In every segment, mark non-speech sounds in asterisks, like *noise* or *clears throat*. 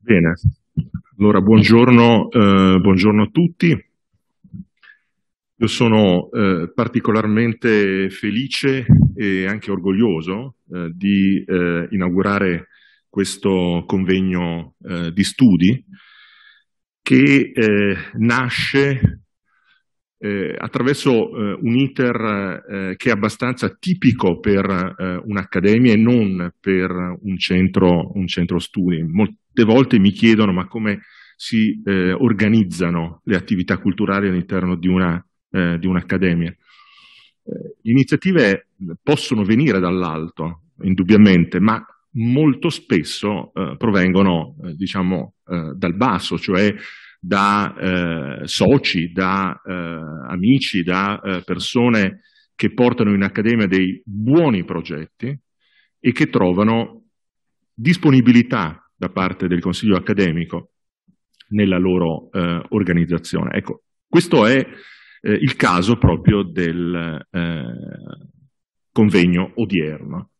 Bene, allora buongiorno, eh, buongiorno, a tutti. Io sono eh, particolarmente felice e anche orgoglioso eh, di eh, inaugurare questo convegno eh, di studi che eh, nasce eh, attraverso eh, un iter eh, che è abbastanza tipico per eh, un'accademia e non per un centro, un centro, studi. Molte volte mi chiedono ma come si eh, organizzano le attività culturali all'interno di, eh, un'accademia. le iniziative possono venire dall'alto, indubbiamente, ma molto spesso provengono diciamo, dal basso, cioè da eh, soci, da eh, amici, da eh, persone che portano in accademia dei buoni progetti e che trovano disponibilità da parte del consiglio accademico nella loro eh, organizzazione. Ecco, questo è eh, il caso proprio del eh, convegno odierno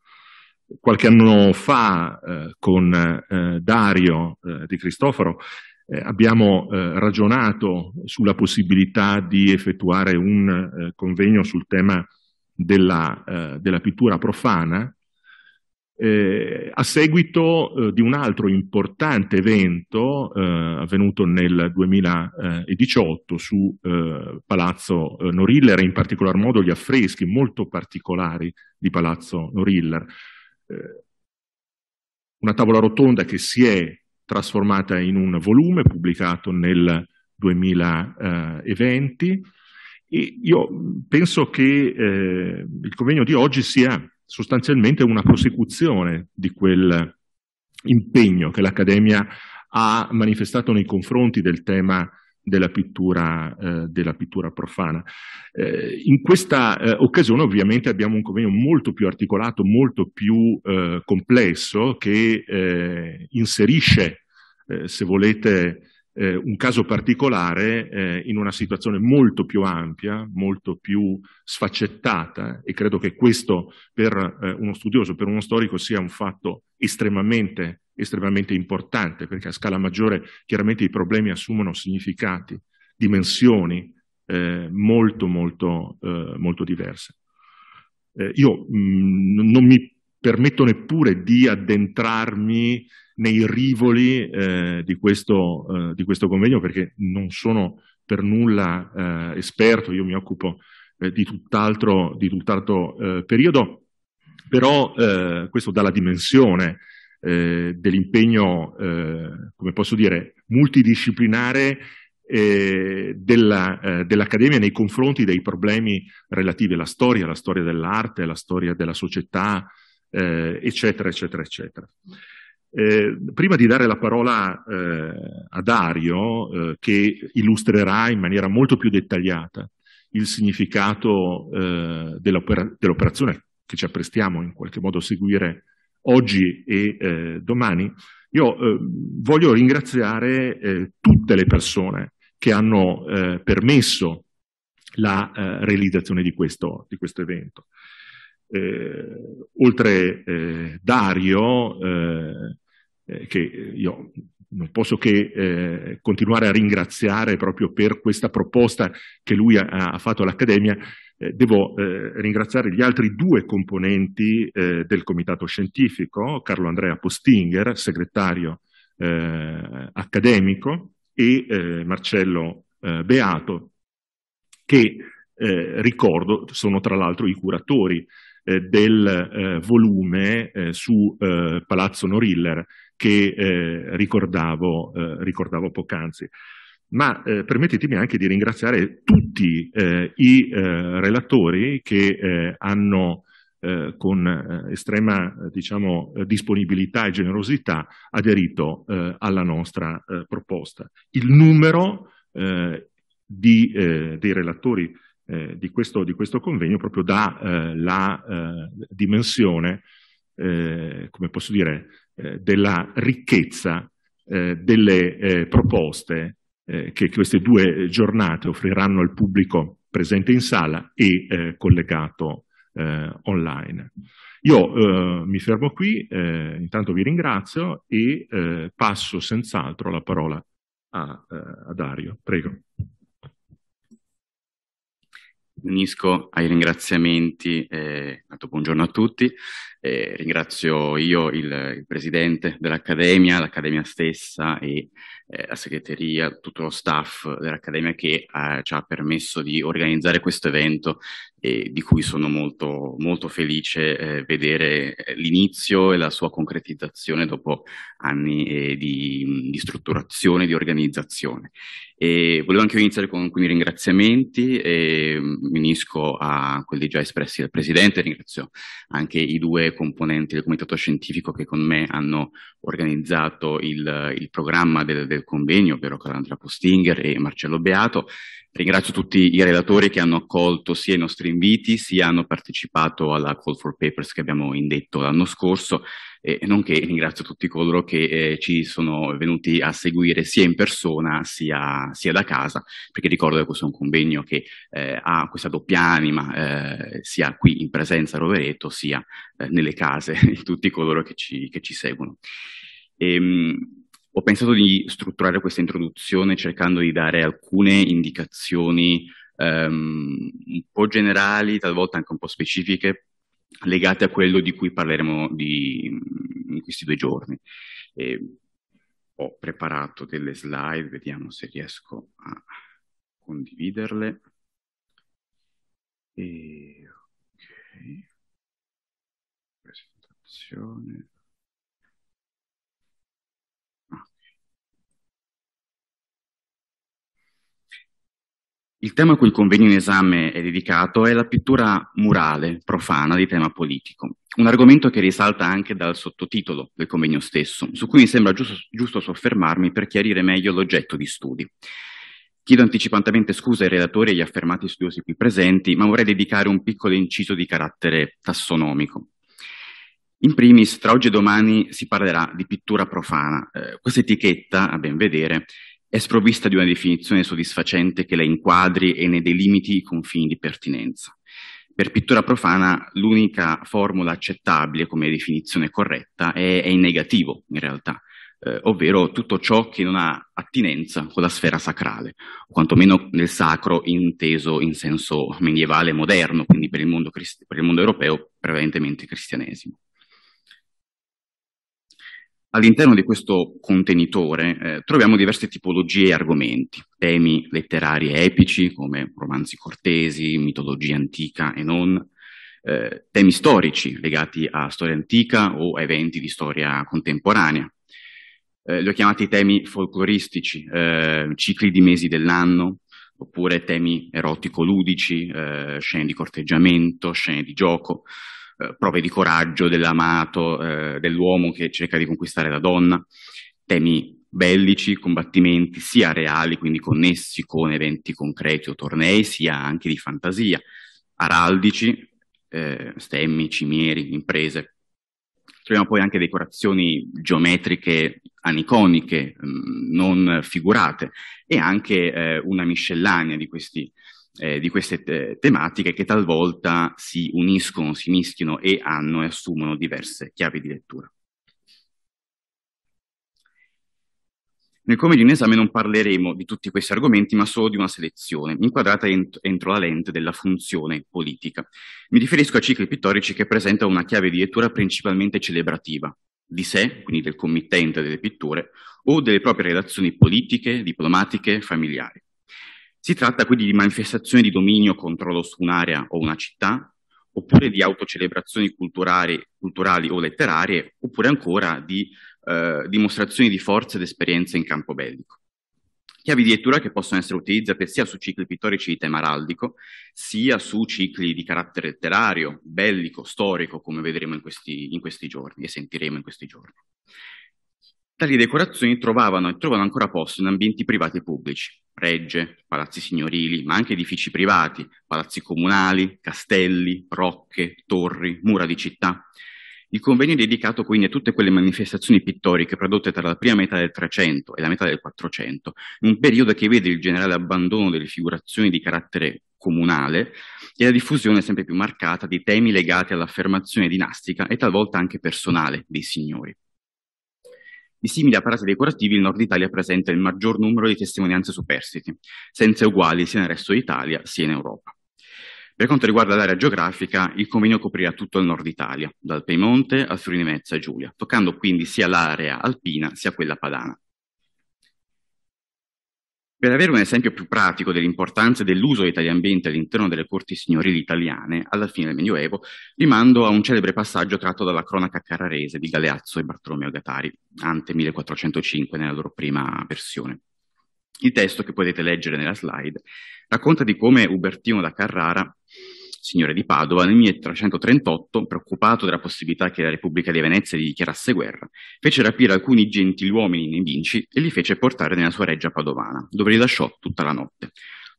qualche anno fa eh, con eh, Dario eh, Di Cristoforo eh, abbiamo eh, ragionato sulla possibilità di effettuare un eh, convegno sul tema della, eh, della pittura profana eh, a seguito eh, di un altro importante evento avvenuto nel 2018 su Palazzo Noriller e in particolar modo gli affreschi molto particolari di Palazzo Noriller. una tavola rotonda che si è trasformata in un volume pubblicato nel 2020 e io penso che eh, il convegno di oggi sia sostanzialmente una prosecuzione di quel impegno che l'Accademia ha manifestato nei confronti del tema della pittura, eh, della pittura profana. Eh, in questa eh, occasione ovviamente abbiamo un convegno molto più articolato, molto più eh, complesso che eh, inserisce, eh, se volete, un caso particolare in una situazione molto più ampia, molto più sfaccettata e credo che questo per uno studioso, per uno storico sia un fatto estremamente estremamente importante, perché a scala maggiore chiaramente i problemi assumono significati, dimensioni eh, molto, molto, eh, molto diverse. Eh, io mh, mm, non mi permetto neppure di addentrarmi nei rivoli eh, di questo, eh, di, questo, convegno perché non sono per nulla eh, esperto, io mi occupo di tutt'altro, tutt periodo, però questo dà la dimensione eh, dell'impegno, eh, come posso dire, multidisciplinare eh, eh, dell'Accademia nei confronti dei problemi relativi alla storia, alla storia dell'arte, alla storia della società, eh, eccetera, eccetera, eccetera. Eh, prima di dare la parola a Dario, che illustrerà in maniera molto più dettagliata il significato dell'operazione che ci apprestiamo in qualche modo a seguire oggi e eh, domani, io eh, voglio ringraziare eh, tutte le persone che hanno eh, permesso la eh, realizzazione di questo, di questo evento. Eh, oltre Dario, che io non posso che eh, continuare a ringraziare proprio per questa proposta che lui ha, ha fatto all'Accademia, eh, devo eh, ringraziare gli altri due componenti eh, del comitato scientifico, Carlo Andrea Postinger, segretario eh, accademico, e eh, Marcello eh, Beato, che ricordo sono tra l'altro i curatori del volume su Palazzo Noriller che ricordavo, ricordavo poc'anzi ma eh, permettetemi anche di ringraziare tutti eh, i eh, relatori che eh, hanno eh, con eh, estrema diciamo, disponibilità e generosità aderito alla nostra proposta. Il numero di, dei relatori di questo, di, questo, convegno proprio dà la dimensione, come posso dire, della ricchezza delle proposte eh, che queste due giornate offriranno al pubblico presente in sala e eh, collegato eh, online. Io eh, mi fermo qui, intanto vi ringrazio e passo senz'altro la parola a, a Dario. Prego. Unisco ai ringraziamenti, eh, buongiorno a tutti, eh, ringrazio io il, il presidente dell'Accademia, l'Accademia stessa e eh, la segreteria, tutto lo staff dell'Accademia che eh, ci ha permesso di organizzare questo evento e di cui sono molto, molto felice eh, vedere eh, l'inizio e la sua concretizzazione dopo anni eh, di, di, strutturazione, di organizzazione. E volevo anche iniziare con alcuni ringraziamenti e mm, mi unisco a quelli già espressi dal Presidente, ringrazio anche i due componenti del comitato scientifico che con me hanno organizzato il, il programma del, del, convegno, ovvero Calandra Postinger e Marcello Beato. Ringrazio tutti i relatori che hanno accolto sia i nostri inviti, sia hanno partecipato alla Call for Papers che abbiamo indetto l'anno scorso e nonché ringrazio tutti coloro che eh, ci sono venuti a seguire sia in persona sia, sia da casa, perché ricordo che questo è un convegno che eh, ha questa doppia anima, eh, sia qui in presenza a Rovereto, sia eh, nelle case *laughs* di tutti coloro che ci, che ci seguono. Ehm, ho pensato di strutturare questa introduzione cercando di dare alcune indicazioni um, un po' generali, talvolta anche un po' specifiche, legate a quello di cui parleremo di, in questi due giorni. Eh, ho preparato delle slide, vediamo se riesco a condividerle. E, ok, Presentazione. Il tema a cui il convegno in esame è dedicato è la pittura murale, profana, di tema politico, un argomento che risalta anche dal sottotitolo del convegno stesso, su cui mi sembra giusto, giusto soffermarmi per chiarire meglio l'oggetto di studi. Chiedo anticipatamente scusa ai relatori e agli affermati studiosi qui presenti, ma vorrei dedicare un piccolo inciso di carattere tassonomico. In primis, tra oggi e domani si parlerà di pittura profana. Eh, questa etichetta, a ben vedere, è sprovvista di una definizione soddisfacente che la inquadri e ne delimiti i confini di pertinenza. Per pittura profana l'unica formula accettabile come definizione corretta è, è in negativo, in realtà, eh, ovvero tutto ciò che non ha attinenza con la sfera sacrale, o quantomeno nel sacro inteso in senso medievale moderno, quindi per il mondo, per il mondo europeo prevalentemente cristianesimo. All'interno di questo contenitore eh, troviamo diverse tipologie e argomenti, temi letterari e epici come romanzi cortesi, mitologia antica e non, eh, temi storici legati a storia antica o eventi di storia contemporanea. Eh, li ho chiamati temi folcloristici, eh, cicli di mesi dell'anno, oppure temi erotico-ludici, eh, scene di corteggiamento, scene di gioco, eh, prove di coraggio dell'amato, eh, dell'uomo che cerca di conquistare la donna, temi bellici, combattimenti sia reali, quindi connessi con eventi concreti o tornei, sia anche di fantasia, araldici, eh, stemmi, cimieri, imprese. Troviamo poi anche decorazioni geometriche aniconiche, mh, mm, non figurate, e anche eh, una miscellanea di questi eh, di queste te- eh, tematiche che talvolta si uniscono, si mischiano e hanno e assumono diverse chiavi di lettura. Nel come di un esame non parleremo di tutti questi argomenti, ma solo di una selezione, inquadrata ent- entro la lente della funzione politica. Mi riferisco a cicli pittorici che presentano una chiave di lettura principalmente celebrativa di sé, quindi del committente delle pitture, o delle proprie relazioni politiche, diplomatiche, familiari. Si tratta quindi di manifestazioni di dominio o controllo su un'area o una città, oppure di autocelebrazioni culturali, culturali o letterarie, oppure ancora di eh, dimostrazioni di forza ed esperienza in campo bellico. Chiavi di lettura che possono essere utilizzate sia su cicli pittorici di tema araldico, sia su cicli di carattere letterario, bellico, storico, come vedremo in questi, in questi giorni e sentiremo in questi giorni. Tali decorazioni trovavano e trovano ancora posto in ambienti privati e pubblici, regge, palazzi signorili, ma anche edifici privati, palazzi comunali, castelli, rocche, torri, mura di città. Il convegno è dedicato quindi a tutte quelle manifestazioni pittoriche prodotte tra la prima metà del Trecento e la metà del 400, un periodo che vede il generale abbandono delle figurazioni di carattere comunale e la diffusione sempre più marcata di temi legati all'affermazione dinastica e talvolta anche personale dei signori. Di simili apparati decorativi il Nord Italia presenta il maggior numero di testimonianze superstiti, senza uguali sia nel resto d'Italia sia in Europa. Per quanto riguarda l'area geografica, il convegno coprirà tutto il nord Italia, dal Piemonte al Friuli Venezia Giulia, toccando quindi sia l'area alpina sia quella padana. Per avere un esempio più pratico dell'importanza dell'uso dei tali ambienti all'interno delle corti signorili italiane, alla fine del Medioevo, rimando a un celebre passaggio tratto dalla cronaca carrarese di Galeazzo e Bartolomeo Gatari, ante 1405 nella loro prima versione. Il testo, che potete leggere nella slide, racconta di come Ubertino da Carrara signore di Padova, nel 1338, preoccupato della possibilità che la Repubblica di Venezia gli dichiarasse guerra, fece rapire alcuni gentiluomini nemici e li fece portare nella sua reggia padovana, dove li lasciò tutta la notte.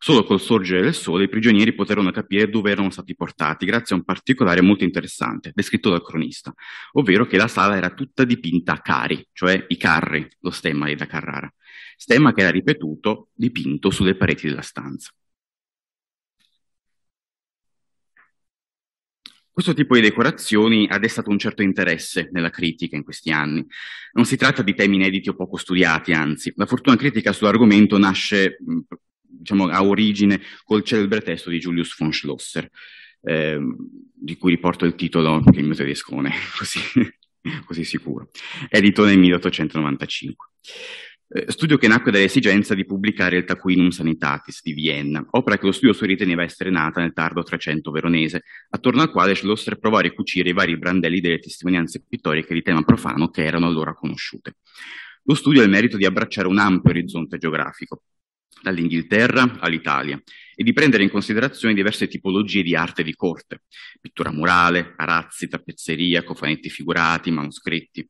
Solo col sorgere del sole i prigionieri poterono capire dove erano stati portati, grazie a un particolare molto interessante, descritto dal cronista, ovvero che la sala era tutta dipinta a cari, cioè i carri, lo stemma di da Carrara, stemma che era ripetuto, dipinto sulle pareti della stanza. Questo tipo di decorazioni ha destato un certo interesse nella critica in questi anni. Non si tratta di temi inediti o poco studiati, anzi, la fortuna critica sull'argomento nasce, mm, diciamo, ha origine col celebre testo di Julius von Schlosser, eh, di cui riporto il titolo, che il mio tedesco non *laughs* è così, così sicuro, edito nel 1895. Eh, studio che nacque dall'esigenza di pubblicare il Taquinum Sanitatis di Vienna, opera che lo studio suo riteneva essere nata nel tardo Trecento veronese, attorno al quale Schlosser provò a ricucire i vari brandelli delle testimonianze pittoriche di tema profano che erano allora conosciute. Lo studio ha il merito di abbracciare un ampio orizzonte geografico, dall'Inghilterra all'Italia, e di prendere in considerazione diverse tipologie di arte di corte, pittura murale, arazzi, tappezzeria, cofanetti figurati, manoscritti.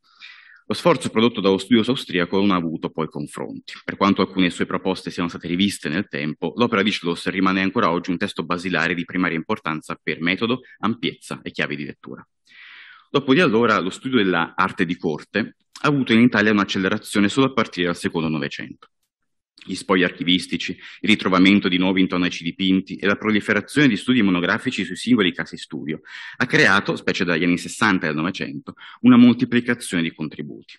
Lo sforzo prodotto dallo studioso austriaco non ha avuto poi confronti. Per quanto alcune sue proposte siano state riviste nel tempo, l'opera di Schloss rimane ancora oggi un testo basilare di primaria importanza per metodo, ampiezza e chiavi di lettura. Dopo di allora lo studio dell'arte di corte ha avuto in Italia un'accelerazione solo a partire dal secondo Novecento gli spogli archivistici, il ritrovamento di nuovi intonaci dipinti e la proliferazione di studi monografici sui singoli casi studio, ha creato, specie dagli anni 60 e dal Novecento, una moltiplicazione di contributi.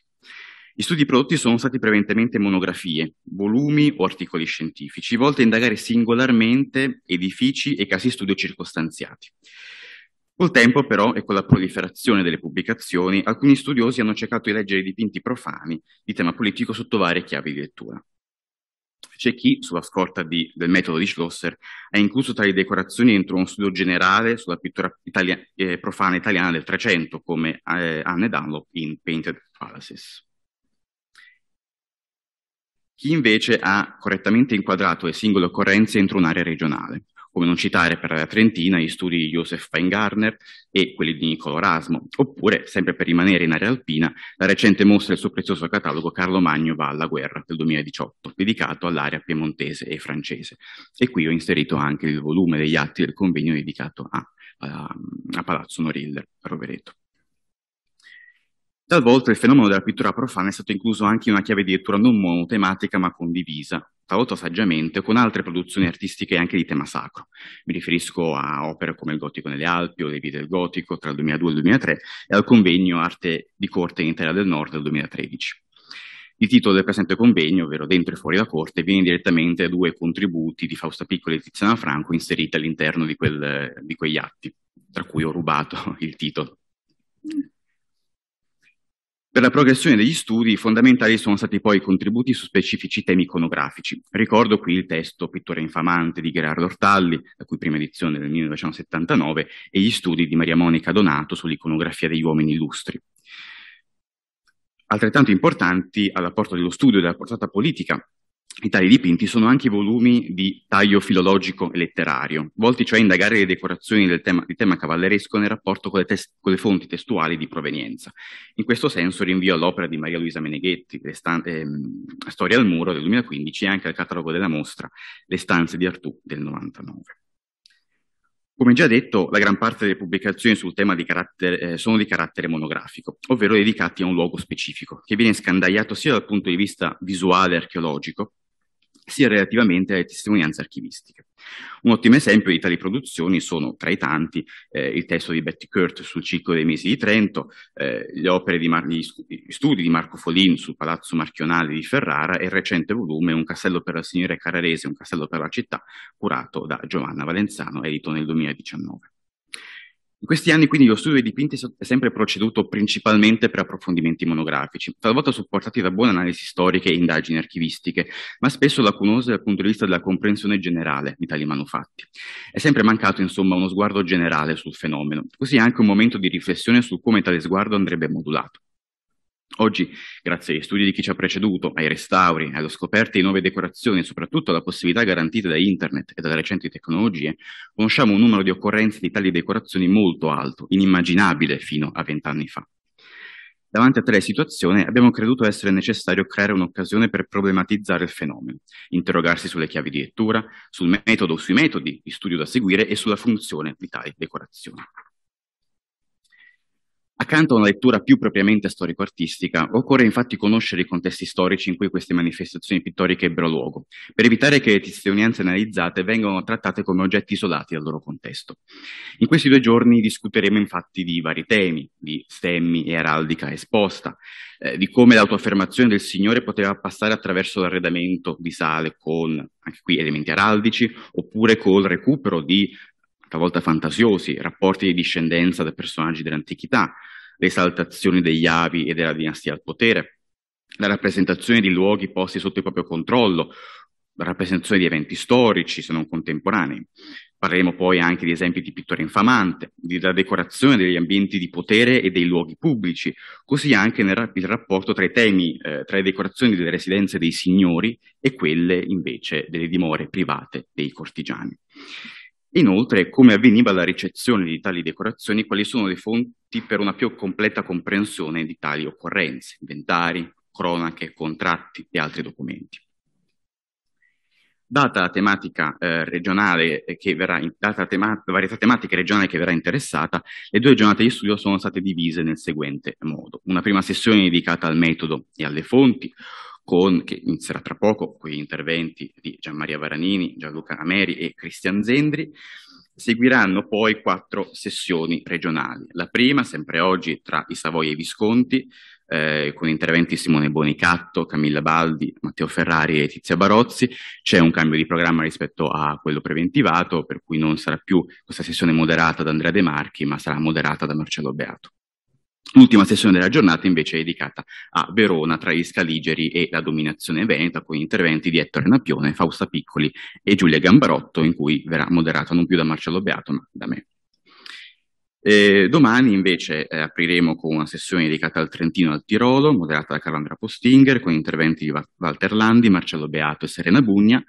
Gli studi prodotti sono stati prevalentemente monografie, volumi o articoli scientifici, volti a indagare singolarmente edifici e casi studio circostanziati. Col tempo, però, e con la proliferazione delle pubblicazioni, alcuni studiosi hanno cercato di leggere dipinti profani di tema politico sotto varie chiavi di lettura. C'è chi, sulla scorta di, del metodo di Schlosser, ha incluso tali decorazioni entro uno studio generale sulla pittura italia- eh, profana italiana del Trecento, come eh, Anne Dunlop in Painted Palaces. Chi invece ha correttamente inquadrato le singole occorrenze entro un'area regionale come non citare per la Trentina gli studi di Joseph Feingarner e quelli di Nicolo Rasmo, oppure, sempre per rimanere in area alpina, la recente mostra del suo prezioso catalogo Carlo Magno va alla guerra del 2018, dedicato all'area piemontese e francese. E qui ho inserito anche il volume degli atti del convegno dedicato a, a, a Palazzo Noril a Rovereto. Talvolta il fenomeno della pittura profana è stato incluso anche in una chiave di lettura non monotematica ma condivisa, talvolta saggiamente, con altre produzioni artistiche anche di tema sacro. Mi riferisco a opere come Il Gotico nelle Alpi o Le Vie del Gotico tra il 2002 e il 2003 e al convegno Arte di Corte in Italia del Nord del 2013. Il titolo del presente convegno, ovvero Dentro e fuori la corte, viene direttamente da due contributi di Fausta Piccoli e Tiziana Franco inseriti all'interno di, quel, di quegli atti, tra cui ho rubato *laughs* il titolo. Per la progressione degli studi fondamentali sono stati poi i contributi su specifici temi iconografici. Ricordo qui il testo Pittore infamante di Gerardo Ortalli, la cui prima edizione del 1979, e gli studi di Maria Monica Donato sull'iconografia degli uomini illustri. Altrettanto importanti all'apporto dello studio e della portata politica e tali dipinti sono anche volumi di taglio filologico e letterario, volti cioè a indagare le decorazioni del tema, di tema cavalleresco nel rapporto con le, test, con le, fonti testuali di provenienza. In questo senso rinvio all'opera di Maria Luisa Meneghetti, stan- ehm, Storia al muro del 2015 e anche al catalogo della mostra Le stanze di Artù del 99. Come già detto, la gran parte delle pubblicazioni sul tema di carattere, eh, sono di carattere monografico, ovvero dedicati a un luogo specifico, che viene scandagliato sia dal punto di vista visuale e archeologico, sia relativamente alle testimonianze archivistiche. Un ottimo esempio di tali produzioni sono, tra i tanti, eh, il testo di Betty Kurt sul ciclo dei mesi di Trento, eh, le opere di Mar- gli studi di Marco Folin sul Palazzo Marchionale di Ferrara e il recente volume Un castello per la signora Carrarese, un castello per la città, curato da Giovanna Valenzano, edito nel 2019. In questi anni quindi lo studio dei dipinti è sempre proceduto principalmente per approfondimenti monografici, talvolta supportati da buone analisi storiche e indagini archivistiche, ma spesso lacunose dal punto di vista della comprensione generale di tali manufatti. È sempre mancato insomma uno sguardo generale sul fenomeno, così anche un momento di riflessione su come tale sguardo andrebbe modulato. Oggi, grazie agli studi di chi ci ha preceduto, ai restauri, allo scoperto di nuove decorazioni e soprattutto alla possibilità garantita da internet e dalle recenti tecnologie, conosciamo un numero di occorrenze di tali decorazioni molto alto, inimmaginabile fino a vent'anni fa. Davanti a tale situazione abbiamo creduto essere necessario creare un'occasione per problematizzare il fenomeno, interrogarsi sulle chiavi di lettura, sul metodo o sui metodi di studio da seguire e sulla funzione di tali decorazioni. Accanto a una lettura più propriamente storico-artistica, occorre infatti conoscere i contesti storici in cui queste manifestazioni pittoriche ebbero luogo, per evitare che le testimonianze analizzate vengano trattate come oggetti isolati dal loro contesto. In questi due giorni discuteremo infatti di vari temi, di stemmi e araldica esposta, eh, di come l'autoaffermazione del Signore poteva passare attraverso l'arredamento di sale con, anche qui, elementi araldici, oppure col recupero di talvolta fantasiosi, rapporti di discendenza da personaggi dell'antichità, l'esaltazione degli avi e della dinastia al potere, la rappresentazione di luoghi posti sotto il proprio controllo, la rappresentazione di eventi storici, se non contemporanei. Parleremo poi anche di esempi di pittura infamante, della decorazione degli ambienti di potere e dei luoghi pubblici, così anche nel rap- rapporto tra i temi, eh, tra le decorazioni delle residenze dei signori e quelle invece delle dimore private dei cortigiani. Inoltre, come avveniva la ricezione di tali decorazioni, quali sono le fonti per una più completa comprensione di tali occorrenze, inventari, cronache, contratti e altri documenti. Data la tematica eh, regionale che verrà, in, data la, tema, varietà tematica regionale che verrà interessata, le due giornate di studio sono state divise nel seguente modo. Una prima sessione dedicata al metodo e alle fonti, con, che inizierà tra poco, con gli interventi di Gianmaria Varanini, Gianluca Ameri e Cristian Zendri. Seguiranno poi quattro sessioni regionali. La prima, sempre oggi, tra i Savoia e i Visconti, eh, con interventi Simone Bonicatto, Camilla Baldi, Matteo Ferrari e Tizia Barozzi. C'è un cambio di programma rispetto a quello preventivato, per cui non sarà più questa sessione moderata da Andrea De Marchi, ma sarà moderata da Marcello Beato. L'ultima sessione della giornata invece è dedicata a Verona tra gli scaligeri e la dominazione veneta con interventi di Ettore Napione, Fausta Piccoli e Giulia Gambarotto in cui verrà moderato non più da Marcello Beato ma da me. Eh, domani invece eh, apriremo con una sessione dedicata al Trentino e al Tirolo, moderata da Calandra Postinger, con interventi di Walter Landi, Marcello Beato e Serena Bugna.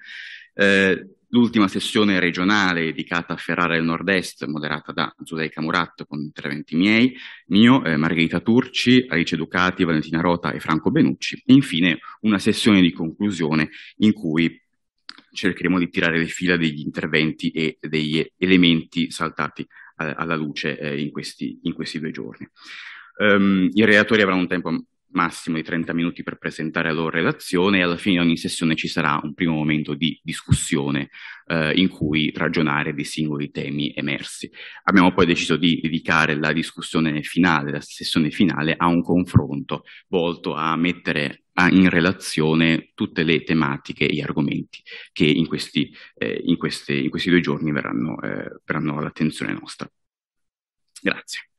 Eh, L'ultima sessione regionale dedicata a Ferrara del Nord-Est, moderata da Zuleika Murat con interventi miei, mio, eh, Margherita Turci, Alice Ducati, Valentina Rota e Franco Benucci. E infine una sessione di conclusione in cui cercheremo di tirare le fila degli interventi e degli elementi saltati alla luce eh, in, questi, in, questi, due giorni. Um, I relatori avranno un tempo massimo di 30 minuti per presentare la loro relazione e alla fine di ogni sessione ci sarà un primo momento di discussione eh, in cui ragionare dei singoli temi emersi. Abbiamo poi deciso di dedicare la discussione finale, la sessione finale, a un confronto volto a mettere a, in relazione tutte le tematiche e gli argomenti che in questi, eh, in queste, in questi due giorni verranno, eh, verranno all'attenzione nostra. Grazie.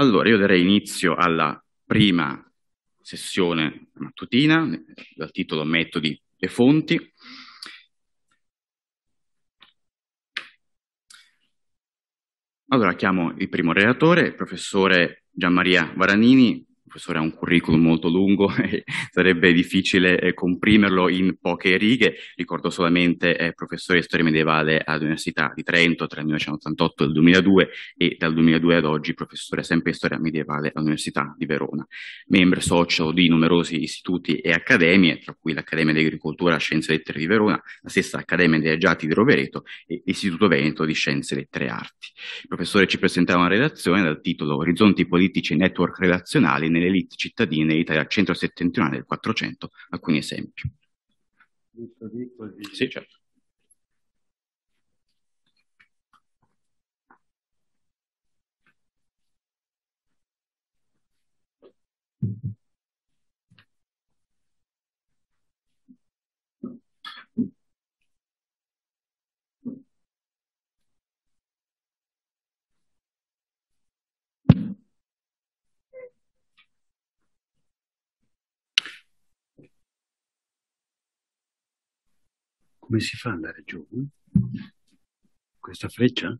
Allora, io darei inizio alla prima sessione mattutina, dal titolo Metodi e fonti. Allora, chiamo il primo relatore, il professore Gianmaria Varanini, professore ha un curriculum molto lungo *laughs* e sarebbe difficile eh, comprimerlo in poche righe. Ricordo solamente eh, professore di storia medievale all'Università di Trento tra il 1988 e il 2002 e dal 2002 ad oggi professore sempre di storia medievale all'Università di Verona. Membro socio di numerosi istituti e accademie, tra cui l'Accademia di Agricoltura e Scienze e Lettere di Verona, la stessa Accademia dei Agiati di Rovereto e l'Istituto Veneto di Scienze, Lettere e Arti. Il professore ci presentava una relazione dal titolo Orizzonti politici e network relazionali nell'elite cittadina e centro-settentrionale del 400 alcuni esempi. Sì, certo. Come si fa ad andare giù? Questa freccia?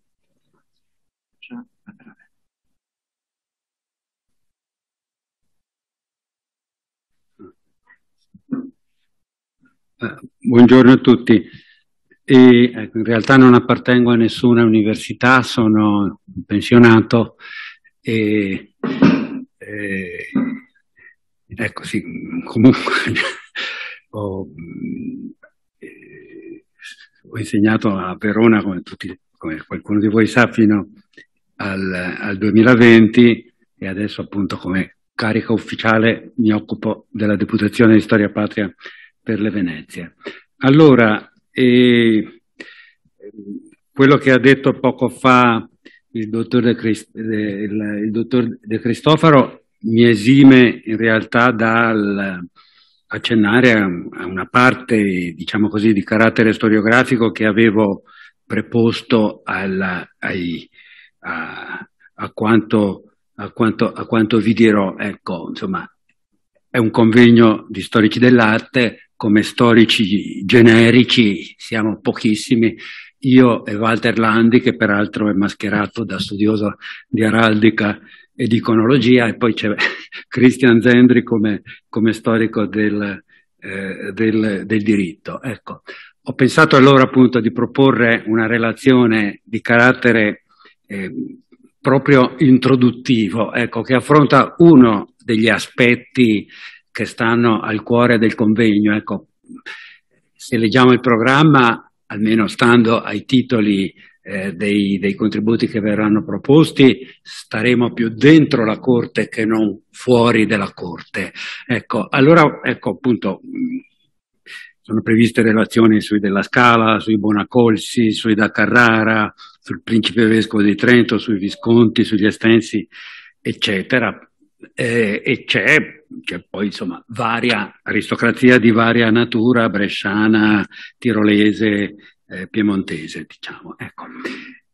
Cioè, buongiorno a tutti. E, ecco, in realtà non appartengo a nessuna università, sono pensionato e, e ecco sì, comunque *laughs* ho ho insegnato a Verona, come, tutti, come qualcuno di voi sa, fino al, al 2020 e adesso appunto come carica ufficiale mi occupo della Deputazione di Storia Patria per le Venezie. Allora, eh, quello che ha detto poco fa il dottor De, Crist il, il dottor De Cristofaro mi esime in realtà dal accennare a, una parte, diciamo così, di carattere storiografico che avevo preposto alla, ai, a, a, quanto, a, quanto, a quanto vi dirò. Ecco, insomma, è un convegno di storici dell'arte, come storici generici siamo pochissimi, io e Walter Landi, che peraltro è mascherato da studioso di araldica e di iconologia e poi c'è *laughs* Christian Zendri come, come storico del, eh, del, del diritto. Ecco, ho pensato allora appunto di proporre una relazione di carattere eh, proprio introduttivo, ecco, che affronta uno degli aspetti che stanno al cuore del convegno. Ecco, se leggiamo il programma, almeno stando ai titoli eh, dei, dei, contributi che verranno proposti, staremo più dentro la Corte che non fuori della Corte. Ecco, allora, ecco appunto, sono previste relazioni sui Della Scala, sui Bonacolsi, sui da Carrara, sul Principe Vescovo di Trento, sui Visconti, sugli Estensi, eccetera. Eh, e c'è, c'è, poi insomma varia aristocrazia di varia natura, bresciana, tirolese, eh, piemontese, diciamo. Ecco.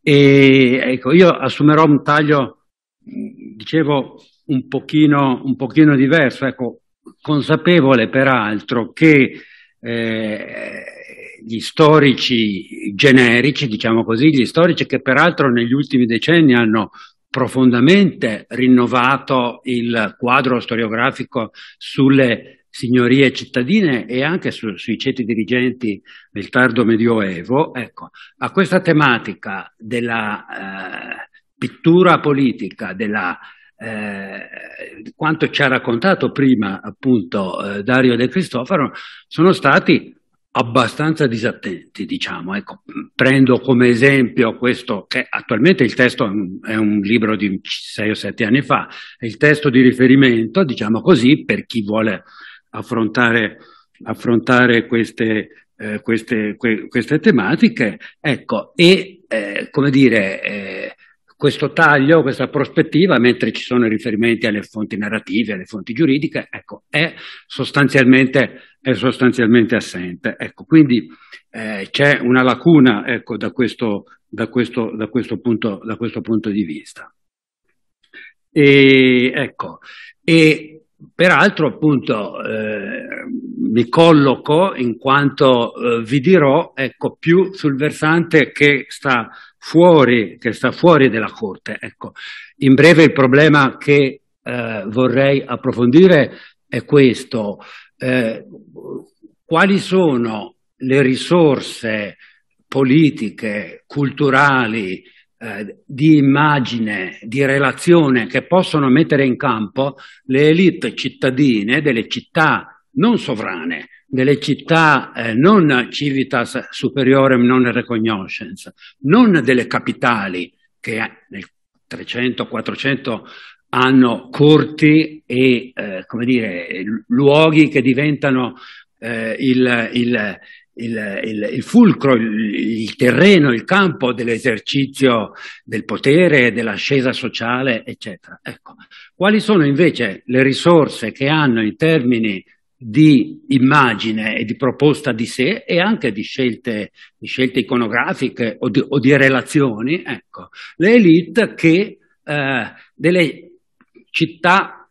E, ecco, io assumerò un taglio, dicevo, un pochino, un pochino diverso, ecco, consapevole peraltro che eh, gli storici generici, diciamo così, gli storici che peraltro negli ultimi decenni hanno profondamente rinnovato il quadro storiografico sulle signorie cittadine e anche su, sui ceti dirigenti del tardo medioevo, ecco, a questa tematica della eh, pittura politica, della, eh, quanto ci ha raccontato prima appunto eh, Dario De Cristofaro, sono stati abbastanza disattenti, diciamo. Ecco, prendo come esempio questo, che attualmente il testo è un, è un libro di 6 o 7 anni fa, è il testo di riferimento, diciamo così, per chi vuole affrontare, affrontare queste, eh, queste, que, queste, tematiche. Ecco, e eh, come dire, eh, questo taglio, questa prospettiva, mentre ci sono riferimenti alle fonti narrative, alle fonti giuridiche, ecco, è sostanzialmente, è sostanzialmente assente. Ecco, quindi eh, c'è una lacuna ecco, da, questo, da, questo, da, questo punto, da questo punto di vista. E, ecco, e Peraltro appunto eh, mi colloco in quanto eh, vi dirò ecco, più sul versante che sta, fuori, che sta fuori della Corte. Ecco. In breve il problema che eh, vorrei approfondire è questo. Eh, quali sono le risorse politiche, culturali, eh, di immagine, di relazione che possono mettere in campo le elite cittadine delle città non sovrane, delle città eh, non civitas superiorem non recognoscens, non delle capitali che nel 300-400 hanno corti e eh, come dire, luoghi che diventano eh, il, il, il, il, il fulcro, il, il, terreno, il campo dell'esercizio del potere, dell'ascesa sociale, eccetera. Ecco. Quali sono invece le risorse che hanno in termini di immagine e di proposta di sé e anche di scelte, di scelte iconografiche o di, o di relazioni, ecco, le elite che eh, delle città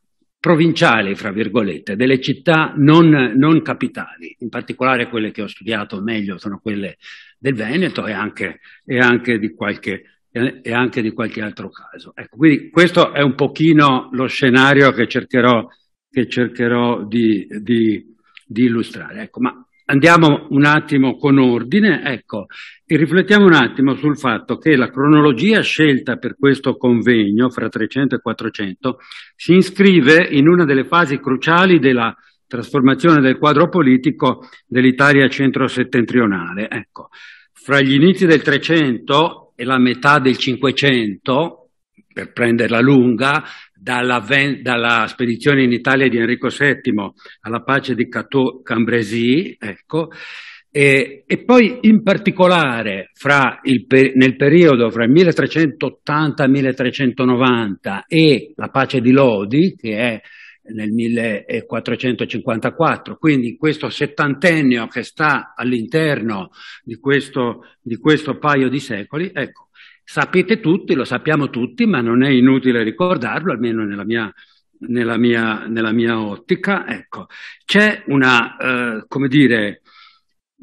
provinciali, fra virgolette, delle città non, non, capitali, in particolare quelle che ho studiato meglio sono quelle del Veneto e anche, e anche, di, qualche, e anche di, qualche, altro caso. Ecco, quindi questo è un pochino lo scenario che cercherò, che cercherò di, di, di illustrare. Ecco, ma Andiamo un attimo con ordine, ecco, e riflettiamo un attimo sul fatto che la cronologia scelta per questo convegno, fra 300 e 400, si iscrive in una delle fasi cruciali della trasformazione del quadro politico dell'Italia centro-settentrionale. Ecco, fra gli inizi del 300 e la metà del 500, per prenderla lunga, dalla, dalla, spedizione in Italia di Enrico VII alla pace di Cateau Cambresi, ecco, e, e, poi in particolare il, nel periodo fra il 1380 e il 1390 e la pace di Lodi, che è nel 1454, quindi questo settantennio che sta all'interno di questo, di questo paio di secoli, ecco, Sapete tutti, lo sappiamo tutti, ma non è inutile ricordarlo, almeno nella mia, nella mia, nella mia ottica. Ecco, c'è una, eh, come dire,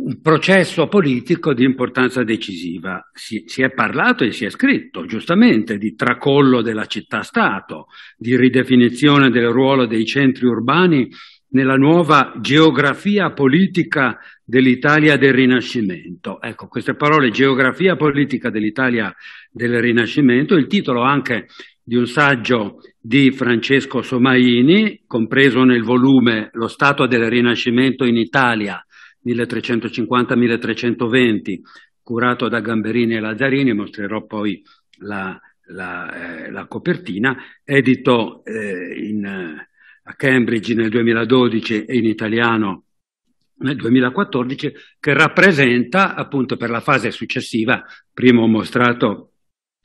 un processo politico di importanza decisiva. Si, si, è parlato e si è scritto giustamente di tracollo della città-stato, di ridefinizione del ruolo dei centri urbani nella nuova geografia politica dell'Italia del Rinascimento. Ecco, queste parole, Geografia politica dell'Italia del Rinascimento, il titolo anche di un saggio di Francesco Somaini, compreso nel volume Lo Stato del Rinascimento in Italia 1350-1320, curato da Gamberini e Lazzarini, mostrerò poi la, la, eh, la copertina, edito eh, in, a Cambridge nel 2012 e in italiano nel 2014 che rappresenta appunto per la fase successiva, prima ho mostrato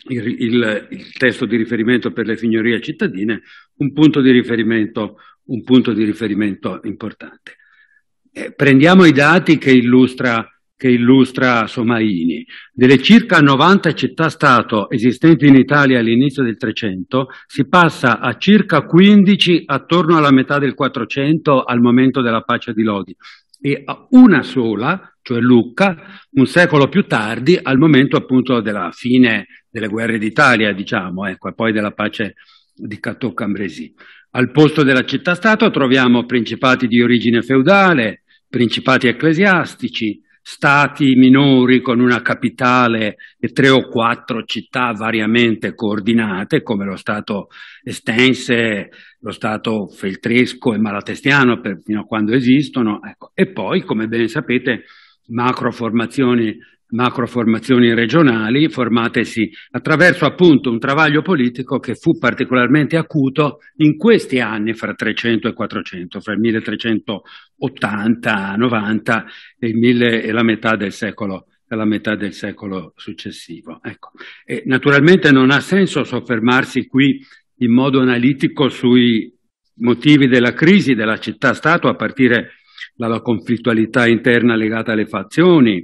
il, il, il testo di riferimento per le signorie cittadine, un punto di riferimento, punto di riferimento importante. Eh, prendiamo i dati che illustra, che illustra Somaini. Delle circa 90 città-stato esistenti in Italia all'inizio del 300, si passa a circa 15 attorno alla metà del 400 al momento della pace di Lodi e una sola, cioè Lucca, un secolo più tardi, al momento appunto della fine delle guerre d'Italia, diciamo, ecco, e poi della pace di Catò Cambresi. Al posto della città-stato troviamo principati di origine feudale, principati ecclesiastici, stati minori con una capitale e tre o quattro città variamente coordinate come lo Stato Estense, lo Stato Feltresco e Malatestiano per, fino a quando esistono, ecco. e poi come ben sapete macroformazioni macroformazioni regionali formatesi attraverso appunto un travaglio politico che fu particolarmente acuto in questi anni fra 300 e 400, fra il 1380, 90 e, mille, e la metà del secolo alla metà del secolo successivo. Ecco. naturalmente non ha senso soffermarsi qui in modo analitico sui motivi della crisi della città-stato a partire dalla conflittualità interna legata alle fazioni,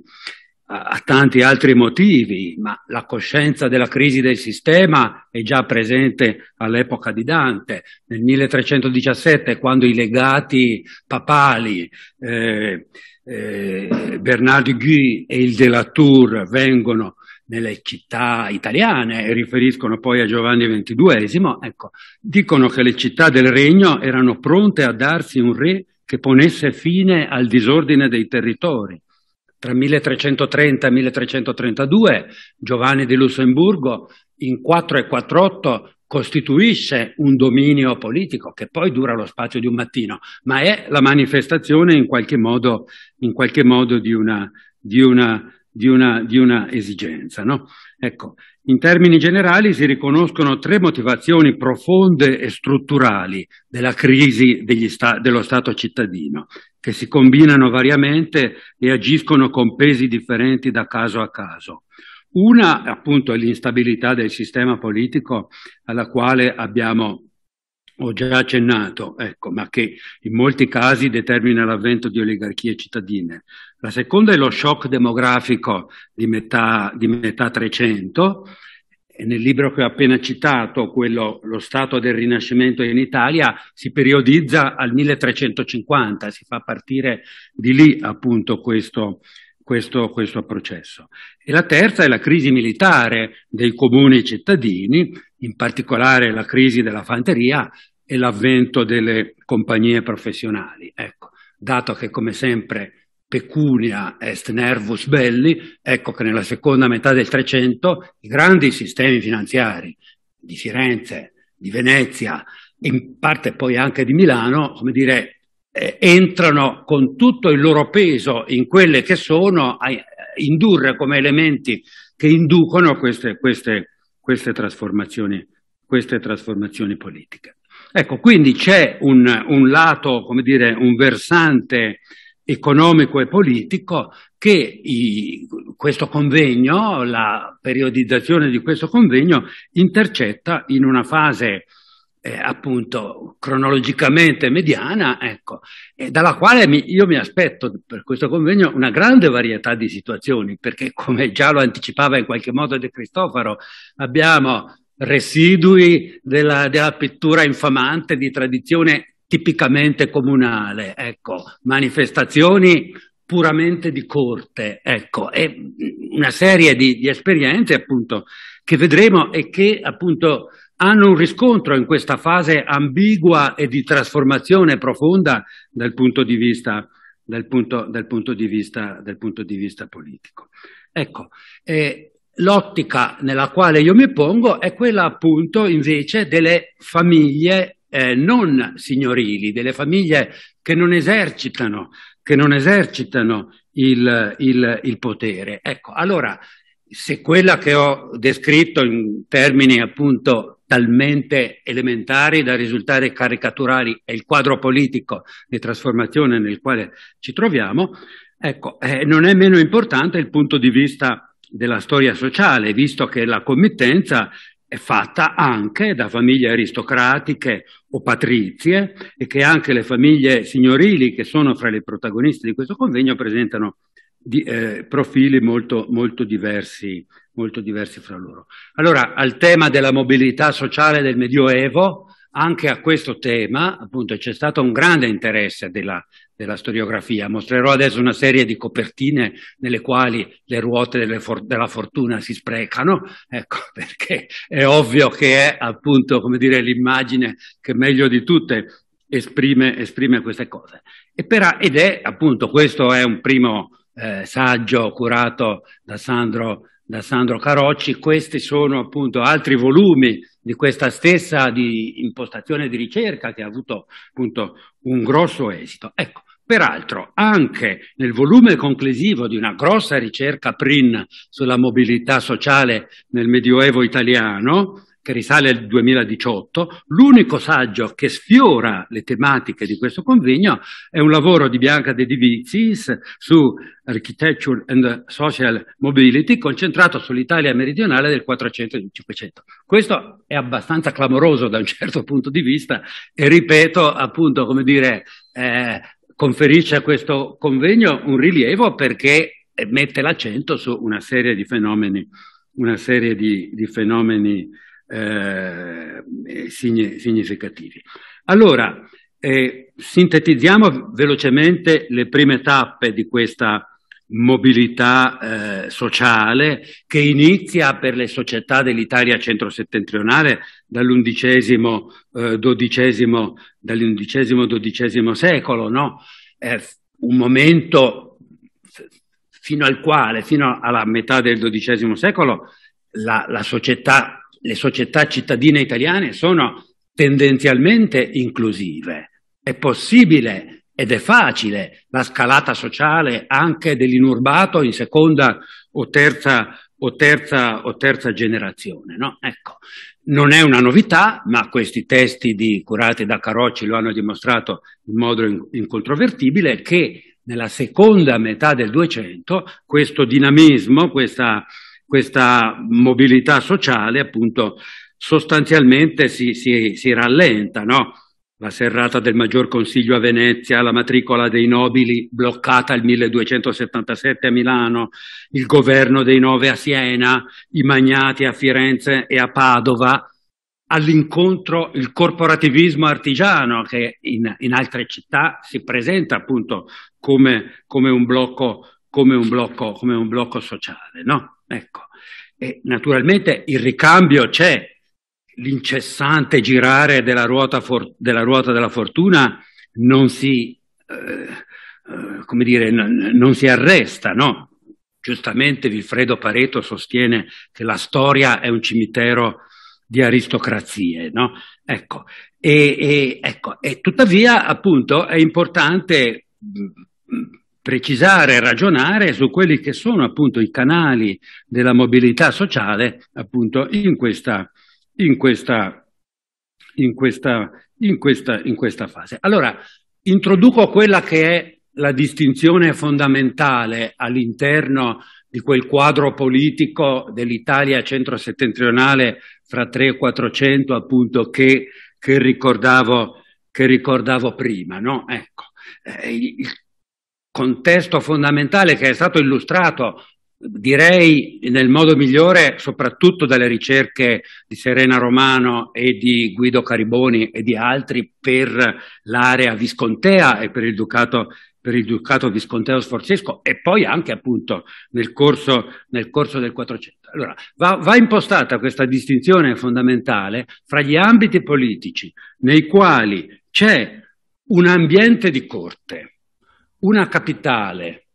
a tanti altri motivi, ma la coscienza della crisi del sistema è già presente all'epoca di Dante. Nel 1317, quando i legati papali, eh, eh, Bernard Guy e il de la Tour vengono nelle città italiane e riferiscono poi a Giovanni XXII, ecco, dicono che le città del regno erano pronte a darsi un re che ponesse fine al disordine dei territori tra 1330 e 1332 Giovanni di Lussemburgo in 4 e 48 costituisce un dominio politico che poi dura lo spazio di un mattino, ma è la manifestazione in qualche modo, in qualche modo di, una, di, una, di, una, di, una, esigenza. No? Ecco, in termini generali si riconoscono tre motivazioni profonde e strutturali della crisi sta dello Stato cittadino che si combinano variamente e agiscono con pesi differenti da caso a caso. Una appunto è l'instabilità del sistema politico alla quale abbiamo ho già accennato, ecco, ma che in molti casi determina l'avvento di oligarchie cittadine. La seconda è lo shock demografico di metà, di e nel libro che ho appena citato, quello Lo Stato del Rinascimento in Italia, si periodizza al 1350, si fa partire di lì appunto questo, questo, questo processo. E la terza è la crisi militare dei comuni cittadini, in particolare la crisi della fanteria e l'avvento delle compagnie professionali. Ecco, dato che come sempre pecunia est nervus belli, ecco che nella seconda metà del Trecento i grandi sistemi finanziari di Firenze, di Venezia, in parte poi anche di Milano, come dire, eh, entrano con tutto il loro peso in quelle che sono a eh, indurre come elementi che inducono queste, queste, queste, trasformazioni, queste trasformazioni, politiche. Ecco, quindi c'è un, un, lato, come dire, un versante economico e politico che i, questo convegno, la periodizzazione di questo convegno intercetta in una fase eh, appunto cronologicamente mediana, ecco, dalla quale mi, io mi aspetto per questo convegno una grande varietà di situazioni, perché come già lo anticipava in qualche modo De Cristofaro, abbiamo residui della, della, pittura infamante di tradizione tipicamente comunale, ecco, manifestazioni puramente di corte, ecco, e mm, una serie di, di esperienze appunto che vedremo e che appunto hanno un riscontro in questa fase ambigua e di trasformazione profonda dal punto di vista, dal punto, dal punto di vista, dal punto di vista politico. Ecco, eh, l'ottica nella quale io mi pongo è quella appunto invece delle famiglie eh, non signorili, delle famiglie che non esercitano, che non esercitano il, il, il potere. Ecco, allora, se quella che ho descritto in termini appunto talmente elementari da risultare caricaturali è il quadro politico di trasformazione nel quale ci troviamo, ecco, eh, non è meno importante il punto di vista della storia sociale, visto che la committenza è fatta anche da famiglie aristocratiche o patrizie e che anche le famiglie signorili che sono fra le protagoniste di questo convegno presentano di, eh, profili molto, molto, diversi, molto diversi fra loro. Allora, al tema della mobilità sociale del Medioevo, anche a questo tema, appunto, c'è stato un grande interesse della, della, storiografia. Mostrerò adesso una serie di copertine nelle quali le ruote for- della fortuna si sprecano, ecco, *laughs* perché è ovvio che è appunto, come dire, l'immagine che meglio di tutte esprime, esprime queste cose. Per, ed è appunto, questo è un primo eh, saggio curato da Sandro, da Sandro Carocci, questi sono appunto altri volumi di questa stessa di impostazione di ricerca che ha avuto appunto un grosso esito. Ecco, Peraltro, anche nel volume conclusivo di una grossa ricerca PRIN sulla mobilità sociale nel Medioevo italiano, che risale al 2018, l'unico saggio che sfiora le tematiche di questo convegno è un lavoro di Bianca De Divizis su Architecture and Social Mobility concentrato sull'Italia meridionale del 400 e del 500. Questo è abbastanza clamoroso da un *laughs* certo punto di vista e ripeto appunto come dire eh, conferisce a questo convegno un rilievo perché mette l'accento su una serie di fenomeni, una serie di, di fenomeni eh, eh significativi. Allora, eh, sintetizziamo velocemente le prime tappe di questa mobilità eh, sociale che inizia per le società dell'Italia centro-settentrionale dall'undicesimo, eh, dodicesimo, dall'undicesimo dodicesimo secolo, no? È un momento fino al quale, fino alla metà del dodicesimo secolo, la, la società le società cittadine italiane sono tendenzialmente inclusive. È possibile ed è facile la scalata sociale anche dell'inurbato in seconda o terza, o terza, o terza generazione. No? Ecco, non è una novità, ma questi testi di curati da Carocci lo hanno dimostrato in modo incontrovertibile che nella seconda metà del 200 questo dinamismo, questa questa mobilità sociale appunto sostanzialmente si, si, si rallenta, no? la serrata del Maggior Consiglio a Venezia, la matricola dei nobili bloccata al 1277 a Milano, il governo dei nove a Siena, i magnati a Firenze e a Padova, all'incontro il corporativismo artigiano che in, in altre città si presenta appunto come, come, un, blocco, come, un, blocco, come un blocco sociale. No? Ecco. E naturalmente il ricambio c'è, l'incessante girare della ruota, della ruota, della fortuna non si, eh, eh, dire, non si arresta, no? Giustamente Vilfredo Pareto sostiene che la storia è un cimitero di aristocrazie, no? Ecco, e, e, ecco, e tuttavia appunto è importante mm, precisare e ragionare su quelli che sono appunto i canali della mobilità sociale appunto in questa, in questa, in questa, in questa, in questa fase. Allora, introduco quella che è la distinzione fondamentale all'interno di quel quadro politico dell'Italia centro-settentrionale fra 3 e 400 appunto che, che, ricordavo, che ricordavo prima. No? Ecco. Eh, il contesto fondamentale che è stato illustrato, direi nel modo migliore, soprattutto dalle ricerche di Serena Romano e di Guido Cariboni e di altri per l'area viscontea e per il Ducato per il Ducato Visconteo Sforzesco e poi anche appunto nel corso, nel corso del 400. Allora, va, va, impostata questa distinzione fondamentale fra gli ambiti politici nei quali c'è un ambiente di corte una capitale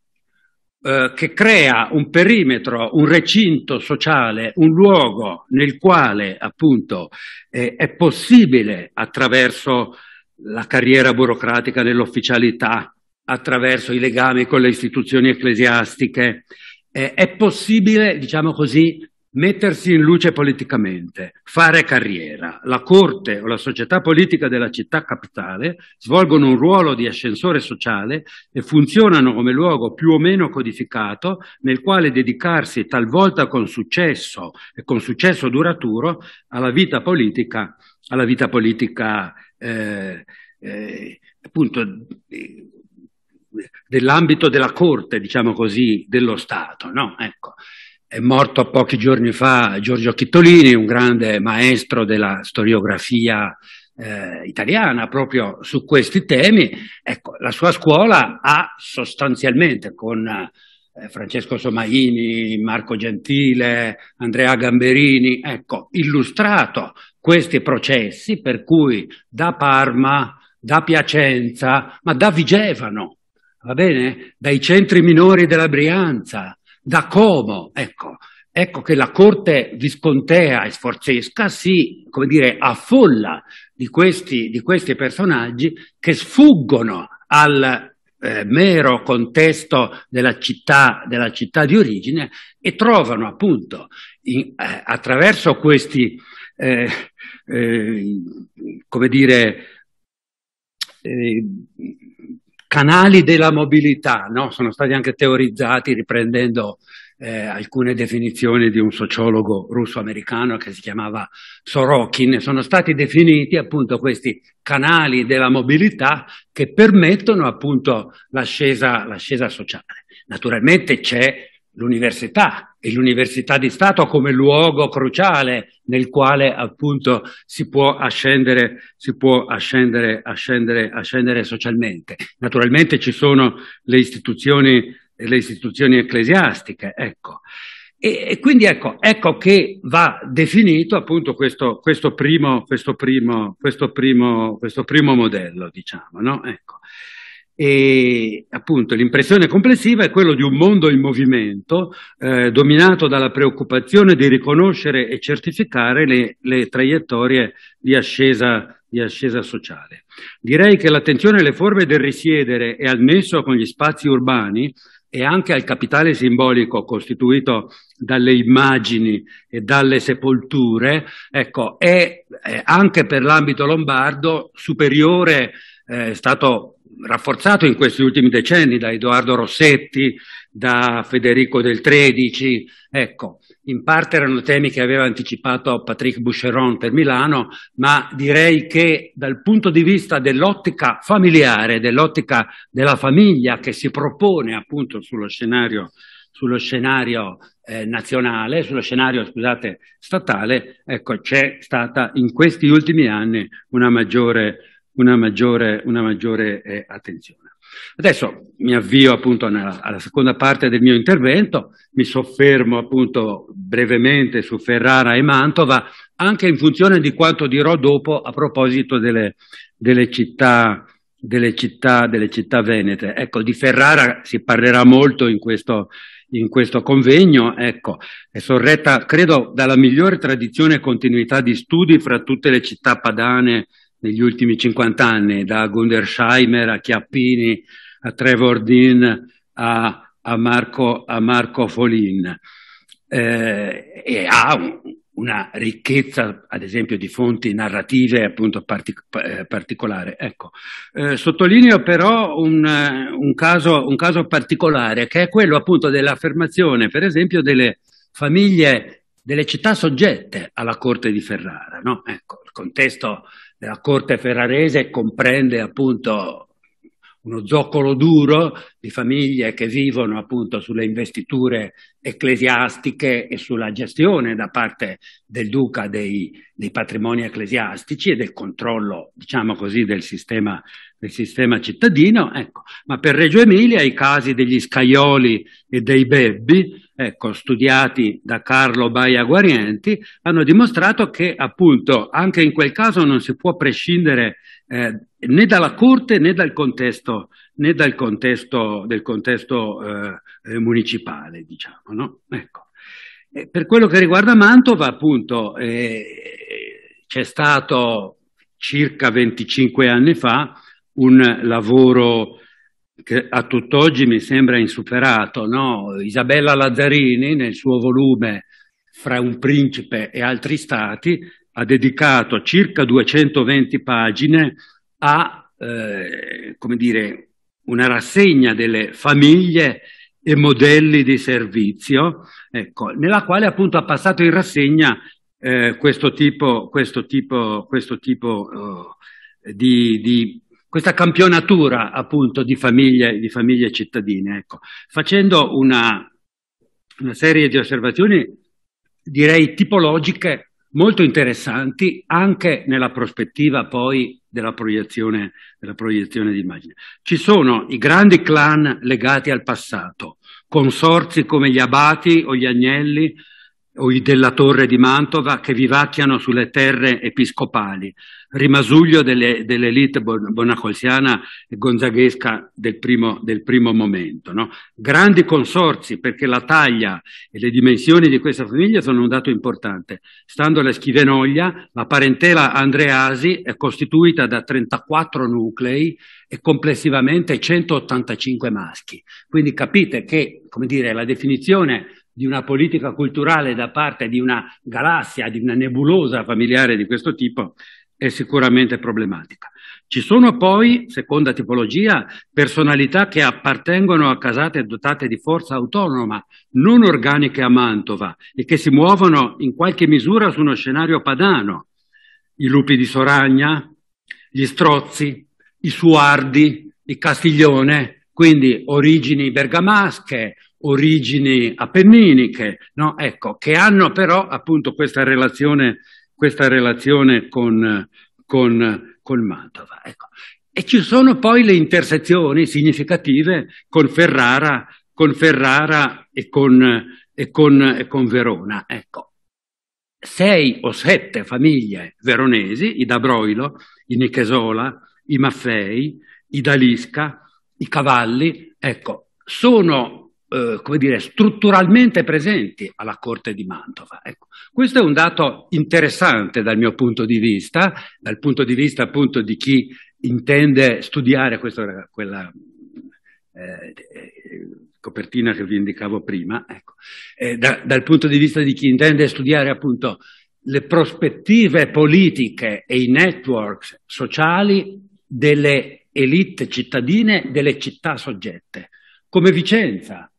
eh, che crea un perimetro, un recinto sociale, un luogo nel quale appunto eh, è possibile attraverso la carriera burocratica dell'ufficialità, attraverso i legami con le istituzioni ecclesiastiche, eh, è possibile, diciamo così, Mettersi in luce politicamente, fare carriera. La corte o la società politica della città capitale svolgono un ruolo di ascensore sociale e funzionano come luogo più o meno codificato nel quale dedicarsi talvolta con successo e con successo duraturo alla vita politica, alla vita politica eh, eh, appunto eh, dell'ambito della corte, diciamo così, dello Stato, no? Ecco. È morto pochi giorni fa Giorgio Chittolini, un grande maestro della storiografia eh, italiana proprio su questi temi. Ecco, la sua scuola ha sostanzialmente con eh, Francesco Somaini, Marco Gentile, Andrea Gamberini, ecco, illustrato questi processi per cui da Parma, da Piacenza, ma da Vigevano, va bene? Dai centri minori della Brianza, da Como, ecco, ecco che la corte viscontea e sforzesca si, come dire, affolla di questi, di questi personaggi che sfuggono al eh, mero contesto della città, della città di origine e trovano appunto in, eh, attraverso questi, eh, eh come dire, eh, canali della mobilità, no? sono stati anche teorizzati riprendendo eh, alcune definizioni di un sociologo russo-americano che si chiamava Sorokin, sono stati definiti appunto questi canali della mobilità che permettono appunto l'ascesa, l'ascesa sociale. Naturalmente c'è l'università e l'università di Stato come luogo cruciale nel quale appunto si può ascendere, si può ascendere, ascendere, ascendere socialmente. Naturalmente ci sono le istituzioni, le istituzioni ecclesiastiche, ecco. E, e quindi ecco, ecco, che va definito appunto questo, questo, primo, questo, primo, questo primo, modello, diciamo, no? Ecco e appunto l'impressione complessiva è quella di un mondo in movimento eh, dominato dalla preoccupazione di riconoscere e certificare le, le traiettorie di ascesa, di ascesa, sociale. Direi che l'attenzione alle forme del risiedere e al nesso con gli spazi urbani e anche al capitale simbolico costituito dalle immagini e dalle sepolture, ecco, è, è anche per l'ambito lombardo superiore, eh, è stato rafforzato in questi ultimi decenni da Edoardo Rossetti, da Federico del Tredici, ecco, in parte erano temi che aveva anticipato Patrick Boucheron per Milano, ma direi che dal punto di vista dell'ottica familiare, dell'ottica della famiglia che si propone appunto sullo scenario, sullo scenario eh, nazionale, sullo scenario scusate, statale, ecco, c'è stata in questi ultimi anni una maggiore una maggiore, una maggiore eh, attenzione. Adesso mi avvio appunto nella, alla seconda parte del mio intervento, mi soffermo appunto brevemente su Ferrara e Mantova, anche in funzione di quanto dirò dopo a proposito delle, delle, città, delle, città, delle città, venete. Ecco, di Ferrara si parlerà molto in questo, in questo convegno, ecco, è sorretta, credo, dalla migliore tradizione e continuità di studi fra tutte le città padane negli ultimi 50 anni, da Gundersheimer a Chiappini a Trevor Dean a, a, Marco, a Marco, Folin. Eh, e ha un, una ricchezza, ad esempio, di fonti narrative appunto partic eh, particolare. Ecco. Eh, sottolineo però un, eh, un, caso, un, caso, particolare che è quello appunto dell'affermazione, per esempio, delle famiglie delle città soggette alla corte di Ferrara. No? Ecco, il contesto la corte ferrarese comprende appunto uno zoccolo duro di famiglie che vivono appunto sulle investiture ecclesiastiche e sulla gestione da parte del duca dei, dei patrimoni ecclesiastici e del controllo, diciamo così, del sistema, del sistema cittadino. Ecco. Ma per Reggio Emilia i casi degli Scaioli e dei Bebbi ecco, studiati da Carlo Baia Guarienti, hanno dimostrato che appunto anche in quel caso non si può prescindere eh, né dalla Corte né dal contesto, né dal contesto, contesto eh, eh, municipale, diciamo. No? Ecco. per quello che riguarda Mantova, appunto, eh, c'è stato circa 25 anni fa un lavoro che a tutt'oggi mi sembra insuperato, no? Isabella Lazzarini nel suo volume Fra un principe e altri stati ha dedicato circa 220 pagine a, eh, come dire, una rassegna delle famiglie e modelli di servizio, ecco, nella quale appunto ha passato in rassegna eh, questo tipo, questo tipo, questo tipo eh, di, di questa campionatura appunto di famiglie, di famiglie cittadine. Ecco. Facendo una, una serie di osservazioni, direi tipologiche, molto interessanti, anche nella prospettiva poi della proiezione, della proiezione di Ci sono i grandi clan legati al passato, consorzi come gli Abati o gli Agnelli o i della Torre di Mantova che vivacchiano sulle terre episcopali, rimasuglio delle, dell'elite bonacolsiana e gonzaghesca del primo, del primo momento. No? Grandi consorzi, perché la taglia e le dimensioni di questa famiglia sono un dato importante. Stando alla Schivenoglia, la parentela Andreasi è costituita da 34 nuclei e complessivamente 185 maschi. Quindi capite che, come dire, la definizione di una politica culturale da parte di una galassia, di una nebulosa familiare di questo tipo è sicuramente problematica. Ci sono poi, seconda tipologia, personalità che appartengono a casate dotate di forza autonoma, non organiche a Mantova e che si muovono in qualche misura su uno scenario padano. I lupi di Soragna, gli strozzi, i suardi, i castiglione, quindi origini bergamasche, origini appenniniche, no? ecco, che hanno però appunto questa relazione questa relazione con, con, con Mantova. Ecco. E ci sono poi le intersezioni significative con Ferrara, con Ferrara e, con, e, e con, Verona. Ecco. Sei o sette famiglie veronesi, i D'Abroilo, i Nichesola, i Maffei, i Dalisca, i Cavalli, ecco, sono eh, come dire, strutturalmente presenti alla corte di Mantova. Ecco, questo è un dato interessante dal mio punto di vista, dal punto di vista appunto di chi intende studiare questa, quella eh, copertina che vi indicavo prima, ecco. eh, da, dal punto di vista di chi intende studiare appunto le prospettive politiche e i networks sociali delle elite cittadine delle città soggette, come Vicenza,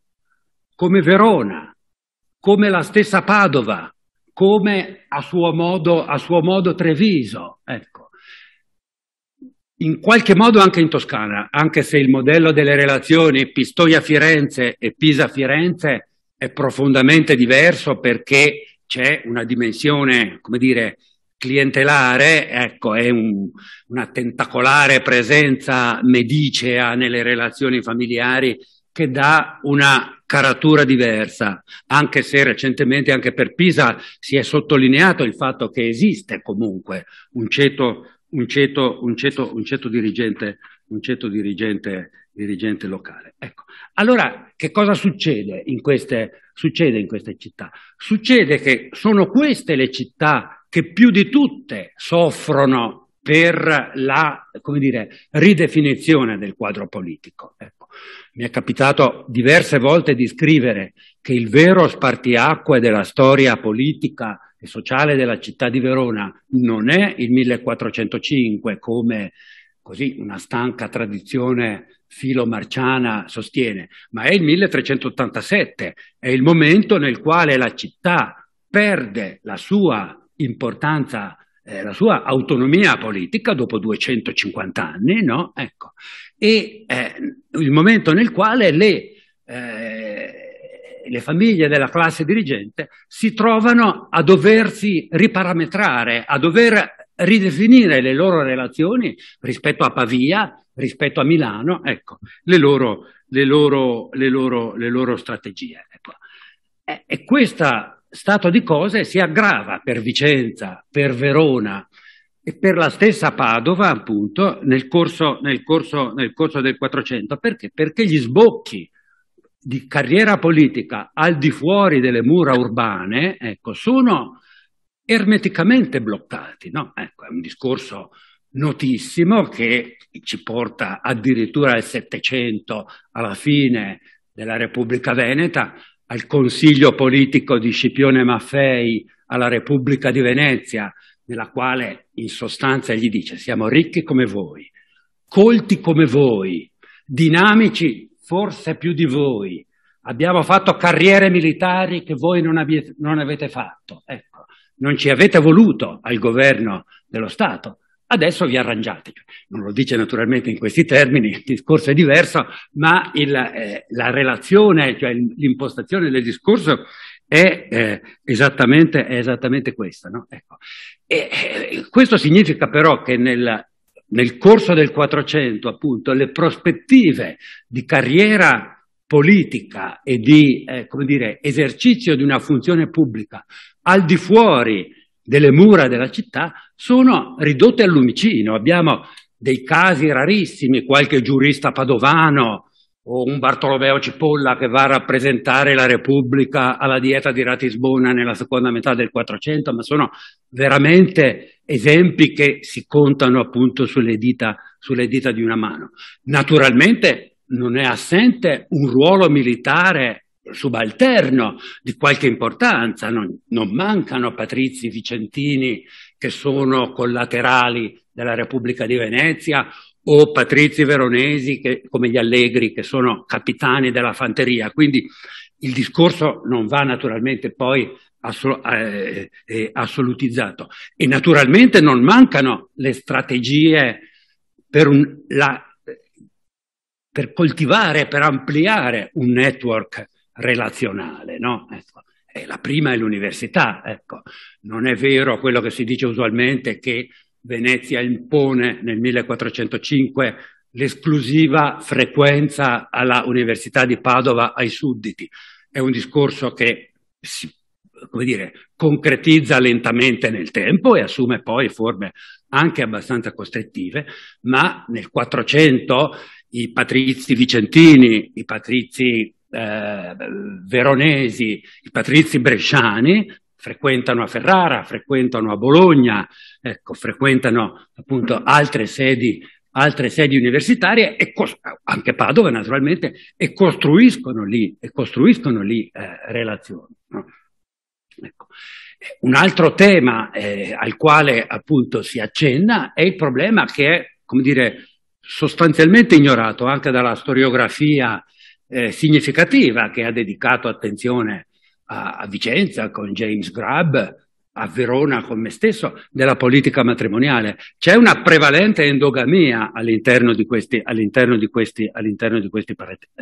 come Verona, come la stessa Padova, come a suo modo, a suo modo Treviso. Ecco. In qualche modo anche in Toscana, anche se il modello delle relazioni Pistoia-Firenze e Pisa-Firenze è profondamente diverso perché c'è una dimensione, come dire, clientelare, ecco, è un, una tentacolare presenza medicea nelle relazioni familiari che dà una caratura diversa, anche se recentemente anche per Pisa si è sottolineato il fatto che esiste comunque un ceto, un ceto, un ceto, un ceto dirigente, un ceto dirigente, dirigente locale. Ecco. Allora, che cosa succede in, queste, succede in queste città? Succede che sono queste le città che più di tutte soffrono per la come dire, ridefinizione del quadro politico. Ecco. Mi è capitato diverse volte di scrivere che il vero spartiacque della storia politica e sociale della città di Verona non è il 1405 come così una stanca tradizione filomarciana sostiene, ma è il 1387, è il momento nel quale la città perde la sua importanza eh, la sua autonomia politica dopo 250 anni, no? Ecco e eh, il momento nel quale le, eh, le, famiglie della classe dirigente si trovano a doversi riparametrare, a dover ridefinire le loro relazioni rispetto a Pavia, rispetto a Milano, ecco, le loro, le loro, le loro, le loro strategie. Ecco. Eh, e, e questo stato di cose si aggrava per Vicenza, per Verona, e per la stessa Padova, appunto, nel corso, nel corso, nel corso del 400. Perché? Perché gli sbocchi di carriera politica al di fuori delle mura urbane ecco, sono ermeticamente bloccati. No? Ecco, è un discorso notissimo che ci porta addirittura al Settecento, alla fine della Repubblica Veneta, al consiglio politico di Scipione Maffei alla Repubblica di Venezia, nella quale in sostanza gli dice siamo ricchi come voi, colti come voi, dinamici forse più di voi, abbiamo fatto carriere militari che voi non, abie, non avete fatto, ecco, non ci avete voluto al governo dello Stato, adesso vi arrangiate. Cioè, non lo dice naturalmente in questi termini, il discorso è diverso, ma il, eh, la relazione, cioè l'impostazione del discorso è, eh, esattamente, è esattamente, questa. No? Ecco. E, eh, questo significa però che nel, nel corso del Quattrocento, appunto, le prospettive di carriera politica e di eh, come dire, esercizio di una funzione pubblica al di fuori delle mura della città sono ridotte al lumicino. Abbiamo dei casi rarissimi, qualche giurista padovano o un Bartolomeo Cipolla che va a rappresentare la Repubblica alla dieta di Ratisbona nella seconda metà del 400, ma sono veramente esempi che si contano appunto sulle dita, sulle dita di una mano. Naturalmente non è assente un ruolo militare subalterno di qualche importanza, non, non mancano patrizi vicentini che sono collaterali della Repubblica di Venezia o patrizi veronesi che, come gli Allegri che sono capitani della fanteria. Quindi il discorso non va naturalmente poi assol- eh, eh, assolutizzato e naturalmente non mancano le strategie per, un, la, per coltivare, per ampliare un network relazionale. No? Ecco. la prima è l'università. Ecco. Non è vero quello che si dice usualmente che Venezia impone nel 1405 l'esclusiva frequenza alla Università di Padova ai sudditi. È un discorso che si come dire, concretizza lentamente nel tempo e assume poi forme anche abbastanza costrittive, ma nel 400 i patrizi vicentini, i patrizi eh, veronesi, i patrizi bresciani frequentano a Ferrara, frequentano a Bologna, ecco, frequentano appunto altre sedi, altre sedi universitarie, e anche Padova naturalmente, e costruiscono lì, e costruiscono lì eh, relazioni. No? Ecco. Un altro tema eh, al quale appunto si accenna è il problema che è, come dire, sostanzialmente ignorato anche dalla storiografia eh, significativa che ha dedicato attenzione a, a Vicenza con James Grubb, a Verona con me stesso, della politica matrimoniale. C'è una prevalente endogamia all'interno di questi, all'interno di questi, all'interno di questi,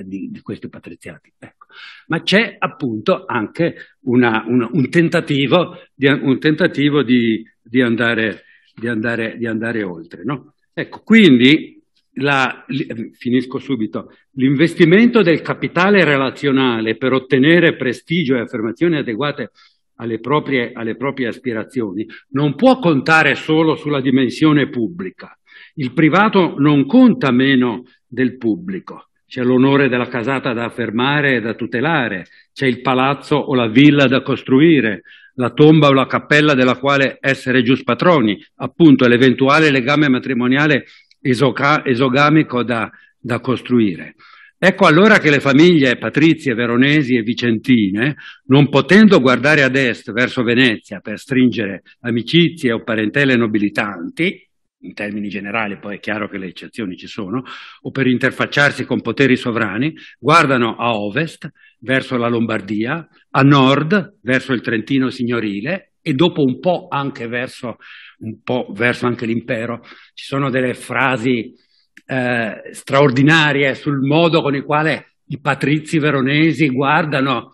di, di questi patriziati. Ecco. Ma c'è appunto anche una, una, un tentativo, di, un tentativo di, di, andare, di, andare, di andare oltre. No? Ecco, quindi la, eh, finisco subito, l'investimento del capitale relazionale per ottenere prestigio e affermazioni adeguate alle proprie, alle proprie aspirazioni non può contare solo sulla dimensione pubblica. Il privato non conta meno del pubblico. C'è l'onore della casata da affermare e da tutelare, c'è il palazzo o la villa da costruire, la tomba o la cappella della quale essere giuspatroni, appunto l'eventuale legame matrimoniale esogamico da, da costruire. Ecco allora che le famiglie patrizie, veronesi e vicentine, non potendo guardare ad est verso Venezia per stringere amicizie o parentele nobilitanti, in termini generali, poi è chiaro che le eccezioni ci sono, o per interfacciarsi con poteri sovrani, guardano a ovest, verso la Lombardia, a nord, verso il Trentino signorile e dopo un po' anche verso un po' verso anche l'impero, ci sono delle frasi eh, straordinarie sul modo con il quale i patrizi veronesi guardano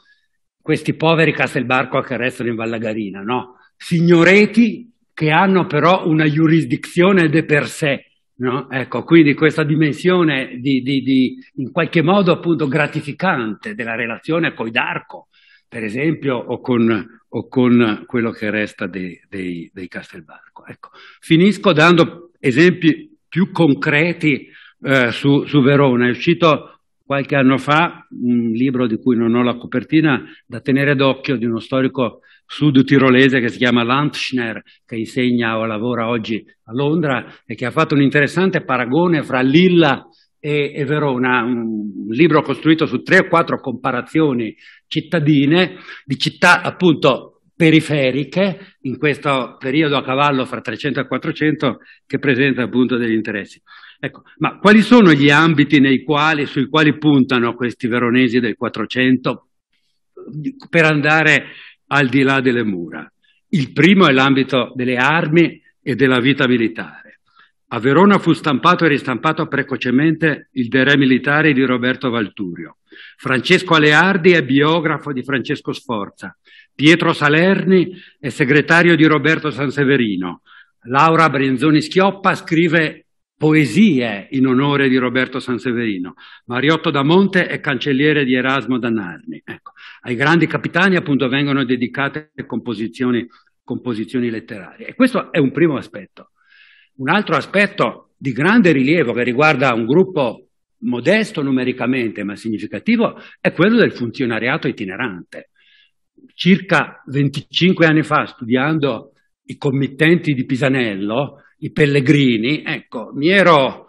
questi poveri Castelbarco che restano in Vallagarina, no? Signoreti che hanno però una giurisdizione de per sé, no? Ecco, quindi questa dimensione di, di, di in qualche modo appunto gratificante della relazione coi d'arco, per esempio, o con, o con quello che resta dei, dei, dei Castelbarco. Ecco. Finisco dando esempi più concreti eh, su, su Verona. È uscito qualche anno fa un libro di cui non ho la copertina, da tenere d'occhio, di uno storico sud-tirolese che si chiama Lantschner, che insegna o lavora oggi a Londra e che ha fatto un interessante paragone fra Lilla e, e Verona, un, un libro costruito su tre o quattro comparazioni cittadine, di città appunto periferiche, in questo periodo a cavallo fra 300 e 400, che presenta appunto degli interessi. Ecco, ma quali sono gli ambiti quali, sui quali puntano questi veronesi del 400 per andare al di là delle mura? Il primo è l'ambito delle armi e della vita militare. A Verona fu stampato e ristampato precocemente il De Re militare di Roberto Valturio. Francesco Aleardi è biografo di Francesco Sforza, Pietro Salerni è segretario di Roberto Sanseverino, Laura Brenzoni Schioppa scrive poesie in onore di Roberto Sanseverino, Mariotto da Monte è cancelliere di Erasmo Danarni. Ecco, ai grandi capitani appunto vengono dedicate composizioni, composizioni letterarie e questo è un primo aspetto. Un altro aspetto di grande rilievo che riguarda un gruppo modesto numericamente ma significativo è quello del funzionariato itinerante. Circa 25 anni fa, studiando i committenti di Pisanello, i pellegrini, ecco, mi ero...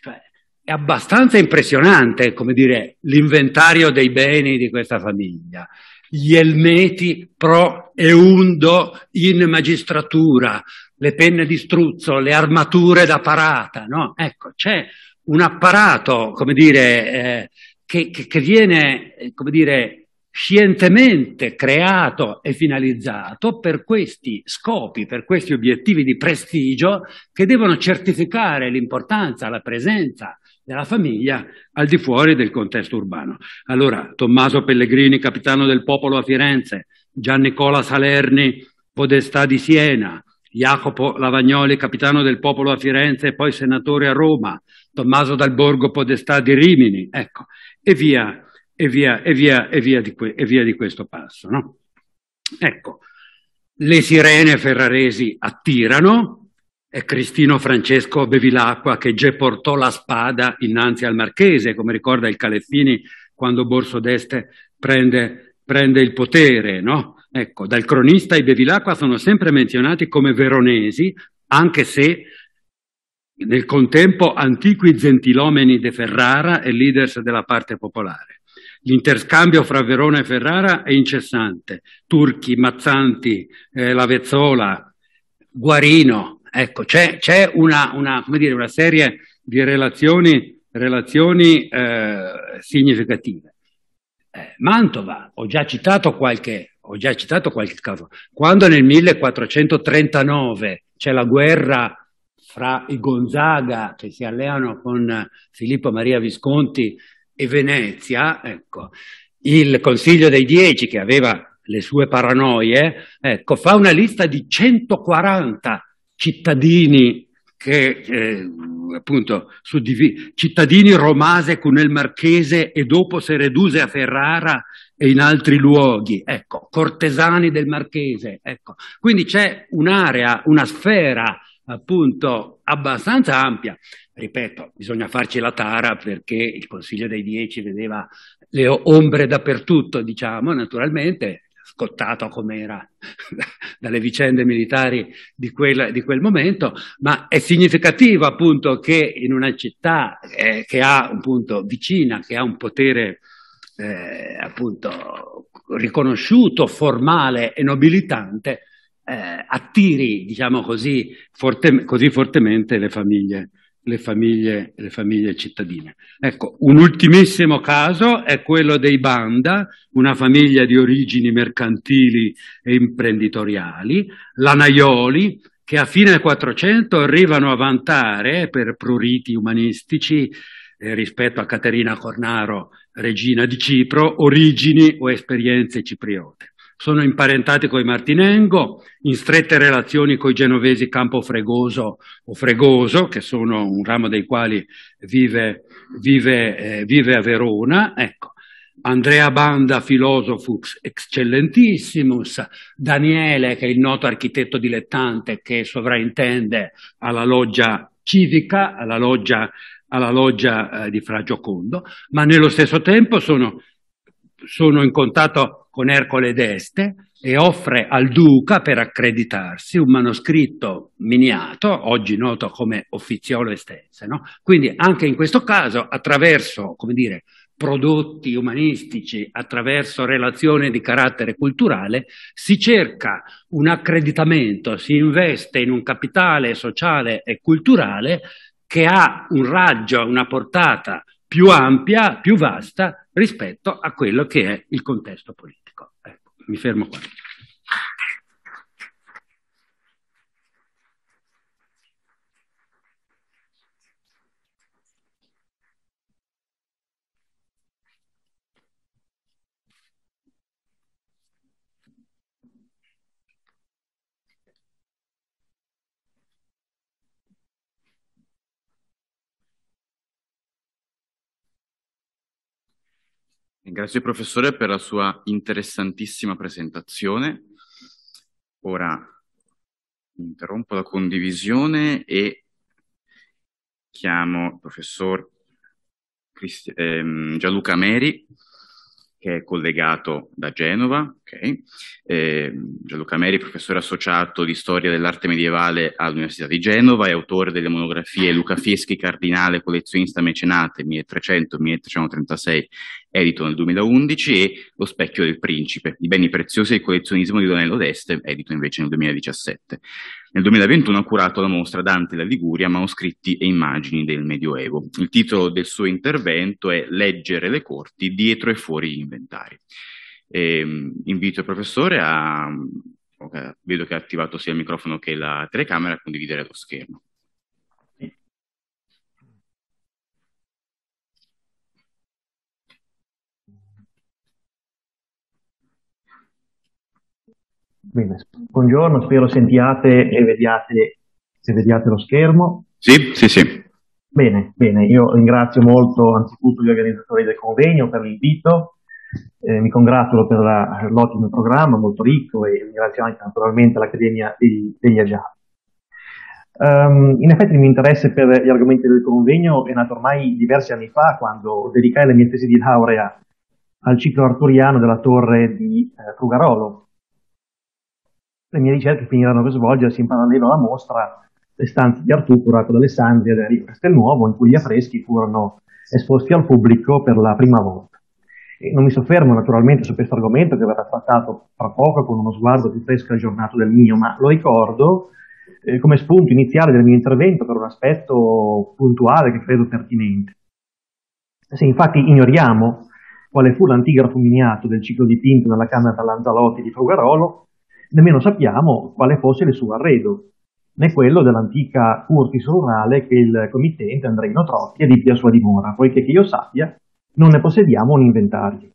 Cioè, è abbastanza impressionante, come dire, l'inventario dei beni di questa famiglia. Gli elmeti pro e undo in magistratura, le penne di struzzo, le armature da parata, no? Ecco, c'è un apparato, come dire, eh, che, che, che, viene, eh, come dire, scientemente creato e finalizzato per questi scopi, per questi obiettivi di prestigio che devono certificare l'importanza, la presenza della famiglia al di fuori del contesto urbano. Allora, Tommaso Pellegrini, capitano del popolo a Firenze, Gian Nicola Salerni, podestà di Siena, Jacopo Lavagnoli, capitano del popolo a Firenze e poi senatore a Roma, Tommaso dal Borgo Podestà di Rimini, ecco, e via, e via, e via, e via, di, e via di questo passo. No? Ecco, le sirene ferraresi attirano, è Cristino Francesco Bevilacqua che geportò la spada innanzi al marchese, come ricorda il Caleffini quando Borso d'Este prende, prende il potere, no? Ecco, dal cronista i Bevilacqua sono sempre menzionati come veronesi, anche se nel contempo antichi gentilomeni de Ferrara e leaders della parte popolare. L'interscambio fra Verona e Ferrara è incessante. Turchi, Mazzanti, eh, Lavezzola, Guarino. Ecco, c'è, una, una, una, serie di relazioni, relazioni eh, significative. Eh, Mantova, ho già citato qualche, ho già citato qualche caso. Quando nel 1439 c'è la guerra fra i Gonzaga che si alleano con Filippo Maria Visconti e Venezia, ecco, il Consiglio dei Dieci che aveva le sue paranoie, ecco, fa una lista di 140 cittadini che eh, appunto suddivi- cittadini romase con il marchese e dopo Sereduse a Ferrara e in altri luoghi, ecco, cortesani del marchese, ecco. Quindi c'è un'area, una sfera appunto abbastanza ampia. Ripeto, bisogna farci la tara perché il Consiglio dei Dieci vedeva le ombre dappertutto, diciamo, naturalmente, scottato come era *laughs* dalle vicende militari di quel, di quel, momento, ma è significativo appunto che in una città eh, che ha un punto vicina, che ha un potere eh, appunto riconosciuto, formale e nobilitante, eh, attiri, diciamo così, forte, così fortemente le famiglie, le, famiglie, le famiglie, cittadine. Ecco, un ultimissimo caso è quello dei Banda, una famiglia di origini mercantili e imprenditoriali, l'Anaioli, che a fine 400 arrivano a vantare per pruriti umanistici eh, rispetto a Caterina Cornaro, regina di Cipro, origini o esperienze cipriote. Sono imparentati con i Martinengo, in strette relazioni con i genovesi Campofregoso o Fregoso, che sono un ramo dei quali vive, vive, eh, vive a Verona. Ecco. Andrea Banda, filosofo eccellentissimus, Daniele, che è il noto architetto dilettante che sovraintende alla loggia civica, alla loggia, alla loggia eh, di Fra Giocondo, ma nello stesso tempo sono, sono in contatto con Ercole d'Este e offre al duca per accreditarsi un manoscritto miniato, oggi noto come Offiziolo Estense. No? Quindi anche in questo caso attraverso, come dire, prodotti umanistici attraverso relazioni di carattere culturale, si cerca un accreditamento, si investe in un capitale sociale e culturale che ha un raggio, una portata più ampia, più vasta rispetto a quello che è il contesto politico. Ecco, mi fermo qua. Grazie professore per la sua interessantissima presentazione. Ora interrompo la condivisione e chiamo il professor Christi ehm, Gianluca Meri che è collegato da Genova. Okay? Eh, Gianluca Meri, professore associato di storia dell'arte medievale all'Università di Genova, è autore delle monografie Luca Fieschi, cardinale, collezionista mecenate 1300-1336, edito nel 2011, e Lo specchio del principe, i beni preziosi e il collezionismo di Donello d'Este, edito invece nel 2017. Nel 2021 ha curato la mostra Dante la Liguria, manoscritti e immagini del Medioevo. Il titolo del suo intervento è Leggere le corti dietro e fuori gli inventari. E, ehm, invito il professore a... vedo che ha attivato sia il microfono che la telecamera a condividere lo schermo. Bene, buongiorno, spero sentiate e vediate, se vediate lo schermo. Sì, sì, sì. Bene, bene, io ringrazio molto anzitutto gli organizzatori del convegno per l'invito, eh, mi congratulo per la, l'ottimo programma, molto ricco, e ringrazio anche naturalmente l'Accademia degli, degli Agiati. Um, in effetti il mio interesse per gli argomenti del convegno è nato ormai diversi anni fa, quando dedicai la mia tesi di laurea al ciclo arturiano della torre di eh, Frugarolo, le mie ricerche finiranno per svolgersi in parallelo alla mostra Le stanze di Artucura con Alessandria di Castelnuovo, in cui gli affreschi furono esposti al pubblico per la prima volta. E non mi soffermo naturalmente su questo argomento che verrà trattato tra poco con uno sguardo più fresco e aggiornato del mio, ma lo ricordo eh, come spunto iniziale del mio intervento per un aspetto puntuale che credo pertinente. Se infatti ignoriamo quale fu l'antigrafo miniato del ciclo dipinto nella camera Lanzalotti di Frugarolo, nemmeno sappiamo quale fosse il suo arredo, né quello dell'antica curtis rurale che il committente Andreino Trotti adibbi a sua dimora, poiché che io sappia non ne possediamo un inventario.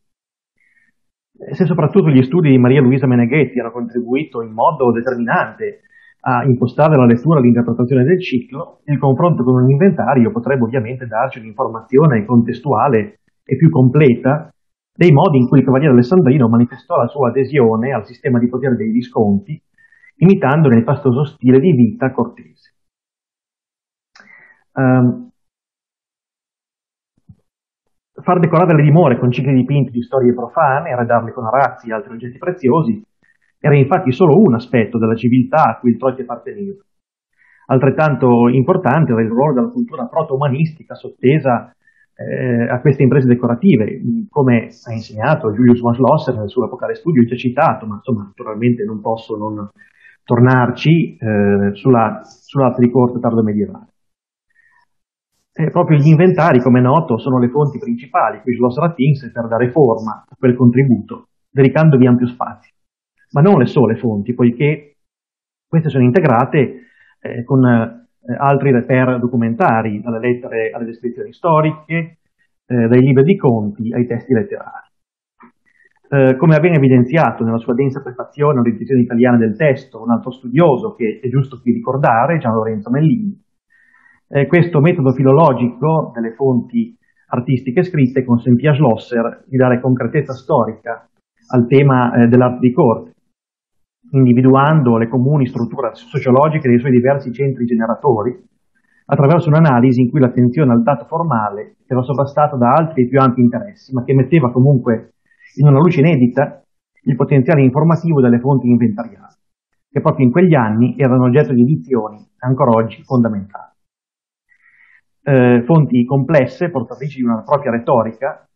Eh, se soprattutto gli studi di Maria Luisa Meneghetti hanno contribuito in modo determinante a impostare la lettura e l'interpretazione del ciclo, il confronto con un inventario potrebbe ovviamente darci un'informazione contestuale e più completa dei modi in cui il cavaliere alessandrino manifestò la sua adesione al sistema di potere dei Visconti, imitandone il pastoso stile di vita cortese. Um, far decorare le dimore con cicli dipinti di storie profane, arredarle con arazzi e altri oggetti preziosi, era infatti solo un aspetto della civiltà a cui il Troiti apparteneva. Altrettanto importante era il ruolo della cultura proto-umanistica sottesa eh, a queste imprese decorative, come ha insegnato Julius Maslosser nel suo epocale studio, già citato, ma insomma naturalmente non posso non tornarci eh, sulla, sulla tricorte tardo medievale. Eh, proprio gli inventari, come è noto, sono le fonti principali qui Schlosser attinse per dare forma a quel contributo, dedicandovi ampio spazio. Ma non le sole fonti, poiché queste sono integrate eh, con eh, altri reper documentari, dalle lettere alle descrizioni storiche, eh, dai libri di conti ai testi letterari. Eh, come ha ben evidenziato nella sua densa prefazione all'edizione italiana del testo, un altro studioso che è giusto qui ricordare, Gian Lorenzo Mellini, eh, questo metodo filologico delle fonti artistiche scritte consentì a Schlosser di dare concretezza storica al tema eh, dell'arte di corte, individuando le comuni strutture sociologiche dei suoi diversi centri generatori, attraverso un'analisi in cui l'attenzione al dato formale era sovrastata da altri e più ampi interessi, ma che metteva comunque in una luce inedita il potenziale informativo delle fonti inventariate, che proprio in quegli anni erano oggetto di edizioni ancora oggi fondamentali. Eh, fonti complesse, portatrici di una propria retorica,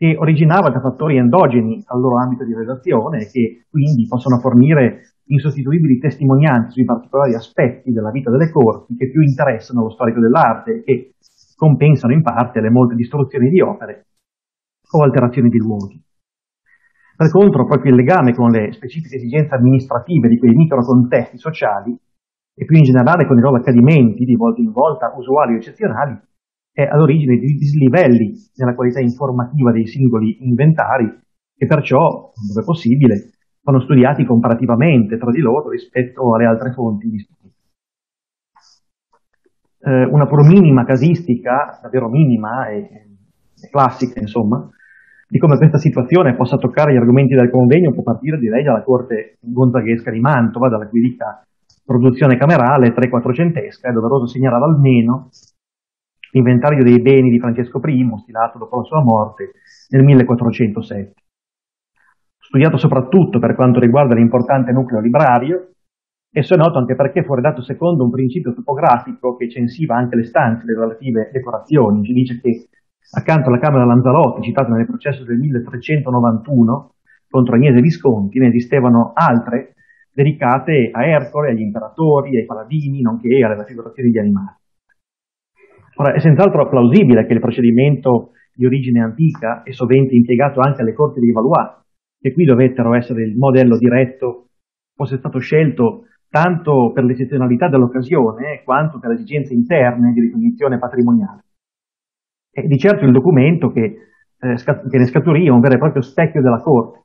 che originava da fattori endogeni al loro ambito di relazione e che quindi possono fornire insostituibili testimonianze sui particolari aspetti della vita delle corti che più interessano lo storico dell'arte e che compensano in parte le molte distruzioni di opere o alterazioni di luoghi. Per contro, proprio il legame con le specifiche esigenze amministrative di quei microcontesti sociali e più in generale con i loro accadimenti di volta in volta usuali o eccezionali è all'origine di dislivelli nella qualità informativa dei singoli inventari e perciò, dove possibile, vanno studiati comparativamente tra di loro rispetto alle altre fonti di studio. Eh, una pur minima casistica, davvero minima e, e classica, insomma, di come questa situazione possa toccare gli argomenti del convegno può partire direi dalla corte gonzaghesca di Mantova, dalla cui produzione camerale 3-400esca è doveroso segnalare almeno l'inventario dei beni di Francesco I, stilato dopo la sua morte nel 1407. Studiato soprattutto per quanto riguarda l'importante nucleo librario, esso è noto anche perché fu redatto secondo un principio topografico che censiva anche le stanze e le relative decorazioni. Ci dice che accanto alla Camera Lanzarote, citata nel processo del 1391 contro Agnese Visconti, ne esistevano altre dedicate a Ercole, agli imperatori, ai paladini, nonché alle raffigurazioni di animali. Ora, è senz'altro plausibile che il procedimento di origine antica e sovente impiegato anche alle corti di Valois, che qui dovettero essere il modello diretto, fosse stato scelto tanto per l'eccezionalità dell'occasione eh, quanto per le esigenze interne di ricognizione patrimoniale. E di certo il documento che, eh, che ne scaturì è un vero e proprio specchio della corte,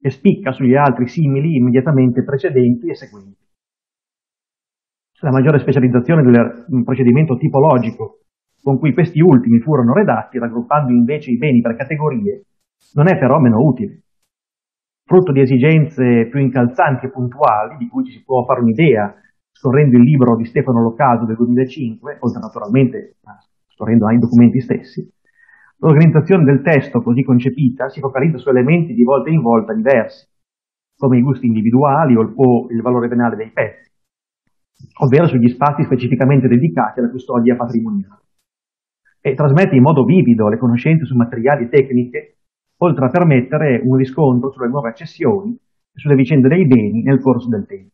che spicca sugli altri simili immediatamente precedenti e seguenti la maggiore specializzazione del procedimento tipologico con cui questi ultimi furono redatti, raggruppando invece i beni per categorie, non è però meno utile. Frutto di esigenze più incalzanti e puntuali, di cui ci si può fare un'idea scorrendo il libro di Stefano Locaso del 2005, oltre naturalmente scorrendo anche i documenti stessi, l'organizzazione del testo così concepita si focalizza su elementi di volta in volta diversi, come i gusti individuali o il valore penale dei pezzi ovvero sugli spazi specificamente dedicati alla custodia patrimoniale, e trasmette in modo vivido le conoscenze su materiali e tecniche, oltre a permettere un riscontro sulle nuove accessioni e sulle vicende dei beni nel corso del tempo.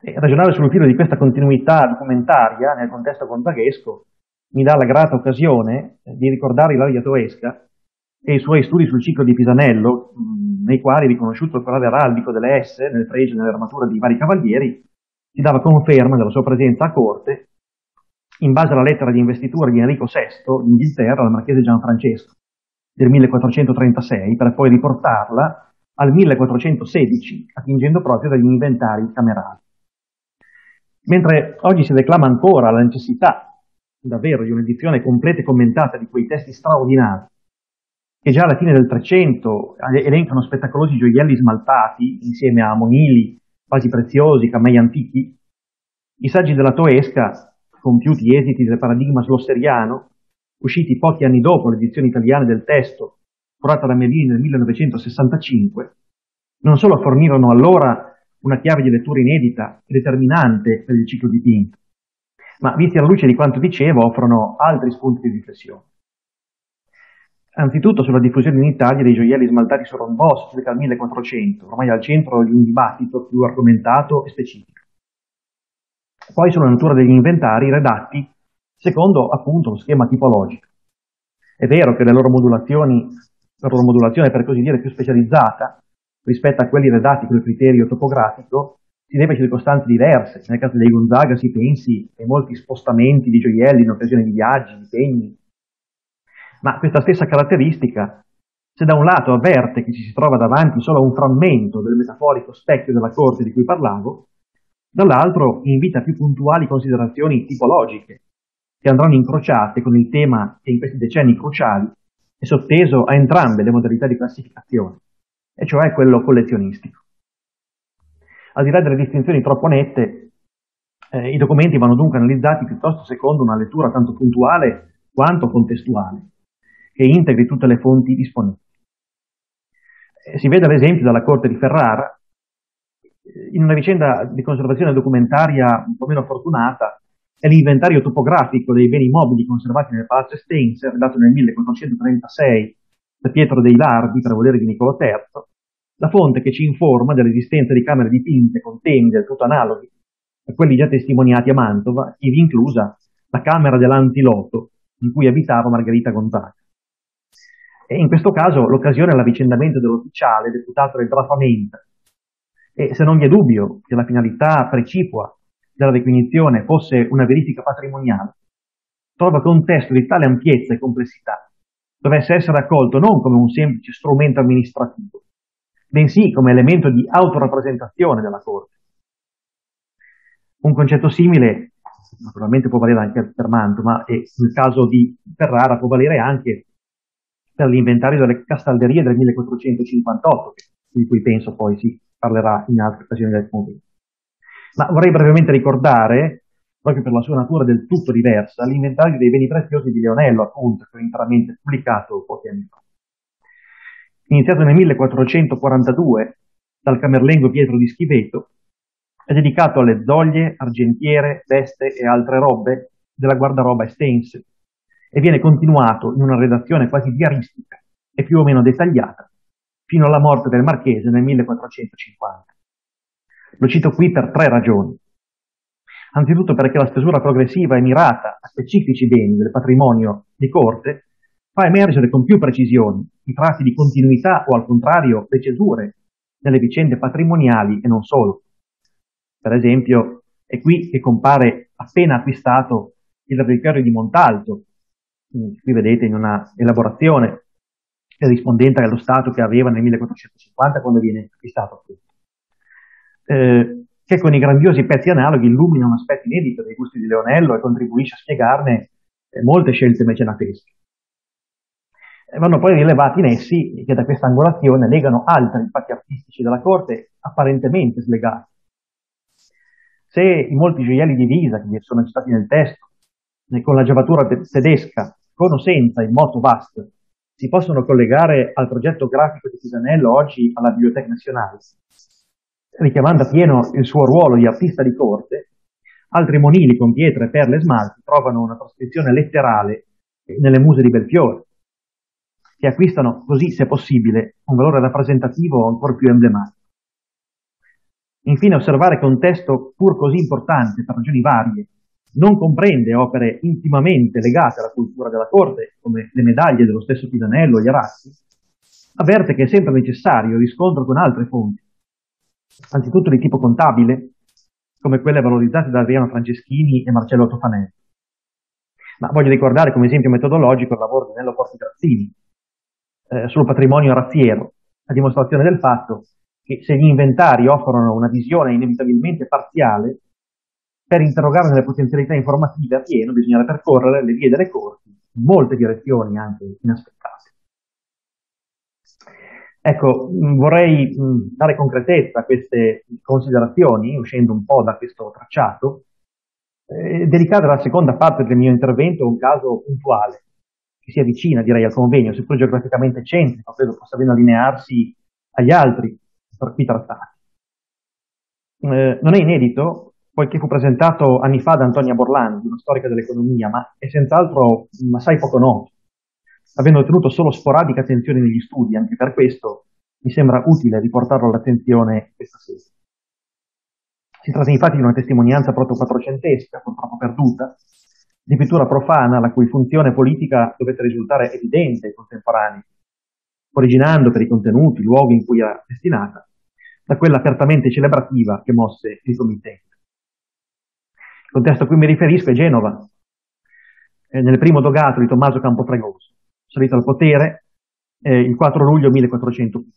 E ragionare sul filo di questa continuità documentaria nel contesto contaghesco mi dà la grata occasione eh, di ricordare Ilaria Toesca e i suoi studi sul ciclo di Pisanello, nei quali riconosciuto il corale araldico delle S nel fregio e nell'armatura di vari cavalieri, gli dava conferma della sua presenza a corte in base alla lettera di investitura di Enrico VI Inghilterra al marchese Gianfrancesco del 1436 per poi riportarla al 1416 attingendo proprio dagli inventari camerali. Mentre oggi si declama ancora la necessità davvero di un'edizione completa e commentata di quei testi straordinari che già alla fine del Trecento elencano spettacolosi gioielli smaltati insieme a monili vasi preziosi, camei antichi, i saggi della Toesca, compiuti esiti del paradigma slosseriano, usciti pochi anni dopo l'edizione italiana del testo, curata da Melini nel 1965, non solo fornirono allora una chiave di lettura inedita e determinante per il ciclo di dipinto, ma visti alla luce di quanto dicevo offrono altri spunti di riflessione anzitutto sulla diffusione in Italia dei gioielli smaltati su rombosso circa il 1400, ormai al centro di un dibattito più argomentato e specifico. Poi sulla natura degli inventari redatti secondo appunto uno schema tipologico. È vero che le loro modulazioni, la loro modulazione per così dire più specializzata rispetto a quelli redatti con il criterio topografico si deve a circostanze diverse, nel caso dei Gonzaga si pensi ai molti spostamenti di gioielli in occasione di viaggi, di impegni, ma questa stessa caratteristica, se da un lato avverte che ci si trova davanti solo a un frammento del metaforico specchio della corte di cui parlavo, dall'altro invita a più puntuali considerazioni tipologiche, che andranno incrociate con il tema che in questi decenni cruciali è sotteso a entrambe le modalità di classificazione, e cioè quello collezionistico. Al di là delle distinzioni troppo nette, eh, i documenti vanno dunque analizzati piuttosto secondo una lettura tanto puntuale quanto contestuale, che integri tutte le fonti disponibili. Eh, si vede ad esempio dalla Corte di Ferrara, eh, in una vicenda di conservazione documentaria un po' meno fortunata, è l'inventario topografico dei beni mobili conservati nel Palazzo Estense, dato nel 1436 da Pietro dei Lardi, per volere di Niccolo III, la fonte che ci informa dell'esistenza di camere dipinte con temi del tutto analoghi a quelli già testimoniati a Mantova, ed inclusa la camera dell'Antiloto, in cui abitava Margherita Gonzaga. E in questo caso l'occasione è l'avvicendamento dell'ufficiale deputato del trattamento. E se non vi è dubbio che la finalità precipua della definizione fosse una verifica patrimoniale, trova che un testo di tale ampiezza e complessità dovesse essere accolto non come un semplice strumento amministrativo, bensì come elemento di autorappresentazione della Corte. Un concetto simile naturalmente può valere anche per Manto, ma eh, nel caso di Ferrara può valere anche per l'inventario delle castalderie del 1458, di cui penso poi si parlerà in altre occasioni del convegno. Ma vorrei brevemente ricordare, proprio per la sua natura del tutto diversa, l'inventario dei beni preziosi di Leonello, appunto, che ho interamente pubblicato pochi anni fa. Iniziato nel 1442 dal camerlengo Pietro di Schiveto, è dedicato alle doglie, argentiere, veste e altre robe della guardaroba estense, e viene continuato in una redazione quasi diaristica e più o meno dettagliata fino alla morte del Marchese nel 1450. Lo cito qui per tre ragioni. Anzitutto perché la stesura progressiva e mirata a specifici beni del patrimonio di corte fa emergere con più precisione i tratti di continuità o al contrario le cesure nelle vicende patrimoniali e non solo. Per esempio, è qui che compare appena acquistato il reliquiario di Montalto, Mm, qui vedete in una elaborazione rispondente allo stato che aveva nel 1450 quando viene acquistato qui. Eh, che con i grandiosi pezzi analoghi illumina un aspetto inedito dei gusti di Leonello e contribuisce a spiegarne eh, molte scelte mecenatesche. E eh, vanno poi rilevati in essi che da questa angolazione legano altri fatti artistici della corte apparentemente slegati. Se i molti gioielli di Visa che sono citati nel testo, con la giovatura tedesca conoscenza in moto vasto si possono collegare al progetto grafico di Pisanello oggi alla Biblioteca Nazionale, richiamando a pieno il suo ruolo di artista di corte, altri monili con pietre, perle e smalti trovano una trascrizione letterale nelle muse di Belfiore, che acquistano così, se possibile, un valore rappresentativo ancora più emblematico. Infine, osservare che un testo, pur così importante per ragioni varie, non comprende opere intimamente legate alla cultura della corte, come le medaglie dello stesso Pisanello o gli Arazzi, avverte che è sempre necessario riscontro con altre fonti, anzitutto di tipo contabile, come quelle valorizzate da Adriano Franceschini e Marcello Tofanelli. Ma voglio ricordare come esempio metodologico il lavoro di Nello Porti Grazzini eh, sul patrimonio razziero, a dimostrazione del fatto che se gli inventari offrono una visione inevitabilmente parziale per interrogarne le potenzialità informative a pieno bisognerà percorrere le vie delle corti in molte direzioni anche inaspettate. Ecco, mm, vorrei mm, dare concretezza a queste considerazioni, uscendo un po' da questo tracciato, eh, dedicata alla seconda parte del mio intervento a un caso puntuale, che si avvicina direi al convegno, seppur geograficamente centrico, credo possa ben allinearsi agli altri qui trattati. Eh, non è inedito poiché fu presentato anni fa da Antonia Borlandi, una storica dell'economia, ma è senz'altro assai poco noto, avendo ottenuto solo sporadica attenzione negli studi, anche per questo mi sembra utile riportarlo all'attenzione questa sera. Si tratta infatti di una testimonianza proto-quattrocentesca, purtroppo perduta, di pittura profana la cui funzione politica dovette risultare evidente ai contemporanei, originando per i contenuti, i luoghi in cui era destinata, da quella apertamente celebrativa che mosse il comitato. Il contesto a cui mi riferisco è Genova, eh, nel primo dogato di Tommaso Campofragoso, salito al potere eh, il 4 luglio 1415.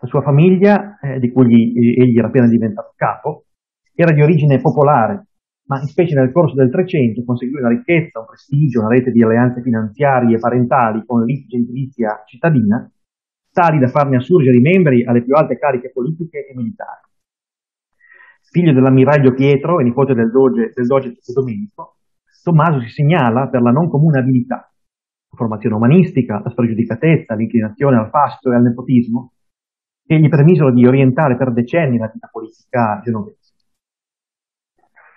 La sua famiglia, eh, di cui eh, egli era appena diventato capo, era di origine popolare, ma in specie nel corso del Trecento conseguì una ricchezza, un prestigio, una rete di alleanze finanziarie e parentali con l'elite gentilizia cittadina, tali da farne assurgere i membri alle più alte cariche politiche e militari figlio dell'ammiraglio Pietro e nipote del doge, del doge Domenico, Tommaso si segnala per la non comune abilità, la formazione umanistica, la spregiudicatezza, l'inclinazione al fasto e al nepotismo, che gli permisero di orientare per decenni la vita politica genovese.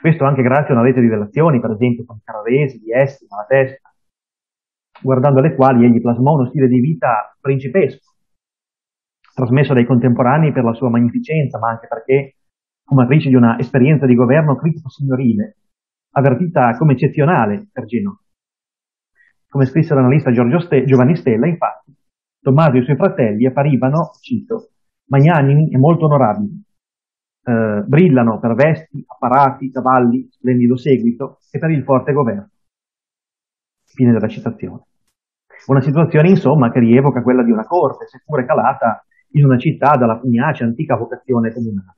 Questo anche grazie a una rete di relazioni, per esempio con Caravesi, di Diesti, Malatesta, guardando le quali egli plasmò uno stile di vita principesco, trasmesso dai contemporanei per la sua magnificenza, ma anche perché fumatrice di una esperienza di governo critico-signorile, avvertita come eccezionale per Genova. Come scrisse l'analista Ste- Giovanni Stella, infatti, Tommaso e i suoi fratelli apparivano, cito, magnanimi e molto onorabili. Eh, brillano per vesti, apparati, cavalli, splendido seguito e per il forte governo. Fine della citazione. Una situazione, insomma, che rievoca quella di una corte, seppure calata in una città dalla pugnace antica vocazione comunale.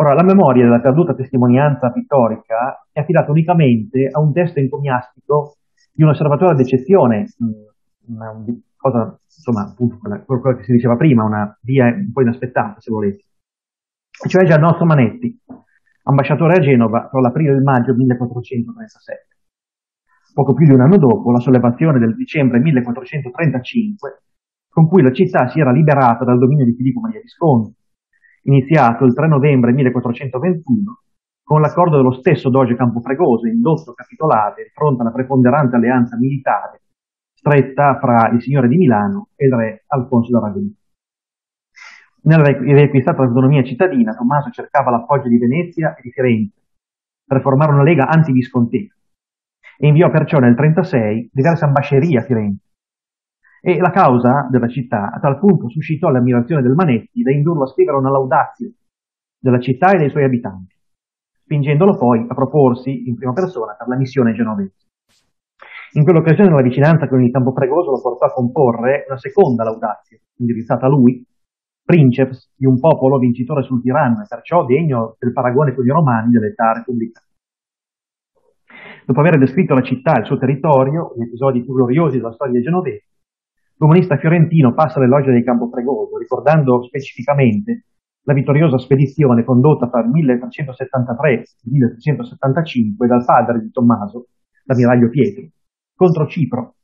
Ora, la memoria della perduta testimonianza pittorica è affidata unicamente a un testo encomiastico di un osservatore d'eccezione, mm, una, cosa, insomma, appunto quella, che si diceva prima, una via un po' inaspettata, se volete, cioè Giannozzo Manetti, ambasciatore a Genova tra l'aprile e il maggio 1437. Poco più di un anno dopo la sollevazione del dicembre 1435, con cui la città si era liberata dal dominio di Filippo Maria Visconti, iniziato il 3 novembre 1421 con l'accordo dello stesso Doge Campofregoso, indotto capitolare di fronte alla preponderante alleanza militare stretta fra il signore di Milano e il re Alfonso d'Aragona. Nella requistata autonomia cittadina, Tommaso cercava l'appoggio di Venezia e di Firenze per formare una lega anti antiviscontina e inviò perciò nel 1936 diverse ambascerie a Firenze e la causa della città a tal punto suscitò l'ammirazione del Manetti da indurlo a scrivere una laudazio della città e dei suoi abitanti, spingendolo poi a proporsi in prima persona per la missione genovese. In quell'occasione la vicinanza con il campo pregoso lo portò a comporre una seconda laudazio, indirizzata a lui, princeps di un popolo vincitore sul tiranno e perciò degno del paragone con i romani dell'età repubblicana. Dopo aver descritto la città e il suo territorio, gli episodi più gloriosi della storia genovese, l'umanista fiorentino passa l'elogio di Pregoso, ricordando specificamente la vittoriosa spedizione condotta tra il 1373 e il 1375 dal padre di Tommaso, l'ammiraglio Pietro, contro Cipro,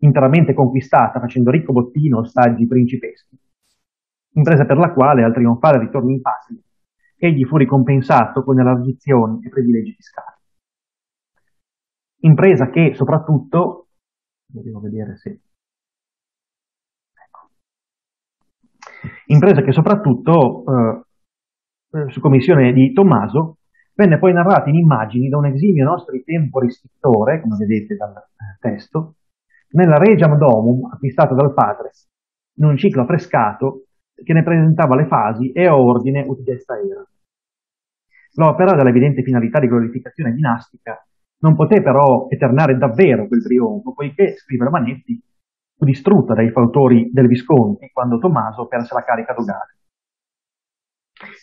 interamente conquistata facendo ricco bottino ostaggi principeschi, impresa per la quale al trionfale ritorno in patria egli fu ricompensato con elargizioni e privilegi fiscali. Impresa che soprattutto, devo vedere se impresa che soprattutto eh, eh, su commissione di Tommaso venne poi narrata in immagini da un esimio nostro di tempo ristittore, come vedete dal eh, testo, nella Regiam Domum acquistata dal padre, in un ciclo affrescato che ne presentava le fasi e a ordine ut desta era. L'opera, dall'evidente finalità di glorificazione dinastica, non poté però eternare davvero quel trionfo, poiché, scrive Romanetti, distrutta dai fautori del Visconti quando Tommaso perse la carica ducale.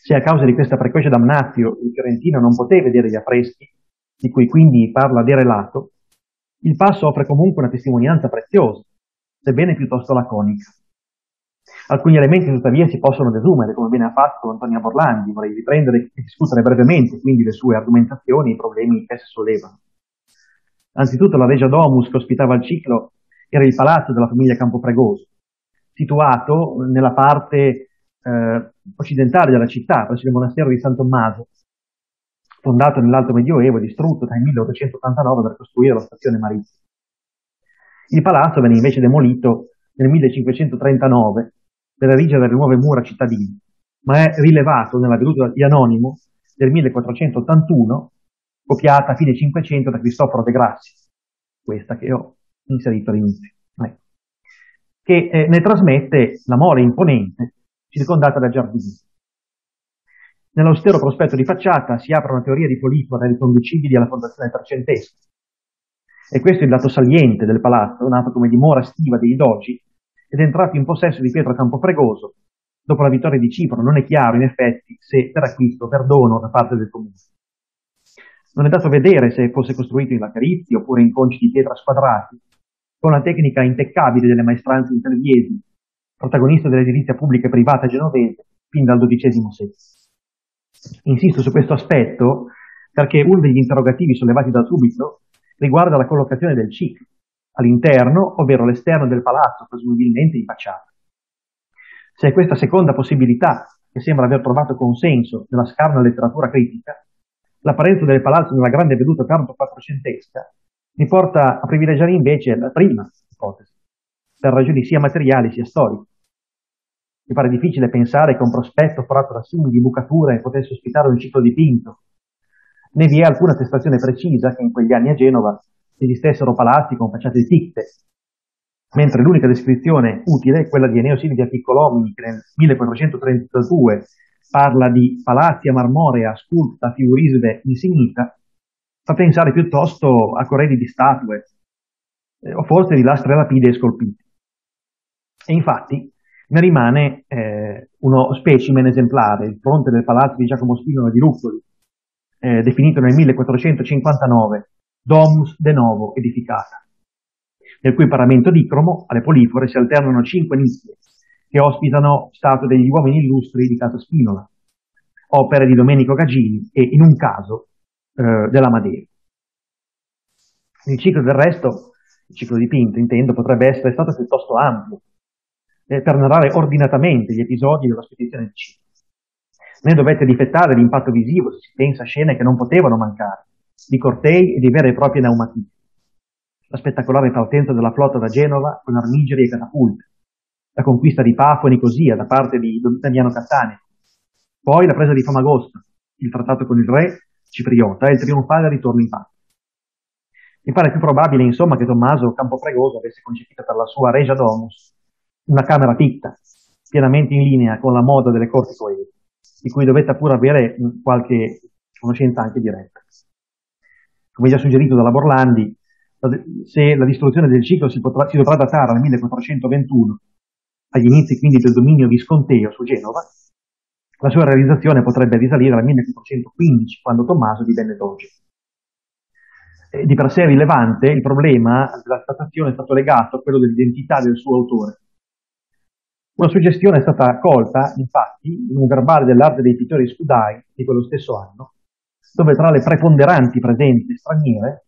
Se a causa di questa precoce damnatio il Fiorentino non poté vedere gli affreschi, di cui quindi parla di relato, il passo offre comunque una testimonianza preziosa, sebbene piuttosto laconica. Alcuni elementi tuttavia si possono desumere, come bene ha fatto Antonio Borlandi, vorrei riprendere e discutere brevemente quindi le sue argomentazioni e i problemi che si sollevano. Anzitutto la Regia Domus che ospitava il ciclo era il palazzo della famiglia Campopregoso, situato nella parte eh, occidentale della città, presso il monastero di San Tommaso, fondato nell'Alto Medioevo e distrutto nel 1889 per costruire la stazione marittima. Il palazzo venne invece demolito nel 1539 per erigere le nuove mura cittadine, ma è rilevato nella veduta di Anonimo del 1481, copiata a fine 500 da Cristoforo de Grassi, questa che ho inserito all'inizio, ecco. che eh, ne trasmette la mole imponente circondata da giardini. Nell'austero prospetto di facciata si apre una teoria di politura riconducibili alla fondazione trecentesca. E questo è il lato saliente del palazzo, nato come dimora estiva dei dogi ed entrato in possesso di Pietro Campofregoso dopo la vittoria di Cipro. Non è chiaro, in effetti, se per acquisto o per dono da parte del comune. Non è dato vedere se fosse costruito in lacarizi oppure in conci di pietra squadrati, con la tecnica impeccabile delle maestranze interviesi, protagonista dell'edilizia pubblica e privata genovese fin dal XII secolo. Insisto su questo aspetto perché uno degli interrogativi sollevati da subito riguarda la collocazione del CIC all'interno, ovvero all'esterno del palazzo, presumibilmente in facciata. Se è questa seconda possibilità che sembra aver trovato consenso nella scarna letteratura critica, l'apparenza del palazzo nella grande veduta tardo quattrocentesca mi porta a privilegiare invece la prima ipotesi, per ragioni sia materiali sia storiche. Mi pare difficile pensare che un prospetto forato da simili bucature potesse ospitare un ciclo dipinto, né vi è alcuna attestazione precisa che in quegli anni a Genova esistessero palazzi con facciate fitte, mentre l'unica descrizione utile è quella di Eneo Silvia Piccolomini che nel 1432 parla di palazzi a marmorea sculpta figurisbe insignita fa pensare piuttosto a corredi di statue eh, o forse di lastre rapide e scolpite. E infatti ne rimane eh, uno specimen esemplare, il fronte del palazzo di Giacomo Spinola di Ruffoli, eh, definito nel 1459 Domus de Novo edificata, nel cui paramento dicromo alle polifore si alternano cinque nicchie che ospitano statue degli uomini illustri di casa Spinola, opere di Domenico Gagini e, in un caso, eh, della Madeira. Il ciclo del resto, il ciclo dipinto intendo, potrebbe essere stato piuttosto ampio eh, per narrare ordinatamente gli episodi della spedizione di Cipro. Ne dovette difettare l'impatto visivo, si pensa a scene che non potevano mancare, di cortei e di vere e proprie naumatie. La spettacolare partenza della flotta da Genova con armigeri e catapulte, la conquista di Papua e Nicosia da parte di Don Italiano Cattaneo, poi la presa di Famagosta, il trattato con il re cipriota e il trionfale ritorno in patria. Mi pare più probabile, insomma, che Tommaso Campofregoso avesse concepito per la sua regia domus una camera fitta, pienamente in linea con la moda delle corti coesi, di cui dovette pure avere qualche conoscenza anche diretta. Come già suggerito dalla Borlandi, se la distruzione del ciclo si, potrà, si dovrà datare al 1421, agli inizi quindi del dominio visconteo su Genova, la sua realizzazione potrebbe risalire al 1415, quando Tommaso divenne doge. E di per sé rilevante, il problema della trattazione è stato legato a quello dell'identità del suo autore. Una suggestione è stata accolta, infatti, in un verbale dell'arte dei pittori scudai di quello stesso anno, dove tra le preponderanti presenze straniere,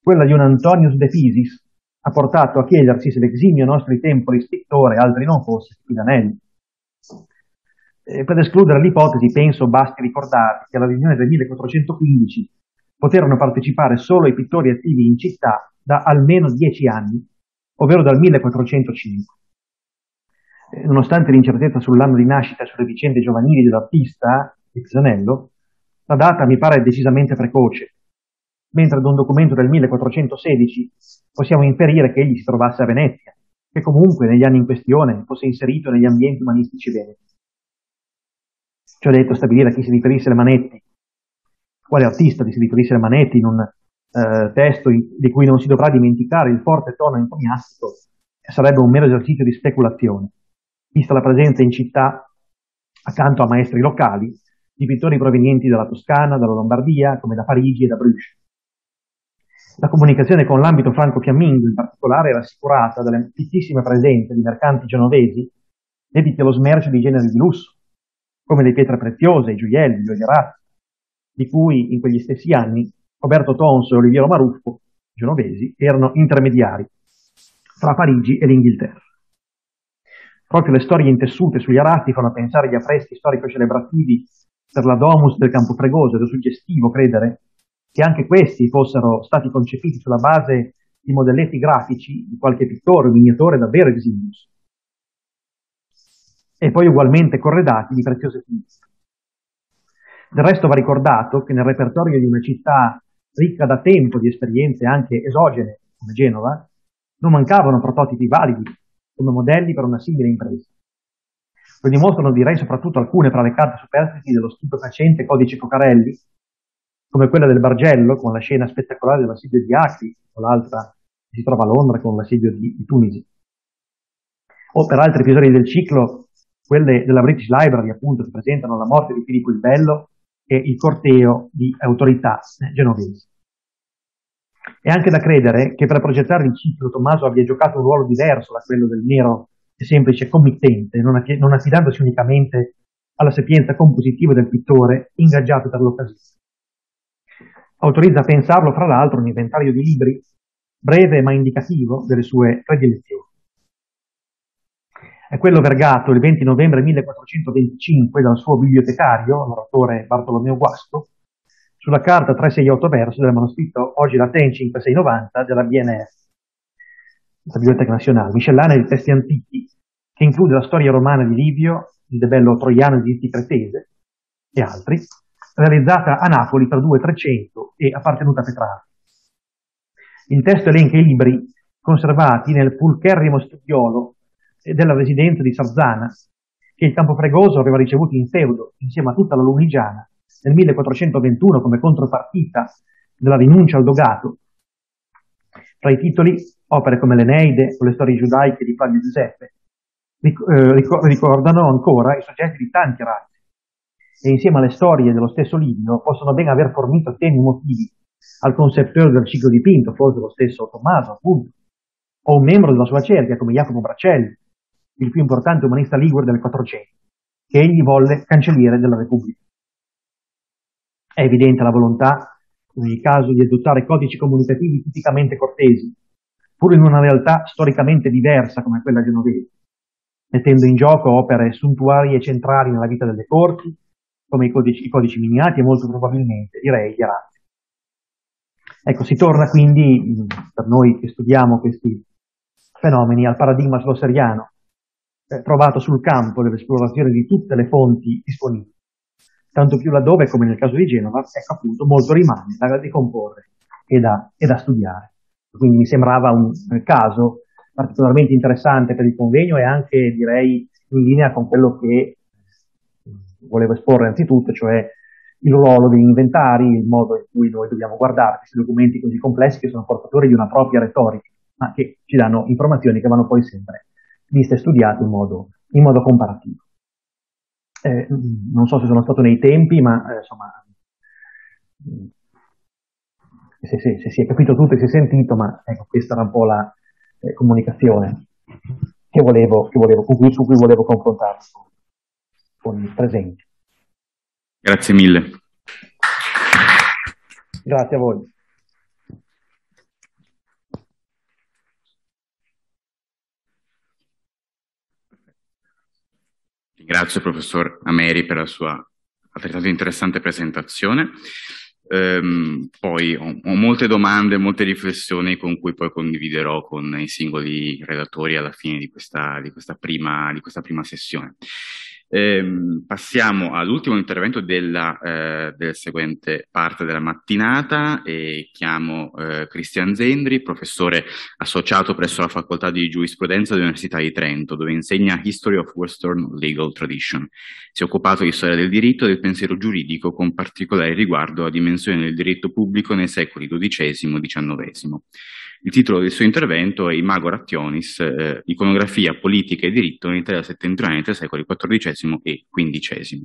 quella di un Antonius de Pisis ha portato a chiedersi se l'eximio nostri tempoli scrittore, altri non fosse Pidanelli. Eh, per escludere l'ipotesi, penso basti ricordare che alla riunione del 1415 poterono partecipare solo i pittori attivi in città da almeno dieci anni, ovvero dal 1405. Eh, nonostante l'incertezza sull'anno di nascita e sulle vicende giovanili dell'artista, Pizzanello, la data mi pare decisamente precoce, mentre da un documento del 1416 possiamo inferire che egli si trovasse a Venezia, che comunque negli anni in questione fosse inserito negli ambienti umanistici veneti ci ho detto stabilire a chi si riferisse le manetti, quale artista si riferisse le manetti in un eh, testo in, di cui non si dovrà dimenticare il forte tono encomiastico, sarebbe un mero esercizio di speculazione, vista la presenza in città, accanto a maestri locali, di pittori provenienti dalla Toscana, dalla Lombardia, come da Parigi e da Bruges. La comunicazione con l'ambito franco-fiammingo in particolare era assicurata dalle moltissime presenze di mercanti genovesi dediti allo smercio di generi di lusso, come le pietre preziose, i gioielli, gli ogerati, di cui in quegli stessi anni Roberto Tonso e Oliviero Maruffo, genovesi, erano intermediari tra Parigi e l'Inghilterra. Proprio le storie intessute sugli arazzi fanno pensare agli affreschi storico-celebrativi per la domus del campo fregoso ed è suggestivo credere che anche questi fossero stati concepiti sulla base di modelletti grafici di qualche pittore o miniatore davvero esimio e poi ugualmente corredati di preziose sinistre. Del resto va ricordato che nel repertorio di una città ricca da tempo di esperienze anche esogene, come Genova, non mancavano prototipi validi come modelli per una simile impresa. Lo dimostrano direi soprattutto alcune fra le carte superstiti dello stupefacente codice Coccarelli, come quella del Bargello con la scena spettacolare dell'assedio di Acri, o l'altra che si trova a Londra con l'assedio di, di Tunisi. O per altri episodi del ciclo quelle della British Library appunto che presentano la morte di Filippo il Bello e il corteo di autorità eh, genovesi. È anche da credere che per progettare il ciclo Tommaso abbia giocato un ruolo diverso da quello del mero e semplice committente, non affidandosi unicamente alla sapienza compositiva del pittore ingaggiato per l'occasione. Autorizza a pensarlo, fra l'altro, un inventario di libri breve ma indicativo delle sue predilezioni è quello vergato il 20 novembre 1425 dal suo bibliotecario, l'oratore Bartolomeo Guasto, sulla carta 368 verso del manoscritto Oggi Latin 5690 della BNF, la Biblioteca Nazionale, miscellanea di testi antichi, che include la storia romana di Livio, il debello troiano di Diritti Cretese e altri, realizzata a Napoli tra 2 e 300 e appartenuta a Petrarca. Il testo elenca i libri conservati nel pulcherrimo studiolo della residenza di Sarzana, che il campo fregoso aveva ricevuto in feudo insieme a tutta la Lunigiana nel 1421 come contropartita della rinuncia al dogato. Tra i titoli opere come l'Eneide o le storie giudaiche di Flavio Giuseppe eh, ricordano ancora i soggetti di tanti razzi e insieme alle storie dello stesso Livio possono ben aver fornito temi motivi al conceptore del ciclo dipinto, forse lo stesso Tommaso appunto, o un membro della sua cerchia come Jacopo Braccelli, il più importante umanista ligure del 400, che egli volle cancelliere della Repubblica. È evidente la volontà, in ogni caso, di adottare codici comunicativi tipicamente cortesi, pur in una realtà storicamente diversa come quella genovese, mettendo in gioco opere suntuarie e centrali nella vita delle corti, come i codici, i codici miniati e molto probabilmente, direi, gli arazzi. Ecco, si torna quindi, per noi che studiamo questi fenomeni, al paradigma slosseriano, eh, trovato sul campo dell'esplorazione di tutte le fonti disponibili, tanto più laddove, come nel caso di Genova, ecco appunto molto rimane da decomporre e da, e da studiare. Quindi mi sembrava un caso particolarmente interessante per il convegno e anche direi in linea con quello che eh, volevo esporre anzitutto, cioè il ruolo degli inventari, il modo in cui noi dobbiamo guardare questi documenti così complessi che sono portatori di una propria retorica, ma che ci danno informazioni che vanno poi sempre viste e studiate in modo, in modo comparativo. Eh, non so se sono stato nei tempi, ma eh, insomma, eh, se, se, se, si è capito tutto e si è sentito, ma ecco, questa era un po' la eh, comunicazione che volevo, che volevo, su, cui, su cui volevo confrontarmi con il presente. Grazie mille. Grazie a voi. Ringrazio il professor Ameri per la sua altrettanto interessante presentazione. Ehm, poi ho, ho, molte domande, molte riflessioni con cui poi condividerò con i singoli redattori alla fine di questa, di questa, prima, di questa prima sessione. Ehm, passiamo all'ultimo intervento della, eh, della, seguente parte della mattinata e chiamo eh, Cristian Zendri, professore associato presso la Facoltà di Giurisprudenza dell'Università di Trento, dove insegna History of Western Legal Tradition. Si è occupato di storia del diritto e del pensiero giuridico con particolare riguardo alla dimensione del diritto pubblico nei secoli XII e XIX. Il titolo del suo intervento è Il Rationis, eh, iconografia, politica e diritto in Italia settentrionale tra i secoli XIV e XV.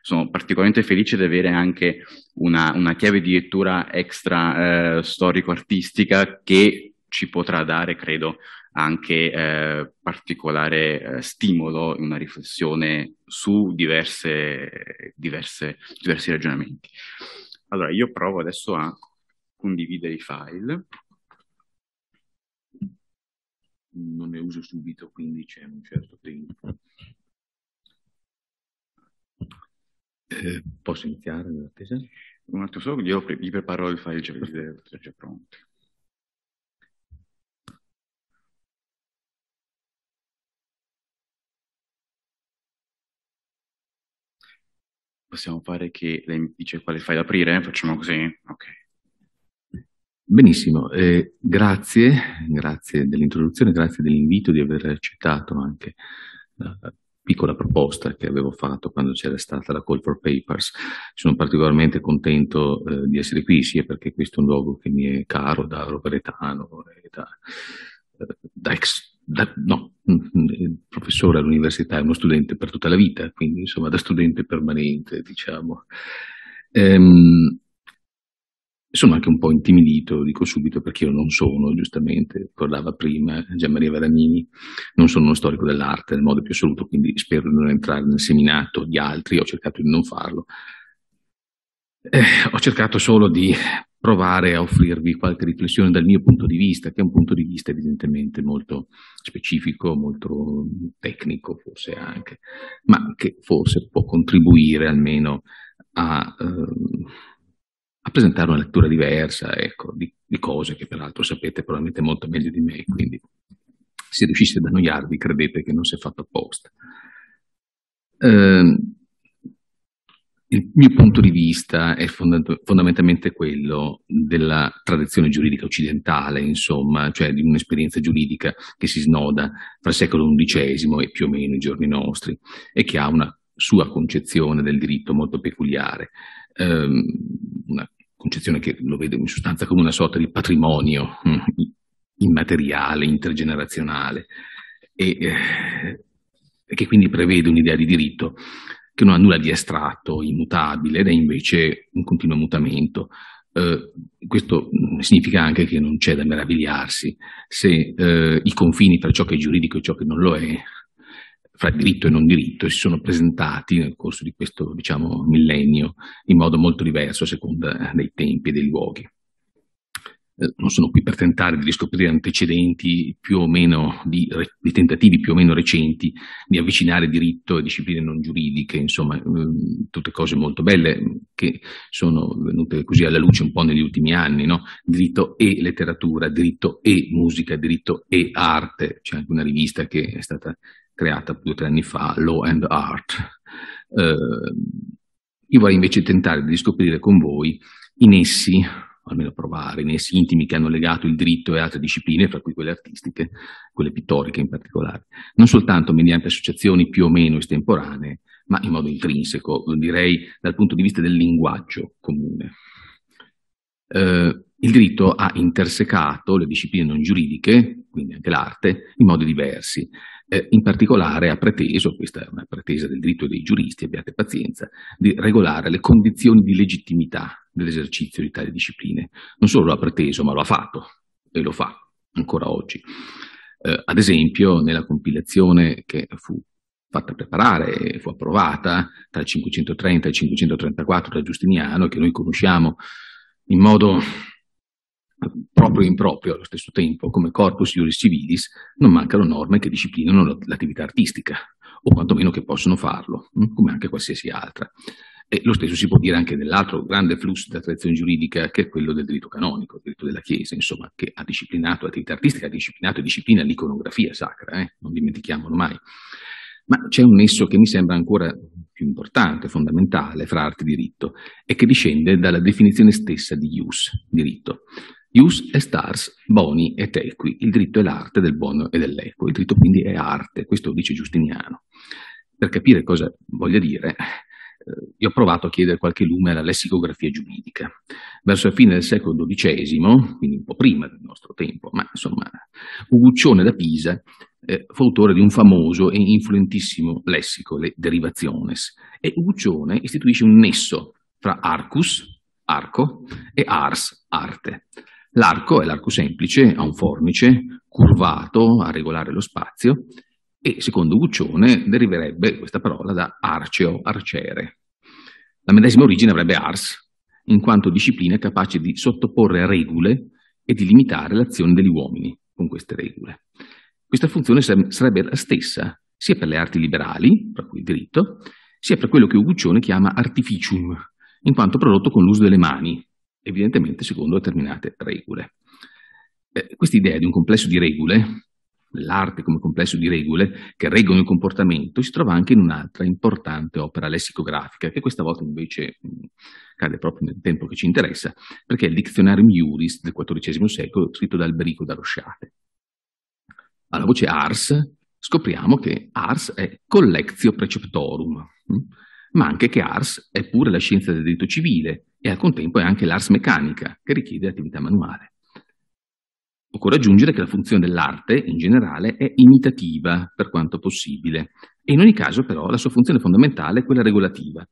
Sono particolarmente felice di avere anche una, una chiave di lettura extra eh, storico-artistica che ci potrà dare, credo, anche eh, particolare eh, stimolo in una riflessione su diverse, diverse, diversi ragionamenti. Allora, io provo adesso a condividere i file non ne uso subito, quindi c'è un certo tempo. Eh, posso iniziare nell'attesa? Un attimo solo, io pre- gli preparo il file già, già pronto. Possiamo fare che lei mi dice quale file aprire? Facciamo così? Ok. Benissimo, eh, grazie, grazie dell'introduzione, grazie dell'invito di aver citato anche la piccola proposta che avevo fatto quando c'era stata la Call for Papers. Sono particolarmente contento eh, di essere qui, sia perché questo è un luogo che mi è caro da roveretano e eh, da, eh, da ex da, no, mm, mm, eh, professore all'università, e uno studente per tutta la vita, quindi insomma da studente permanente, diciamo. Ehm, sono anche un po' intimidito, dico subito, perché io non sono, giustamente, parlava prima Gianmaria Varanini, non sono uno storico dell'arte nel modo più assoluto, quindi spero di non entrare nel seminato di altri, ho cercato di non farlo. Eh, ho cercato solo di provare a offrirvi qualche riflessione dal mio punto di vista, che è un punto di vista evidentemente molto specifico, molto tecnico forse anche, ma che forse può contribuire almeno a... Eh, a presentare una lettura diversa ecco, di, di, cose che peraltro sapete probabilmente molto meglio di me, quindi se riusciste ad annoiarvi credete che non si è fatto apposta. Eh, il mio punto di vista è fond- fondamentalmente quello della tradizione giuridica occidentale, insomma, cioè di un'esperienza giuridica che si snoda fra il secolo XI e più o meno i giorni nostri e che ha una sua concezione del diritto molto peculiare ehm, una concezione che lo vede in sostanza come una sorta di patrimonio mh, mm, immateriale, intergenerazionale, e, eh, che quindi prevede un'idea di diritto che non ha nulla di astratto, immutabile, ed è invece un continuo mutamento. Eh, questo mm, significa anche che non c'è da meravigliarsi se eh, i confini tra ciò che è giuridico e ciò che non lo è fra diritto e non diritto e si sono presentati nel corso di questo diciamo, millennio in modo molto diverso a seconda dei tempi e dei luoghi. Eh, non sono qui per tentare di riscoprire antecedenti più o meno di, di, tentativi più o meno recenti di avvicinare diritto e discipline non giuridiche, insomma, eh, tutte cose molto belle che sono venute così alla luce un po' negli ultimi anni, no? diritto e letteratura, diritto e musica, diritto e arte, c'è anche una rivista che è stata creata due o tre anni fa, Law and Art. Eh, io vorrei invece tentare di scoprire con voi i nessi, almeno provare, i nessi intimi che hanno legato il diritto e altre discipline, fra cui quelle artistiche, quelle pittoriche in particolare, non soltanto mediante associazioni più o meno estemporanee, ma in modo intrinseco, direi dal punto di vista del linguaggio comune. Eh, il diritto ha intersecato le discipline non giuridiche, quindi anche l'arte, in modi diversi, eh, in particolare ha preteso, questa è una pretesa del diritto dei giuristi, abbiate pazienza, di regolare le condizioni di legittimità dell'esercizio di tali discipline. Non solo lo ha preteso, ma lo ha fatto e lo fa ancora oggi. Eh, ad esempio, nella compilazione che fu fatta preparare e fu approvata tra il 530 e il 534 da Giustiniano, che noi conosciamo in modo proprio e improprio allo stesso tempo, come corpus iuris civilis, non mancano norme che disciplinano l'attività artistica, o quantomeno che possono farlo, hm, come anche qualsiasi altra. E lo stesso si può dire anche dell'altro grande flusso di attrazione giuridica, che è quello del diritto canonico, il diritto della Chiesa, insomma, che ha disciplinato l'attività artistica, ha disciplinato e disciplina l'iconografia sacra, eh? non dimentichiamolo mai. Ma c'è un nesso che mi sembra ancora più importante, fondamentale, fra arte e diritto, e che discende dalla definizione stessa di ius, diritto. Ius e stars, boni et equi, il diritto è l'arte del buono e dell'equo, il diritto quindi è arte, questo dice Giustiniano. Per capire cosa voglia dire, eh, io ho provato a chiedere qualche lume alla lessicografia giuridica. Verso la fine del secolo XII, quindi un po' prima del nostro tempo, ma insomma, Uguccione da Pisa eh, fu autore di un famoso e influentissimo lessico, le Derivationes, e Uguccione istituisce un nesso fra arcus, arco, e ars, arte. L'arco è l'arco semplice, ha un fornice, curvato a regolare lo spazio e secondo Guccione deriverebbe questa parola da arceo, arciere. La medesima origine avrebbe ars, in quanto disciplina capace di sottoporre a regole e di limitare l'azione degli uomini con queste regole. Questa funzione sarebbe la stessa sia per le arti liberali, tra cui il diritto, sia per quello che Guccione chiama artificium, in quanto prodotto con l'uso delle mani, evidentemente secondo determinate regole. Eh, questa idea di un complesso di regole, l'arte come complesso di regole che reggono il comportamento, si trova anche in un'altra importante opera lessicografica, che questa volta invece mh, cade proprio nel tempo che ci interessa, perché è il Dizionarium Iuris del XIV secolo, scritto da Alberico da Rosciate. Alla voce ars scopriamo che ars è collectio preceptorum, mh? ma anche che ars è pure la scienza del diritto civile, e al contempo è anche l'ars meccanica, che richiede attività manuale. Occorre aggiungere che la funzione dell'arte, in generale, è imitativa per quanto possibile, e in ogni caso però la sua funzione fondamentale è quella regolativa.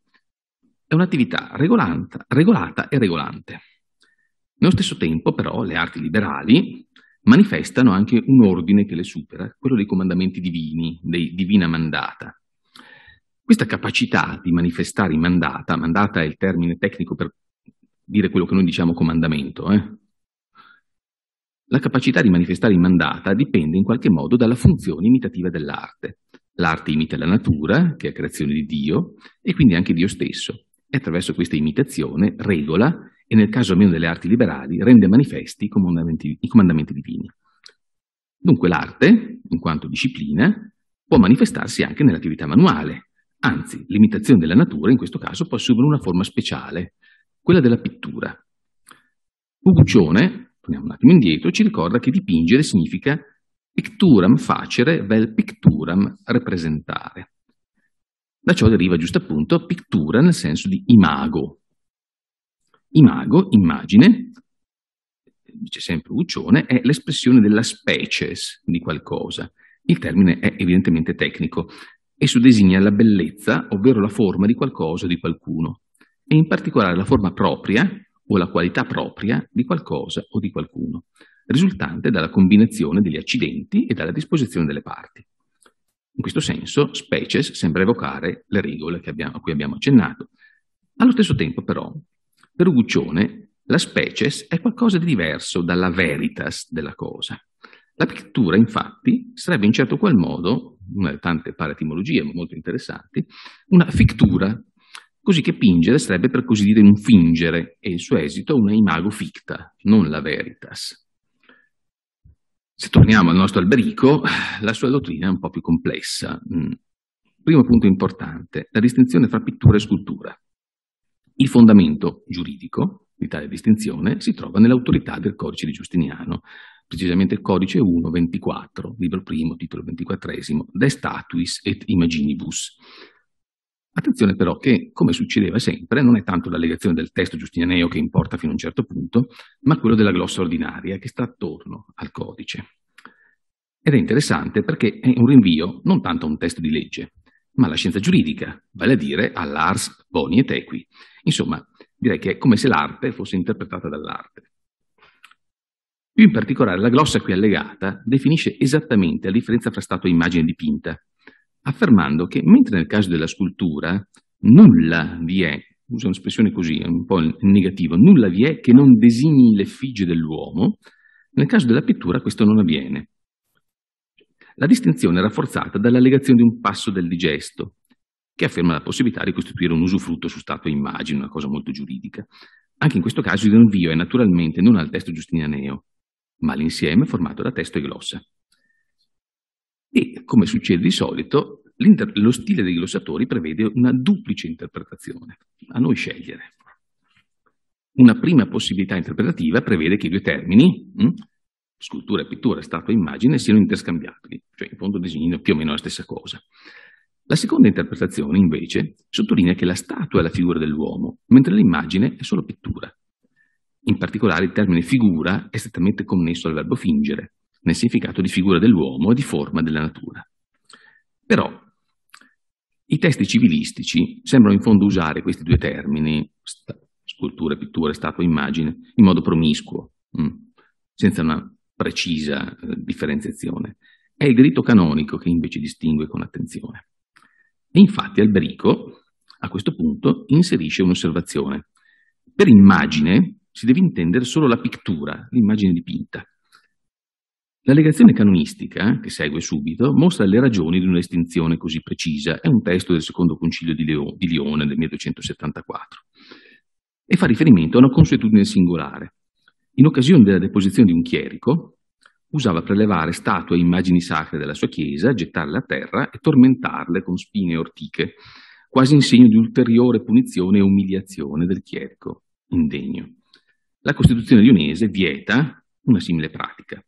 È un'attività regolata e regolante. Nello stesso tempo, però, le arti liberali manifestano anche un ordine che le supera, quello dei comandamenti divini, dei divina mandata, questa capacità di manifestare in mandata, mandata è il termine tecnico per dire quello che noi diciamo comandamento, eh? la capacità di manifestare in mandata dipende in qualche modo dalla funzione imitativa dell'arte. L'arte imita la natura, che è creazione di Dio, e quindi anche Dio stesso, e attraverso questa imitazione regola e nel caso almeno delle arti liberali rende manifesti i comandamenti, i comandamenti divini. Dunque l'arte, in quanto disciplina, può manifestarsi anche nell'attività manuale, Anzi, l'imitazione della natura in questo caso può assumere una forma speciale, quella della pittura. Uguccione, torniamo un attimo indietro, ci ricorda che dipingere significa picturam facere vel picturam rappresentare. Da ciò deriva giusto appunto pittura nel senso di imago. Imago, immagine, dice sempre Uccione, è l'espressione della species di qualcosa. Il termine è evidentemente tecnico, Esso designa la bellezza, ovvero la forma di qualcosa o di qualcuno, e in particolare la forma propria o la qualità propria di qualcosa o di qualcuno, risultante dalla combinazione degli accidenti e dalla disposizione delle parti. In questo senso, species sembra evocare le regole abbiamo, a cui abbiamo accennato. Allo stesso tempo, però, per Uguccione, la species è qualcosa di diverso dalla veritas della cosa. La pittura, infatti, sarebbe in certo qual modo, una delle tante paratimologie molto interessanti, una fictura, così che pingere sarebbe per così dire un fingere e il suo esito una imago ficta, non la veritas. Se torniamo al nostro Alberico, la sua dottrina è un po' più complessa. Mm. Primo punto importante, la distinzione fra pittura e scultura. Il fondamento giuridico di tale distinzione si trova nell'autorità del codice di Giustiniano, precisamente il codice 1.24, libro primo, titolo 24, De Statuis et Imaginibus. Attenzione però che, come succedeva sempre, non è tanto la legazione del testo giustinianeo che importa fino a un certo punto, ma quello della glossa ordinaria che sta attorno al codice. Ed è interessante perché è un rinvio non tanto a un testo di legge, ma alla scienza giuridica, vale a dire all'ars boni et equi. Insomma, direi che è come se l'arte fosse interpretata dall'arte. Più in particolare la glossa qui allegata definisce esattamente la differenza fra statua e immagine dipinta, affermando che mentre nel caso della scultura nulla vi è, uso un'espressione così, un po' negativa, nulla vi è che non designi l'effigie dell'uomo, nel caso della pittura questo non avviene. La distinzione è rafforzata dall'allegazione di un passo del digesto, che afferma la possibilità di costituire un usufrutto su statua e immagine, una cosa molto giuridica. Anche in questo caso il rinvio è naturalmente non al testo giustinianeo, ma l'insieme è formato da testo e glossa. E, come succede di solito, lo stile dei glossatori prevede una duplice interpretazione, a noi scegliere. Una prima possibilità interpretativa prevede che i due termini, mh, hm, scultura, pittura, statua e immagine, siano interscambiabili, cioè in fondo disegnino più o meno la stessa cosa. La seconda interpretazione, invece, sottolinea che la statua è la figura dell'uomo, mentre l'immagine è solo pittura. In particolare il termine figura è strettamente connesso al verbo fingere, nel significato di figura dell'uomo e di forma della natura. Però i testi civilistici sembrano in fondo usare questi due termini, scultura, pittura, statua, immagine, in modo promiscuo, mm, senza una precisa eh, differenziazione. È il diritto canonico che invece distingue con attenzione. E infatti Alberico, a questo punto, inserisce un'osservazione. Per immagine si deve intendere solo la pittura, l'immagine dipinta. La legazione canonistica, eh, che segue subito, mostra le ragioni di una distinzione così precisa, è un testo del secondo concilio di, Leo, di Lione del 1274, e fa riferimento a una consuetudine singolare. In occasione della deposizione di un chierico, usava prelevare statue e immagini sacre della sua chiesa, gettarle a terra e tormentarle con spine e ortiche, quasi in segno di ulteriore punizione e umiliazione del chierico indegno la Costituzione lionese vieta una simile pratica.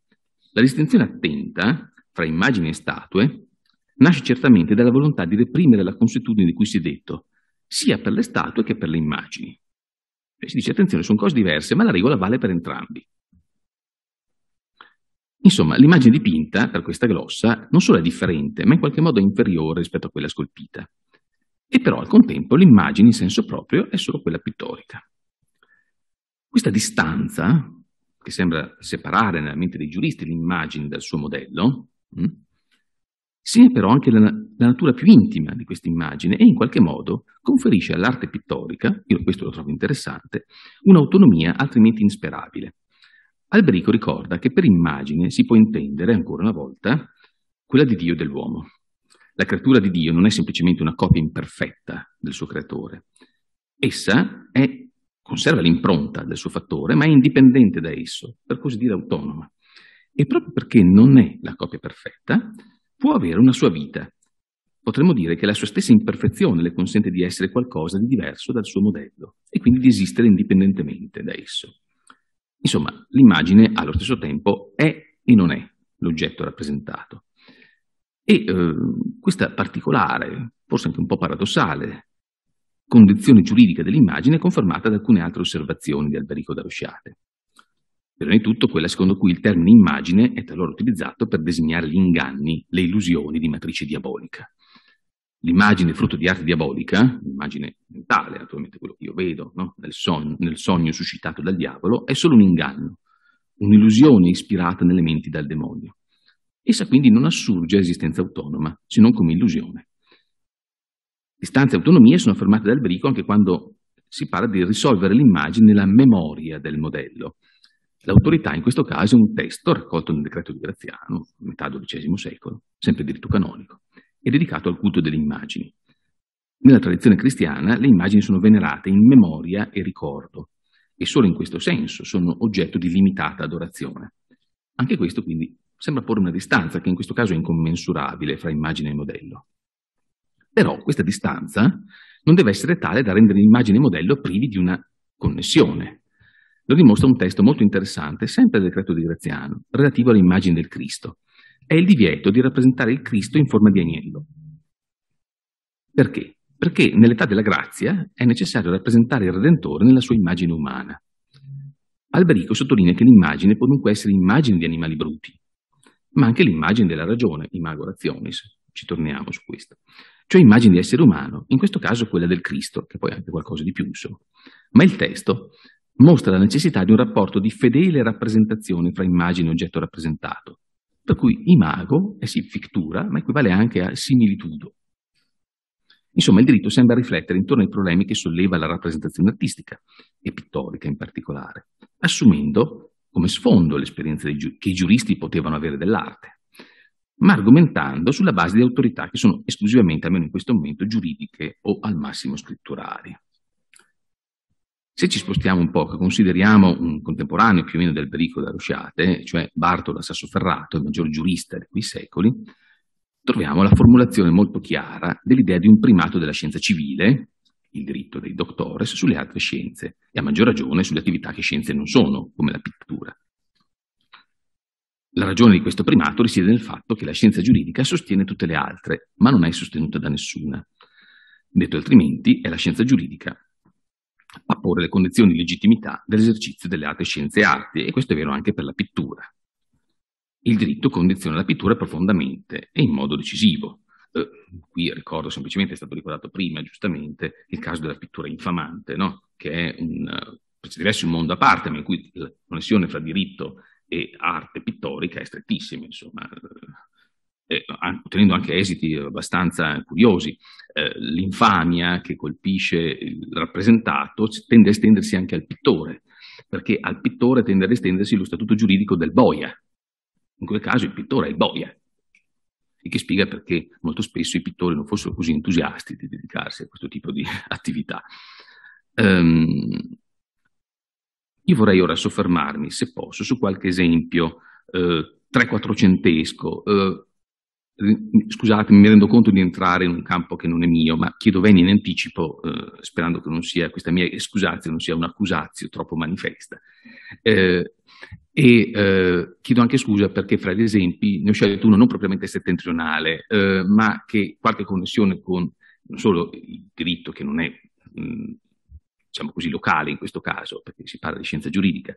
La distinzione attenta fra immagini e statue nasce certamente dalla volontà di reprimere la consuetudine di cui si è detto, sia per le statue che per le immagini. E si dice, attenzione, sono cose diverse, ma la regola vale per entrambi. Insomma, l'immagine dipinta, per questa glossa, non solo è differente, ma in qualche modo è inferiore rispetto a quella scolpita. E però al contempo l'immagine in senso proprio è solo quella pittorica. Questa distanza, che sembra separare nella mente dei giuristi l'immagine dal suo modello, mh, mm, sia però anche la, la natura più intima di questa immagine e in qualche modo conferisce all'arte pittorica, io questo lo trovo interessante, un'autonomia altrimenti insperabile. Alberico ricorda che per immagine si può intendere, ancora una volta, quella di Dio e dell'uomo. La creatura di Dio non è semplicemente una copia imperfetta del suo creatore, essa è conserva l'impronta del suo fattore, ma è indipendente da esso, per così dire autonoma. E proprio perché non è la copia perfetta, può avere una sua vita. Potremmo dire che la sua stessa imperfezione le consente di essere qualcosa di diverso dal suo modello e quindi di esistere indipendentemente da esso. Insomma, l'immagine allo stesso tempo è e non è l'oggetto rappresentato. E eh, questa particolare, forse anche un po' paradossale, condizione giuridica dell'immagine confermata da alcune altre osservazioni di Alberico da Rosciate. Prima di tutto quella secondo cui il termine immagine è talora utilizzato per designare gli inganni, le illusioni di matrice diabolica. L'immagine frutto di arte diabolica, l'immagine mentale, naturalmente quello che io vedo no? nel, sogno, nel sogno suscitato dal diavolo, è solo un inganno, un'illusione ispirata nelle menti dal demonio. Essa quindi non assurge a esistenza autonoma, se non come illusione. Istanze e autonomie sono affermate dal Brico anche quando si parla di risolvere l'immagine nella memoria del modello. L'autorità in questo caso è un testo raccolto nel decreto di Graziano, metà XII secolo, sempre diritto canonico, e dedicato al culto delle immagini. Nella tradizione cristiana le immagini sono venerate in memoria e ricordo e solo in questo senso sono oggetto di limitata adorazione. Anche questo quindi sembra porre una distanza che in questo caso è incommensurabile fra immagine e modello. Però questa distanza non deve essere tale da rendere l'immagine e il modello privi di una connessione. Lo dimostra un testo molto interessante, sempre del decreto di Graziano, relativo all'immagine del Cristo. È il divieto di rappresentare il Cristo in forma di agnello. Perché? Perché nell'età della grazia è necessario rappresentare il Redentore nella sua immagine umana. Alberico sottolinea che l'immagine può dunque essere immagine di animali bruti, ma anche l'immagine della ragione, imago rationis. Ci torniamo su questo cioè immagini di essere umano, in questo caso quella del Cristo, che poi è anche qualcosa di più, insomma. Ma il testo mostra la necessità di un rapporto di fedele rappresentazione fra immagine e oggetto rappresentato, per cui imago è sì fictura, ma equivale anche a similitudo. Insomma, il diritto sembra riflettere intorno ai problemi che solleva la rappresentazione artistica, e pittorica in particolare, assumendo come sfondo l'esperienza che i giuristi potevano avere dell'arte ma argomentando sulla base di autorità che sono esclusivamente, almeno in questo momento, giuridiche o al massimo scritturali. Se ci spostiamo un po', che consideriamo un contemporaneo più o meno del pericolo da Rosciate, cioè Bartolo da Sassoferrato, il maggior giurista di quei secoli, troviamo la formulazione molto chiara dell'idea di un primato della scienza civile, il diritto dei doctores, sulle altre scienze, e a maggior ragione sulle attività che scienze non sono, come la pittura. La ragione di questo primato risiede nel fatto che la scienza giuridica sostiene tutte le altre, ma non è sostenuta da nessuna. Detto altrimenti, è la scienza giuridica a porre le condizioni di legittimità dell'esercizio delle altre scienze e arti, e questo è vero anche per la pittura. Il diritto condiziona la pittura profondamente e in modo decisivo. Eh, qui ricordo semplicemente, è stato ricordato prima giustamente, il caso della pittura infamante, no? che è un, per certi versi un mondo a parte, ma in cui la connessione fra diritto e arte pittorica è strettissima, insomma, eh, ottenendo eh, anche esiti abbastanza curiosi. Eh, l'infamia che colpisce il rappresentato tende a estendersi anche al pittore, perché al pittore tende ad estendersi lo statuto giuridico del boia. In quel caso il pittore è il boia, e che spiega perché molto spesso i pittori non fossero così entusiasti di dedicarsi a questo tipo di attività. Um, io vorrei ora soffermarmi, se posso, su qualche esempio eh, 3-400esco. Eh, Scusate, mi rendo conto di entrare in un campo che non è mio, ma chiedo veni in anticipo, eh, sperando che non sia questa mia scusazio, non sia un'accusazio troppo manifesta. Eh, e eh, chiedo anche scusa perché fra gli esempi ne ho scelto uno non propriamente settentrionale, eh, ma che qualche connessione con non solo il diritto, che non è mh, mm, diciamo così, locale in questo caso, perché si parla di scienza giuridica,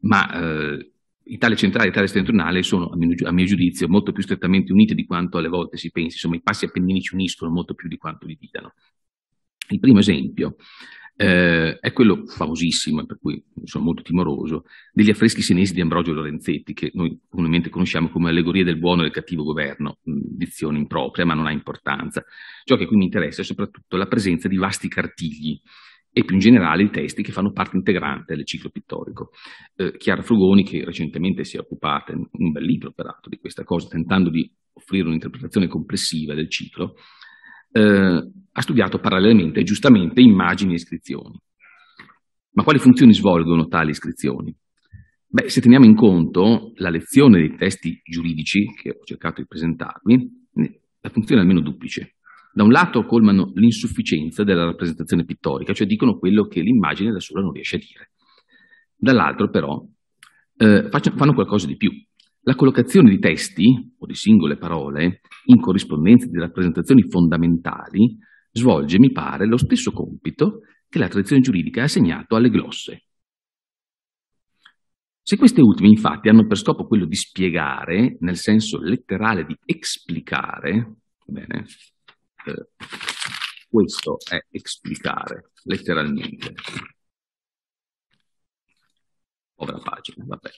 ma eh, Italia centrale e Italia settentrionale sono, a mio, a mio, giudizio, molto più strettamente unite di quanto alle volte si pensi, insomma i passi appenninici uniscono molto più di quanto li diano. Il primo esempio eh, è quello famosissimo, per cui sono molto timoroso, degli affreschi senesi di Ambrogio Lorenzetti, che noi comunemente conosciamo come allegoria del buono e del cattivo governo, dizione impropria, ma non ha importanza. Ciò che qui mi interessa è soprattutto la presenza di vasti cartigli, e più in generale i testi che fanno parte integrante del ciclo pittorico. Eh, Chiara Frugoni, che recentemente si è occupata, in un bel libro peraltro, di questa cosa, tentando di offrire un'interpretazione complessiva del ciclo, eh, ha studiato parallelamente, giustamente, immagini e iscrizioni. Ma quali funzioni svolgono tali iscrizioni? Beh, se teniamo in conto la lezione dei testi giuridici, che ho cercato di presentarvi, la funzione è almeno duplice da un lato colmano l'insufficienza della rappresentazione pittorica, cioè dicono quello che l'immagine da sola non riesce a dire. Dall'altro però eh, fanno qualcosa di più. La collocazione di testi o di singole parole in corrispondenza di rappresentazioni fondamentali svolge, mi pare, lo stesso compito che la tradizione giuridica ha assegnato alle glosse. Se queste ultime infatti hanno per scopo quello di spiegare, nel senso letterale di esplicare, bene, eh, questo è esplicare letteralmente. Povera pagina, vabbè.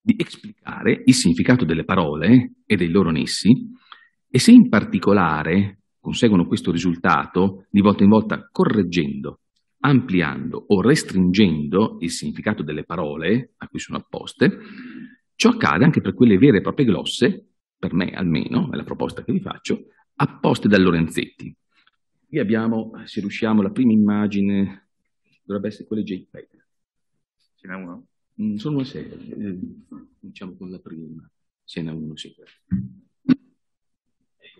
Di esplicare il significato delle parole e dei loro nessi e se in particolare conseguono questo risultato di volta in volta correggendo, ampliando o restringendo il significato delle parole a cui sono apposte, ciò accade anche per quelle vere e proprie glosse, per me almeno, è la proposta che vi faccio, apposte da Lorenzetti. Qui abbiamo, se riusciamo, la prima immagine, dovrebbe essere quella di JPEG. Ce n'è uno? Mm, sono una serie, eh, cominciamo con la prima, ce n'è uno, sì. Ecco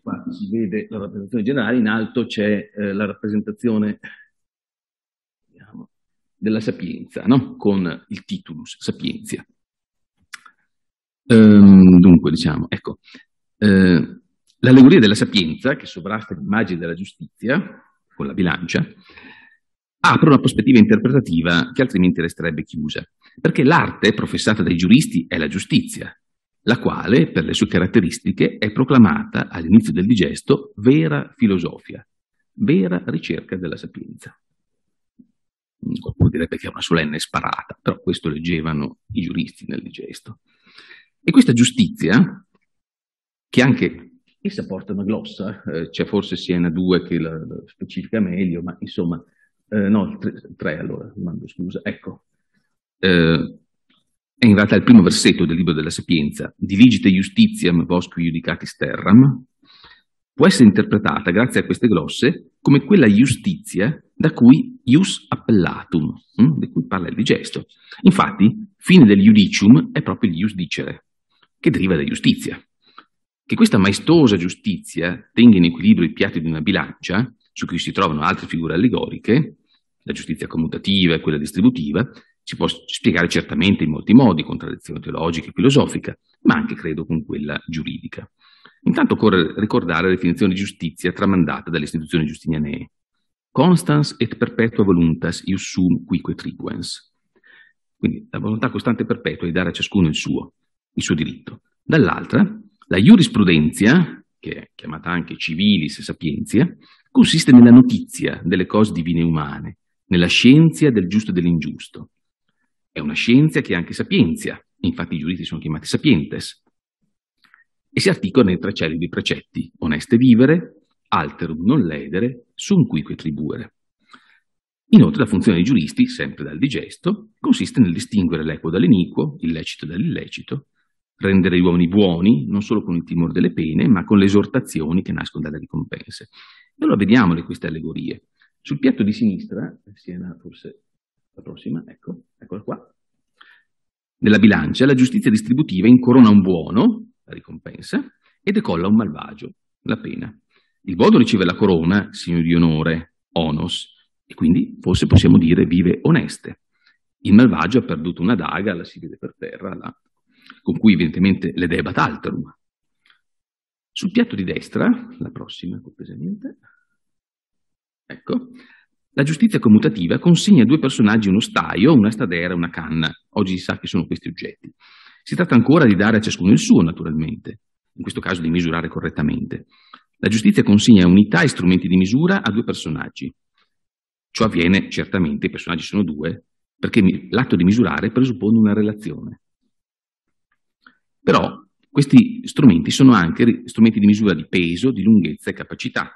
qua si vede la rappresentazione generale, in alto c'è eh, la rappresentazione diciamo, della sapienza, no? con il titulus, sapienzia. Ehm, dunque, diciamo, ecco, eh, l'allegoria della sapienza, che sovrasta l'immagine della giustizia, con la bilancia, apre una prospettiva interpretativa che altrimenti resterebbe chiusa, perché l'arte professata dai giuristi è la giustizia, la quale, per le sue caratteristiche, è proclamata all'inizio del digesto vera filosofia, vera ricerca della sapienza. Qualcuno direbbe che è una solenne sparata, però questo leggevano i giuristi nel digesto. E questa giustizia, che anche e se porta una glossa, eh, c'è forse Siena 2 che la, la specifica meglio, ma insomma, eh, no, 3 allora, mando scusa, ecco. Eh, è in realtà il primo versetto del libro della Sapienza, Diligite justitiam vosque judicatis terram, può essere interpretata, grazie a queste glosse, come quella giustizia da cui ius appellatum, hm? di cui parla il digesto. Infatti, fine del judicium è proprio il ius dicere, che deriva da giustizia. Che questa maestosa giustizia tenga in equilibrio i piatti di una bilancia, su cui si trovano altre figure allegoriche, la giustizia commutativa e quella distributiva, si può spiegare certamente in molti modi, con tradizione teologica e filosofica, ma anche credo con quella giuridica. Intanto occorre ricordare la definizione di giustizia tramandata dalle istituzioni giustinianee. Constans et perpetua voluntas ius sum quique tribuens. Quindi la volontà costante e perpetua di dare a ciascuno il suo, il suo diritto. Dall'altra, la giurisprudenza, che è chiamata anche civilis sapientia, consiste nella notizia delle cose divine e umane, nella scienza del giusto e dell'ingiusto. È una scienza che è anche sapienza, infatti i giuristi sono chiamati sapientes, e si articola nei tre celebri precetti, oneste vivere, alterum non ledere, sum quique tribuere. Inoltre la funzione dei giuristi, sempre dal digesto, consiste nel distinguere l'equo dall'iniquo, il lecito dall'illecito, rendere gli uomini buoni, non solo con il timore delle pene, ma con le esortazioni che nascono dalle ricompense. E allora vediamole queste allegorie. Sul piatto di sinistra, Siena forse la prossima, ecco, eccola qua, nella bilancia la giustizia distributiva incorona un buono, la ricompensa, e decolla un malvagio, la pena. Il buono riceve la corona, signor di onore, onos, e quindi forse possiamo dire vive oneste. Il malvagio ha perduto una daga, la si vede per terra, la con cui evidentemente le debat alterum. Sul piatto di destra, la prossima cortesemente, ecco, la giustizia commutativa consegna a due personaggi uno staio, una stadera e una canna. Oggi si sa che sono questi oggetti. Si tratta ancora di dare a ciascuno il suo, naturalmente, in questo caso di misurare correttamente. La giustizia consegna unità e strumenti di misura a due personaggi. Ciò avviene certamente, i personaggi sono due, perché l'atto di misurare presuppone una relazione. Però questi strumenti sono anche strumenti di misura di peso, di lunghezza e capacità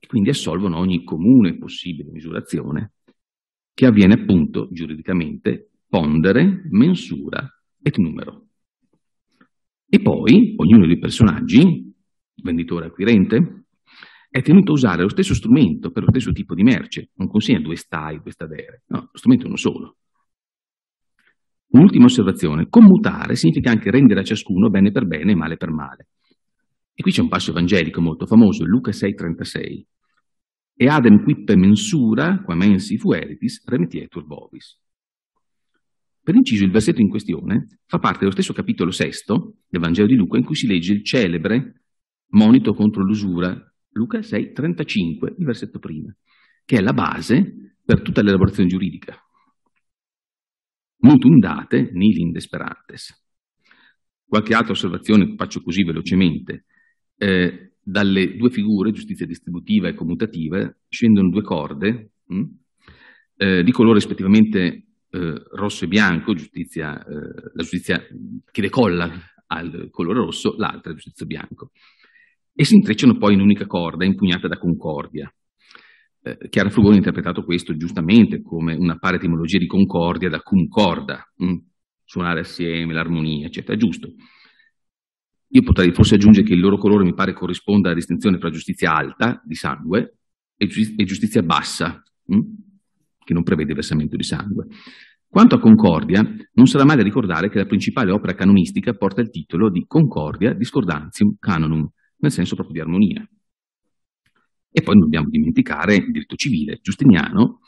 e quindi assolvono ogni comune possibile misurazione che avviene appunto giuridicamente pondere, mensura e numero. E poi ognuno dei personaggi, venditore acquirente, è tenuto a usare lo stesso strumento per lo stesso tipo di merce, non consegna due stai, due stadere, no, lo strumento è uno solo. Un'ultima osservazione, commutare significa anche rendere a ciascuno bene per bene e male per male. E qui c'è un passo evangelico molto famoso, Luca 6,36. E adem quippe mensura, qua mensi fueritis, remetietur bovis. Per inciso, il versetto in questione fa parte dello stesso capitolo sesto del Vangelo di Luca in cui si legge il celebre monito contro l'usura, Luca 6,35, il versetto prima, che è la base per tutta l'elaborazione giuridica. Mutum date, nil in desperantes. Qualche altra osservazione faccio così velocemente. Eh, dalle due figure, giustizia distributiva e commutativa, scendono due corde mh, hm? eh, di colore rispettivamente eh, rosso e bianco, giustizia, eh, la giustizia che decolla al colore rosso, l'altra giustizia bianco, e si intrecciano poi in un'unica corda impugnata da concordia, eh, Chiara Frugoni ha interpretato questo giustamente come una pari etimologia di concordia da concorda, mh? Mm? suonare assieme, l'armonia, eccetera, è giusto. Io potrei forse aggiungere che il loro colore mi pare corrisponda alla distinzione tra giustizia alta, di sangue, e, giustizia, bassa, mh? Mm? che non prevede versamento di sangue. Quanto a Concordia, non sarà male ricordare che la principale opera canonistica porta il titolo di Concordia Discordantium Canonum, nel senso proprio di armonia. E poi non dobbiamo dimenticare il diritto civile. Giustiniano,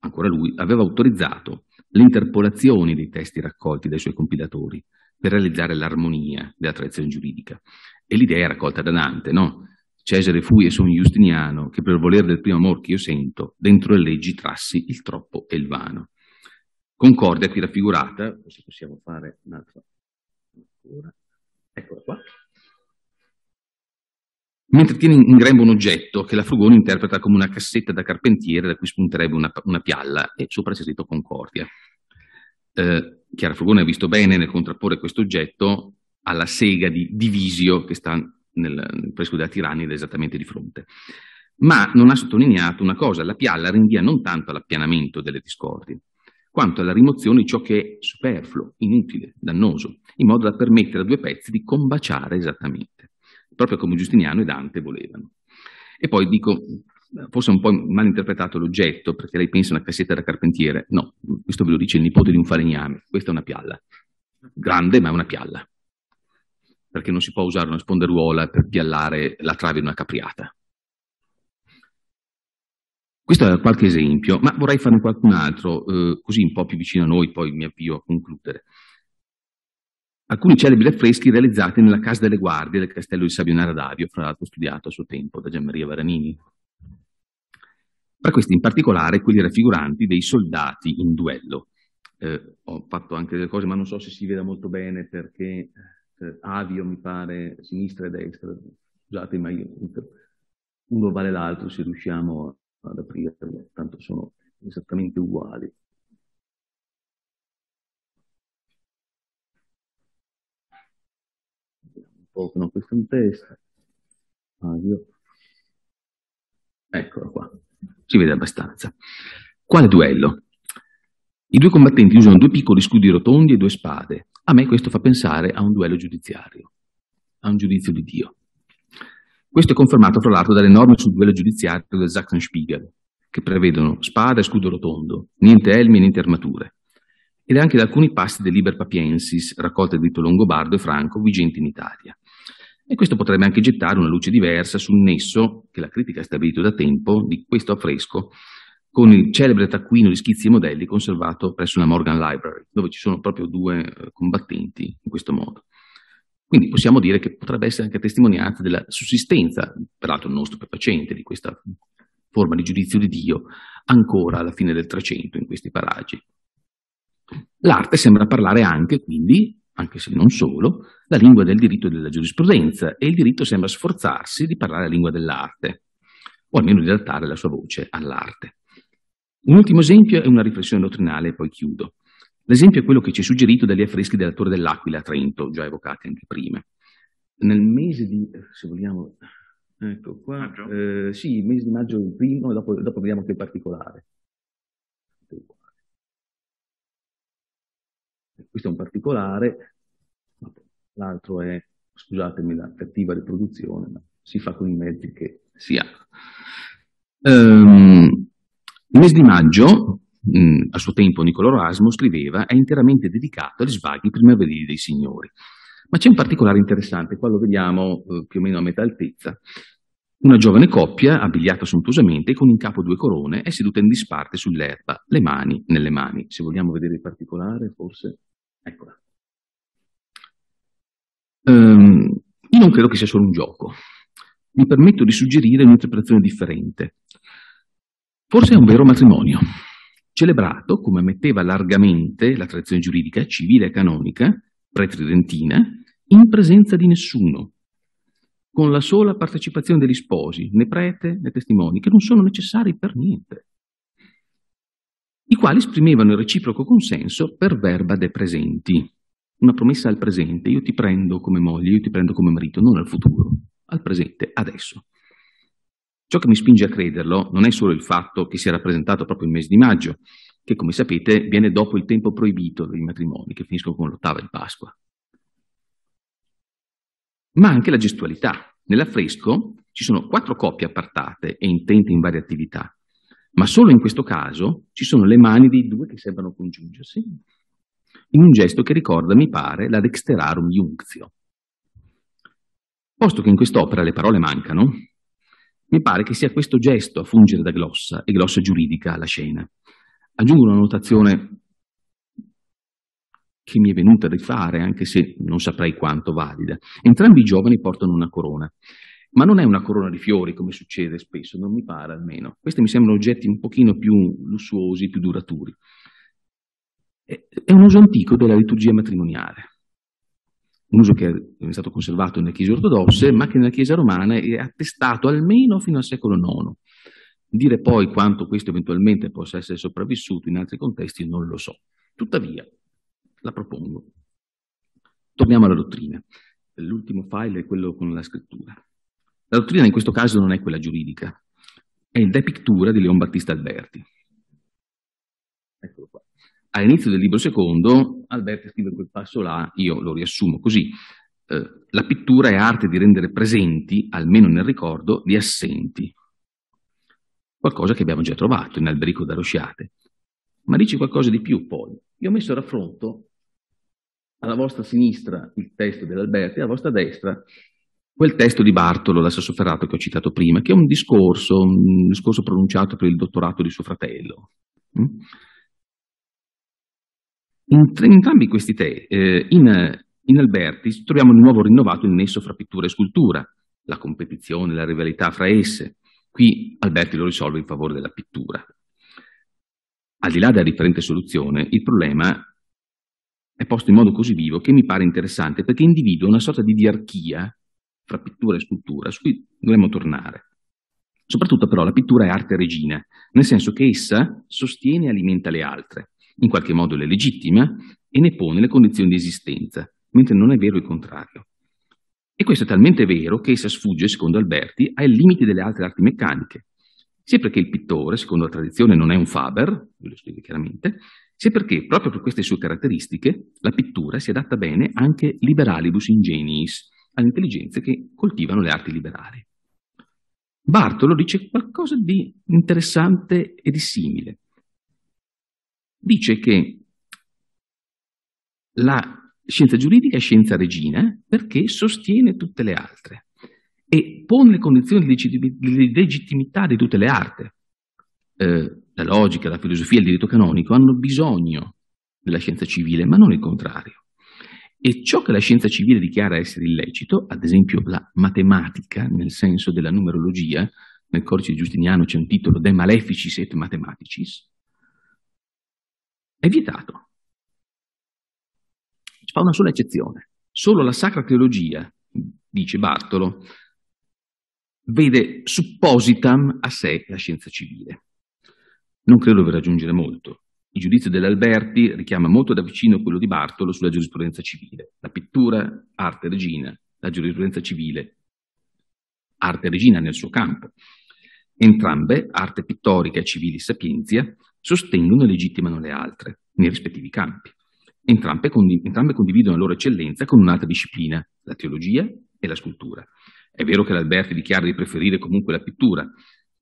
ancora lui, aveva autorizzato le interpolazioni dei testi raccolti dai suoi compilatori per realizzare l'armonia della tradizione giuridica. E l'idea è raccolta da Dante, no? Cesare fui e sono Giustiniano, che per volere del primo amor che io sento, dentro le leggi trassi il troppo e il vano. Concordia qui raffigurata, se possiamo fare un'altra ancora, eccola qua, mentre tiene in grembo un oggetto che la Frugoni interpreta come una cassetta da carpentiere da cui spunterebbe una, una pialla e sopra c'è scritto Concordia. Eh, Chiara Frugoni ha visto bene nel contrapporre questo oggetto alla sega di Divisio che sta nel, nel presco della Tirannide esattamente di fronte. Ma non ha sottolineato una cosa, la pialla rinvia non tanto all'appianamento delle discordie, quanto alla rimozione di ciò che è superfluo, inutile, dannoso, in modo da permettere a due pezzi di combaciare esattamente proprio come Giustiniano e Dante volevano. E poi dico, forse un po' mal interpretato l'oggetto, perché lei pensa a una cassetta da carpentiere. No, questo ve lo dice il nipote di un falegname. Questa è una pialla. Grande, ma è una pialla. Perché non si può usare una sponderuola per piallare la trave di una capriata. Questo è qualche esempio, ma vorrei farne qualcun altro, eh, così un po' più vicino a noi, poi mi avvio a concludere alcuni celebri affreschi realizzati nella Casa delle Guardie del castello di Sabionara d'Avio, fra l'altro studiato a suo tempo da Gianmaria Varanini. Tra questi in particolare quelli raffiguranti dei soldati in duello. Eh, ho fatto anche delle cose, ma non so se si veda molto bene perché eh, Avio mi pare sinistra e destra, scusate, ma io uno vale l'altro se riusciamo ad aprirlo, tanto sono esattamente uguali. colgono questo in testa. Ah, Eccolo qua, si vede abbastanza. Quale duello? I due combattenti usano due piccoli scudi rotondi e due spade. A me questo fa pensare a un duello giudiziario, a un giudizio di Dio. Questo è confermato, fra l'altro, dalle norme sul duello giudiziario del Sachsen-Spiegel, che prevedono spada e scudo rotondo, niente elmi e niente armature, ed anche da alcuni passi del Liber Papiensis, raccolte di diritto longobardo e franco, vigenti in Italia. E questo potrebbe anche gettare una luce diversa sul nesso che la critica ha stabilito da tempo di questo affresco con il celebre taccuino di schizzi e modelli conservato presso la Morgan Library, dove ci sono proprio due eh, combattenti in questo modo. Quindi possiamo dire che potrebbe essere anche testimonianza della sussistenza, peraltro non stupefacente, di questa forma di giudizio di Dio ancora alla fine del Trecento in questi paraggi. L'arte sembra parlare anche, quindi, anche se non solo, la lingua del diritto e della giurisprudenza e il diritto sembra sforzarsi di parlare la lingua dell'arte, o almeno di adattare la sua voce all'arte. Un ultimo esempio è una riflessione dottrinale e poi chiudo. L'esempio è quello che ci è suggerito dagli affreschi della Torre dell'Aquila a Trento, già evocati anche prima. Nel mese di, se vogliamo, ecco qua, eh, sì, il mese di maggio il primo, dopo, dopo vediamo che particolare. questo è un particolare l'altro è, scusatemi, la cattiva riproduzione, ma si fa con i mezzi che si ha. Um, il mese di maggio, mh, mm, a suo tempo Niccolò Rasmo scriveva, è interamente dedicato agli svaghi primaverili dei signori. Ma c'è un particolare interessante, qua lo vediamo eh, più o meno a metà altezza. Una giovane coppia, abbigliata sontuosamente, con in capo due corone, è seduta in disparte sull'erba, le mani nelle mani. Se vogliamo vedere il particolare, forse... Eccola ehm, io non credo che sia solo un gioco. Mi permetto di suggerire un'interpretazione differente. Forse è un vero matrimonio, celebrato, come ammetteva largamente la tradizione giuridica civile e canonica, pretridentina, in presenza di nessuno, con la sola partecipazione degli sposi, né prete né testimoni, che non sono necessari per niente, i quali esprimevano il reciproco consenso per verba de presenti una promessa al presente, io ti prendo come moglie, io ti prendo come marito, non al futuro, al presente, adesso. Ciò che mi spinge a crederlo non è solo il fatto che sia rappresentato proprio il mese di maggio, che come sapete viene dopo il tempo proibito dei matrimoni, che finiscono con l'ottava di Pasqua, ma anche la gestualità. Nell'affresco ci sono quattro coppie appartate e intente in varie attività, ma solo in questo caso ci sono le mani dei due che sembrano congiungersi in un gesto che ricorda, mi pare, la dexterarum iunctio. Posto che in quest'opera le parole mancano, mi pare che sia questo gesto a fungere da glossa e glossa giuridica alla scena. Aggiungo una notazione che mi è venuta di fare, anche se non saprei quanto valida. Entrambi i giovani portano una corona, ma non è una corona di fiori come succede spesso, non mi pare almeno. Questi mi sembrano oggetti un pochino più lussuosi, più duraturi. È un uso antico della liturgia matrimoniale, un uso che è stato conservato nelle chiese ortodosse, ma che nella chiesa romana è attestato almeno fino al secolo IX. Dire poi quanto questo eventualmente possa essere sopravvissuto in altri contesti non lo so. Tuttavia, la propongo. Torniamo alla dottrina. L'ultimo file è quello con la scrittura. La dottrina in questo caso non è quella giuridica, è il De Pictura di Leon Battista Alberti all'inizio del libro secondo Alberti scrive quel passo là, io lo riassumo così, eh, la pittura è arte di rendere presenti, almeno nel ricordo, gli assenti, qualcosa che abbiamo già trovato in Alberico da Rosciate. Ma dice qualcosa di più poi. Io ho messo a raffronto alla vostra sinistra il testo dell'Alberti e alla vostra destra quel testo di Bartolo, la Sassoferrato che ho citato prima, che è un discorso, un discorso pronunciato per il dottorato di suo fratello. Mm? In, in entrambi questi tè, eh, in, in Alberti, troviamo di nuovo rinnovato il nesso fra pittura e scultura, la competizione, la rivalità fra esse. Qui Alberti lo risolve in favore della pittura. Al di là della differente soluzione, il problema è posto in modo così vivo che mi pare interessante perché individua una sorta di diarchia fra pittura e scultura su cui dovremmo tornare. Soprattutto però la pittura è arte regina, nel senso che essa sostiene e alimenta le altre in qualche modo le legittima e ne pone le condizioni di esistenza, mentre non è vero il contrario. E questo è talmente vero che essa sfugge, secondo Alberti, ai limiti delle altre arti meccaniche, sia perché il pittore, secondo la tradizione, non è un faber, lo scrive chiaramente, sia perché, proprio per queste sue caratteristiche, la pittura si adatta bene anche liberalibus ingenis, alle intelligenze che coltivano le arti liberali. Bartolo dice qualcosa di interessante e di simile dice che la scienza giuridica è scienza regina eh, perché sostiene tutte le altre e pone le condizioni di legittimità di tutte le arti. Eh, la logica, la filosofia, il diritto canonico hanno bisogno della scienza civile, ma non il contrario. E ciò che la scienza civile dichiara essere illecito, ad esempio la matematica, nel senso della numerologia, nel codice di giustiniano c'è un titolo De Maleficis et Mathematicis, è vietato. Ci fa una sola eccezione. Solo la Sacra Teologia, dice Bartolo, vede suppositam a sé la scienza civile. Non credo per aggiungere molto. Il giudizio dell'Alberti richiama molto da vicino quello di Bartolo sulla giurisprudenza civile. La pittura, arte regina, la giurisprudenza civile, arte regina nel suo campo. Entrambe, arte pittorica e civili sapienzia, sostengono e legittimano le altre nei rispettivi campi. Entrambe, condiv- entrambe condividono la loro eccellenza con un'altra disciplina, la teologia e la scultura. È vero che l'Alberti dichiara di preferire comunque la pittura,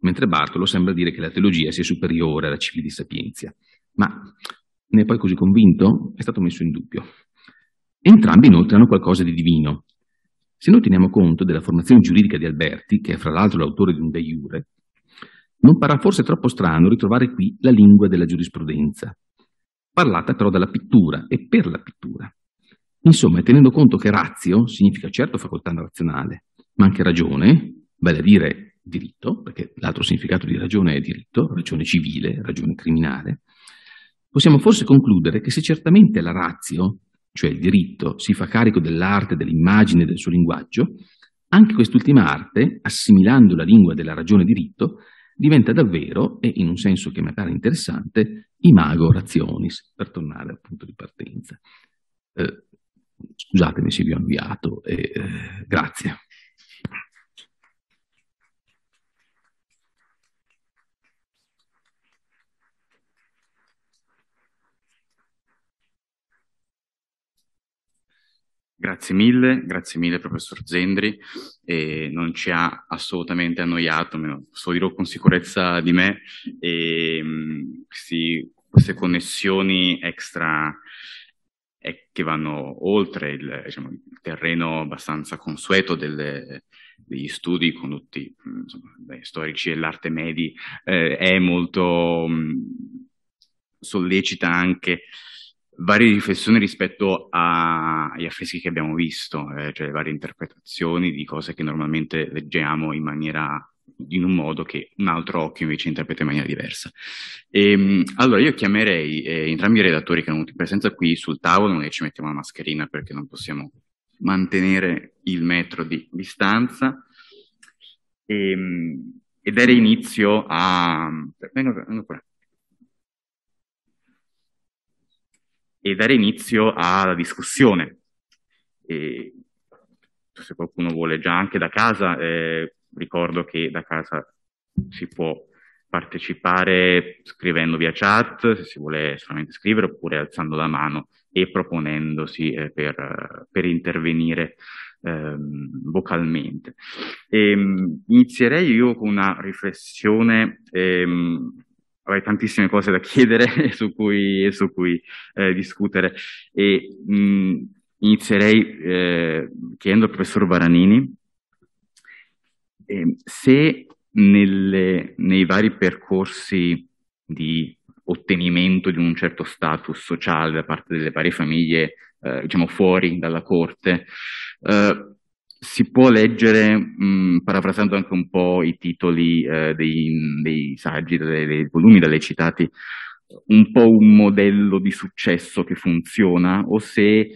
mentre Bartolo sembra dire che la teologia sia superiore alla di sapienza. Ma ne è poi così convinto? È stato messo in dubbio. Entrambi inoltre hanno qualcosa di divino. Se noi teniamo conto della formazione giuridica di Alberti, che è fra l'altro l'autore di un De Jure, non parrà forse troppo strano ritrovare qui la lingua della giurisprudenza, parlata però dalla pittura e per la pittura. Insomma, tenendo conto che razio significa certo facoltà razionale, ma anche ragione, vale a dire diritto, perché l'altro significato di ragione è diritto, ragione civile, ragione criminale, possiamo forse concludere che se certamente la razio, cioè il diritto, si fa carico dell'arte, dell'immagine, del suo linguaggio, anche quest'ultima arte, assimilando la lingua della ragione diritto, diventa davvero, e in un senso che magari interessante, imago razionis, per tornare al punto di partenza. Eh, scusatemi se vi ho inviato e eh, grazie. Grazie mille, grazie mille professor Zendri, e non ci ha assolutamente annoiato, so dirò con sicurezza di me, e, mm, questi, queste connessioni extra eh, che vanno oltre il, diciamo, il terreno abbastanza consueto delle, degli studi condotti mm, insomma, dai storici dell'arte medi, eh, è molto mh, mm, sollecita anche varie riflessioni rispetto agli affreschi che abbiamo visto, eh, cioè le varie interpretazioni di cose che normalmente leggiamo in maniera in un modo che un altro occhio invece interpreta in maniera diversa. E, ehm, allora io chiamerei eh, entrambi i redattori che erano in presenza qui sul tavolo, noi ci mettiamo la mascherina perché non possiamo mantenere il metro di distanza e, ehm, e dare inizio a... Vengo, vengo e dare inizio alla discussione. E, se qualcuno vuole già anche da casa, eh, ricordo che da casa si può partecipare scrivendo via chat, se si vuole solamente scrivere, oppure alzando la mano e proponendosi eh, per, per, intervenire eh, vocalmente. E, ehm, inizierei io con una riflessione ehm, avrei tantissime cose da chiedere *laughs* e su cui, su cui eh, discutere. E mh, mm, inizierei eh, chiedendo al professor Baranini eh, se nelle, nei vari percorsi di ottenimento di un certo status sociale da parte delle varie famiglie, eh, diciamo fuori dalla corte, eh, si può leggere, mh, mm, parafrasando anche un po' i titoli eh, dei, dei, saggi, dei, dei volumi da lei citati, un po' un modello di successo che funziona o se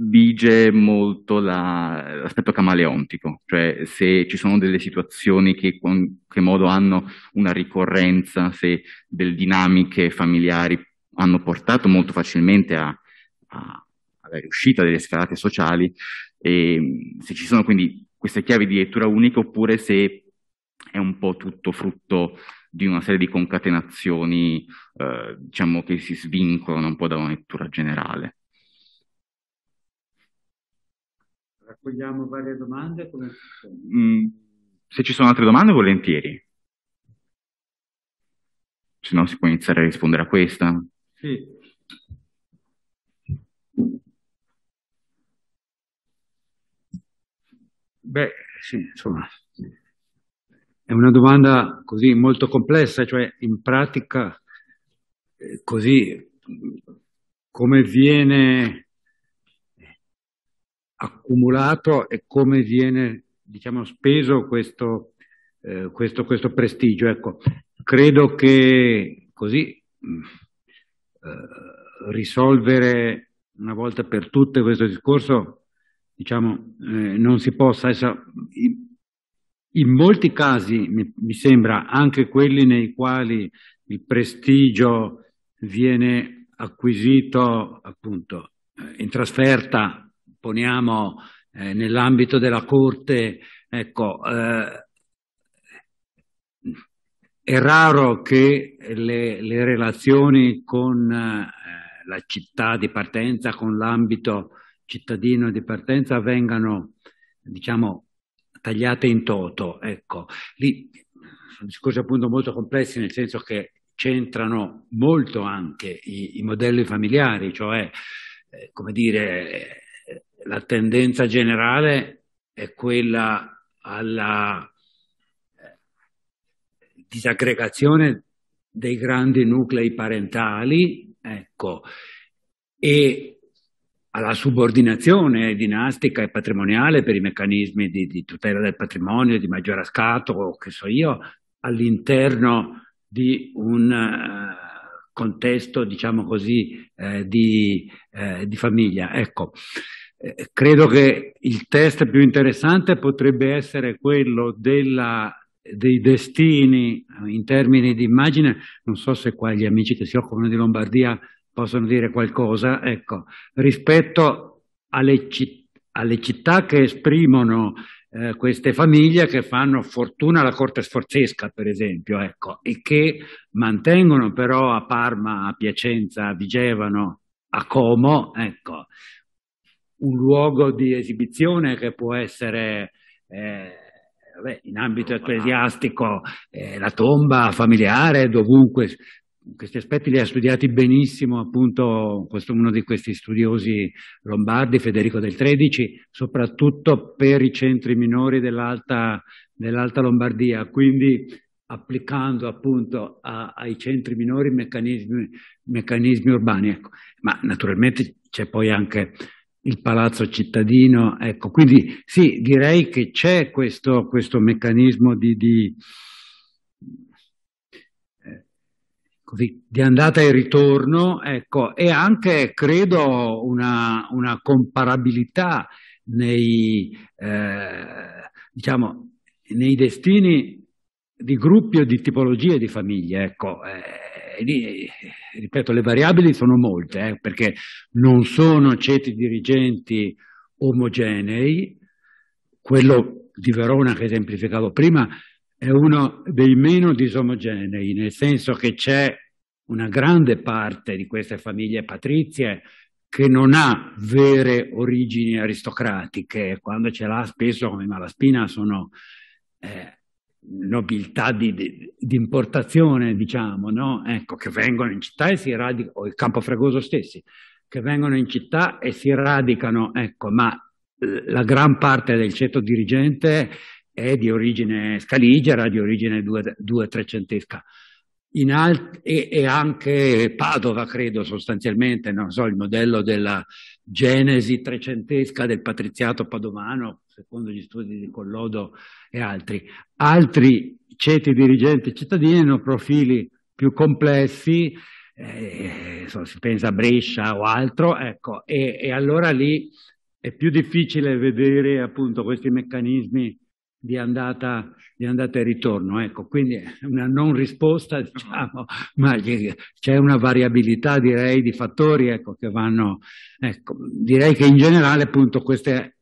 vige molto la, l'aspetto camaleontico, cioè se ci sono delle situazioni che in che modo hanno una ricorrenza, se delle dinamiche familiari hanno portato molto facilmente a, a, alla riuscita delle scalate sociali, e ehm, se ci sono quindi queste chiavi di lettura uniche oppure se è un po' tutto frutto di una serie di concatenazioni, eh, diciamo, che si svincolano un po' da una lettura generale. Raccogliamo varie domande. Come... Mm, se ci sono altre domande, volentieri. Se no, si può iniziare a rispondere a questa. Sì, Beh, sì, insomma, è una domanda così molto complessa, cioè in pratica eh, così come viene accumulato e come viene diciamo, speso questo, eh, questo, questo prestigio. Ecco, credo che così mm, eh, risolvere una volta per tutte questo discorso diciamo, eh, non si possa essere... In molti casi, mi, mi sembra, anche quelli nei quali il prestigio viene acquisito appunto eh, in trasferta, poniamo eh, nell'ambito della Corte, ecco, eh, è raro che le, le relazioni con eh, la città di partenza, con l'ambito cittadino di partenza vengano, diciamo, tagliate in toto. Ecco, lì sono discorsi appunto molto complessi nel senso che c'entrano molto anche i, i modelli familiari, cioè, eh, come dire, eh, la tendenza generale è quella alla eh, disaggregazione dei grandi nuclei parentali, ecco, e alla subordinazione dinastica e patrimoniale per i meccanismi di, di tutela del patrimonio, di maggiorescato o che so io, all'interno di un eh, contesto, diciamo così, eh, di, eh, di, famiglia. Ecco, eh, credo che il test più interessante potrebbe essere quello della dei destini eh, in termini di immagine, non so se qua gli amici che si occupano di Lombardia possono dire qualcosa, ecco, rispetto alle, citt alle città che esprimono eh, queste famiglie che fanno fortuna alla corte sforzesca, per esempio, ecco, e che mantengono però a Parma, a Piacenza, a Vigevano, a Como, ecco, un luogo di esibizione che può essere eh, in ambito ecclesiastico eh, la tomba familiare, dovunque questi aspetti li ha studiati benissimo appunto questo, uno di questi studiosi lombardi, Federico del Tredici, soprattutto per i centri minori dell'alta, dell Lombardia, quindi applicando appunto a, ai centri minori meccanismi, meccanismi urbani. Ecco. Ma naturalmente c'è poi anche il palazzo cittadino, ecco. quindi sì, direi che c'è questo, questo, meccanismo di, di così, di andata e ritorno, ecco, e anche credo una, una comparabilità nei, eh, diciamo, nei destini di gruppi o di tipologie di famiglie, ecco, eh, ripeto, le variabili sono molte, eh, perché non sono ceti dirigenti omogenei, quello di Verona che esemplificavo prima è uno dei meno disomogenei, nel senso che c'è una grande parte di queste famiglie patrizie che non ha vere origini aristocratiche, quando ce l'ha spesso come Malaspina sono eh, nobiltà di, di, di, importazione, diciamo, no? ecco, che vengono in città e si radicano, o il Campo Campofregoso stessi, che vengono in città e si radicano, ecco, ma la gran parte del ceto dirigente è di origine scaligera, di origine due-trecentesca. esca Alt- e, e, anche Padova, credo sostanzialmente, non so, il modello della genesi trecentesca del patriziato padovano, secondo gli studi di Collodo e altri. Altri ceti dirigenti cittadini hanno profili più complessi, eh, so, si pensa a Brescia o altro, ecco, e, e allora lì è più difficile vedere appunto questi meccanismi di andata, di andata, e ritorno. Ecco, quindi una non risposta, *laughs* diciamo, ma c'è una variabilità, direi, di fattori ecco, che vanno. Ecco, direi che in generale, appunto, queste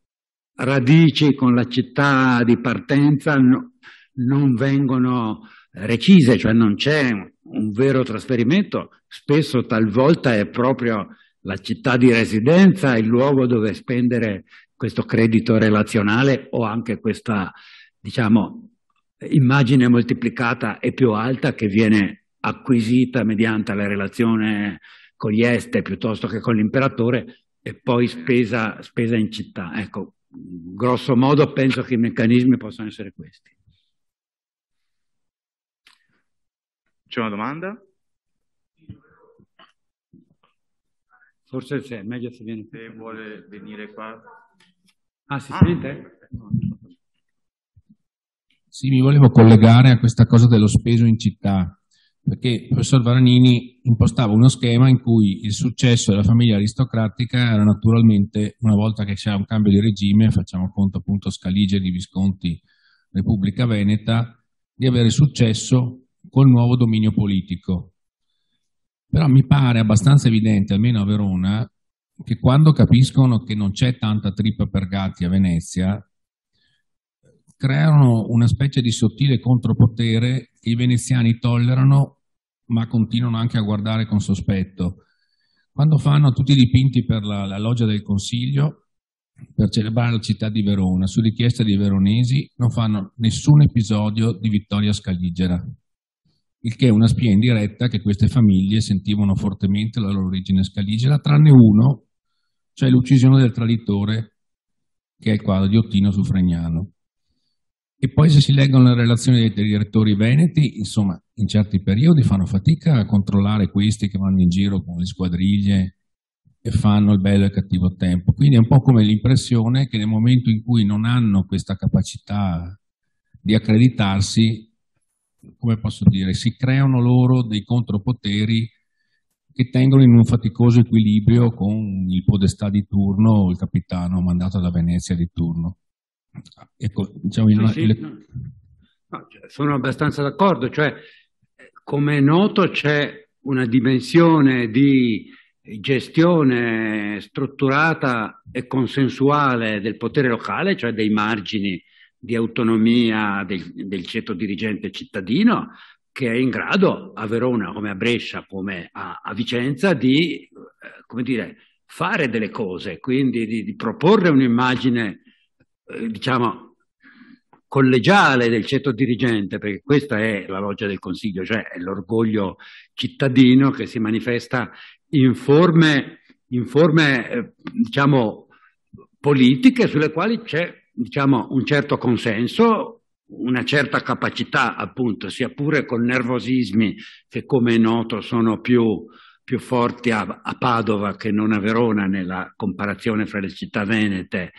radici con la città di partenza no, non vengono recise, cioè non c'è un vero trasferimento, spesso talvolta è proprio la città di residenza, il luogo dove spendere questo credito relazionale o anche questa, diciamo, immagine moltiplicata e più alta che viene acquisita mediante la relazione con gli esteri piuttosto che con l'imperatore e poi spesa, spesa in città. Ecco, grosso modo penso che i meccanismi possano essere questi. C'è una domanda? Forse c'è, meglio se viene. Se vuole venire qua. Ah, si ah. sente? Sì, mi volevo collegare a questa cosa dello speso in città, perché il professor Varanini impostava uno schema in cui il successo della famiglia aristocratica era naturalmente, una volta che c'è un cambio di regime, facciamo conto appunto Scalige di Visconti, Repubblica Veneta, di avere successo col nuovo dominio politico. Però mi pare abbastanza evidente, almeno a Verona, che quando capiscono che non c'è tanta trippa per gatti a Venezia, creano una specie di sottile contropotere che i veneziani tollerano ma continuano anche a guardare con sospetto. Quando fanno tutti i dipinti per la, la loggia del Consiglio, per celebrare la città di Verona, su richiesta dei veronesi, non fanno nessun episodio di vittoria scaligera, il che è una spia indiretta che queste famiglie sentivano fortemente la loro origine scaligera, tranne uno cioè l'uccisione del traditore, che è il quadro di Ottino su Fregnano. E poi se si leggono le relazioni dei direttori veneti, insomma, in certi periodi fanno fatica a controllare questi che vanno in giro con le squadriglie e fanno il bello e il cattivo tempo. Quindi è un po' come l'impressione che nel momento in cui non hanno questa capacità di accreditarsi, come posso dire, si creano loro dei contropoteri che tengono in un faticoso equilibrio con il podestà di turno o il capitano mandato da Venezia di turno. Ecco, diciamo sì, una... sì, no. No, cioè, sono abbastanza d'accordo, cioè, come è noto c'è una dimensione di gestione strutturata e consensuale del potere locale, cioè dei margini di autonomia del, del ceto dirigente cittadino, che è in grado a Verona, come a Brescia, come a, a Vicenza, di eh, come dire, fare delle cose, quindi di, di proporre un'immagine, eh, diciamo, collegiale del ceto dirigente, perché questa è la loggia del Consiglio, cioè è l'orgoglio cittadino che si manifesta in forme, in forme eh, diciamo, politiche sulle quali c'è diciamo, un certo consenso, una certa capacità, appunto, sia pure con nervosismi che, come è noto, sono più, più forti a, a, Padova che non a Verona nella comparazione fra le città venete,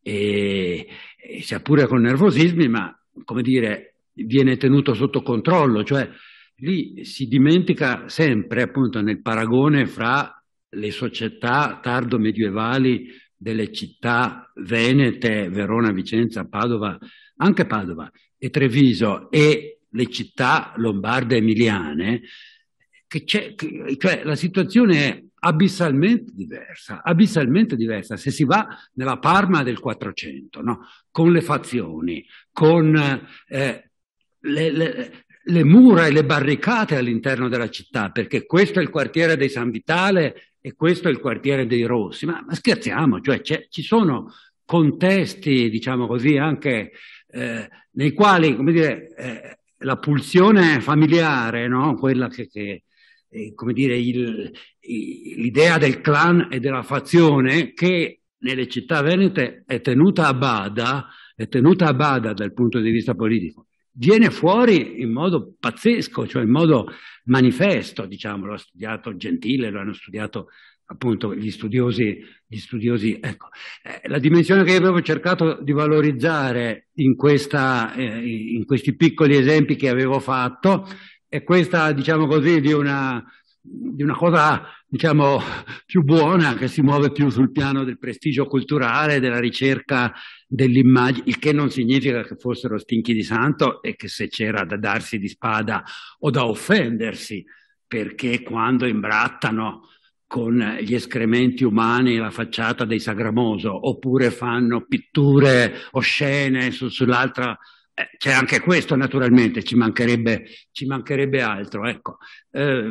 e, e sia pure con nervosismi, ma come dire, viene tenuto sotto controllo, cioè lì si dimentica sempre, appunto, nel paragone fra le società tardo-medievali delle città venete, Verona, Vicenza, Padova, anche Padova e Treviso e le città lombarde emiliane, che c'è, cioè la situazione è abissalmente diversa, abissalmente diversa. Se si va nella Parma del 400, no? con le fazioni, con eh, le, le, le, mura e le barricate all'interno della città, perché questo è il quartiere dei San Vitale e questo è il quartiere dei Rossi. Ma, ma scherziamo, cioè ci sono contesti, diciamo così, anche eh, nei quali come dire, eh, la pulsione familiare, no? quella che, che eh, come dire, l'idea del clan e della fazione che nelle città venete è tenuta a bada, è tenuta a bada dal punto di vista politico viene fuori in modo pazzesco, cioè in modo manifesto, diciamo, lo ha studiato Gentile, lo hanno studiato appunto gli studiosi, gli studiosi ecco. eh, la dimensione che io avevo cercato di valorizzare in, questa, eh, in, questi piccoli esempi che avevo fatto è questa, diciamo così, di una, di una cosa diciamo, *laughs* più buona che si muove più sul piano del prestigio culturale, della ricerca dell'immagine, il che non significa che fossero stinchi di santo e che se c'era da darsi di spada o da offendersi, perché quando imbrattano con gli escrementi umani la facciata dei Sagramoso, oppure fanno pitture oscene su, sull'altra eh, c'è anche questo naturalmente, ci mancherebbe, ci mancherebbe altro. Ecco. Eh,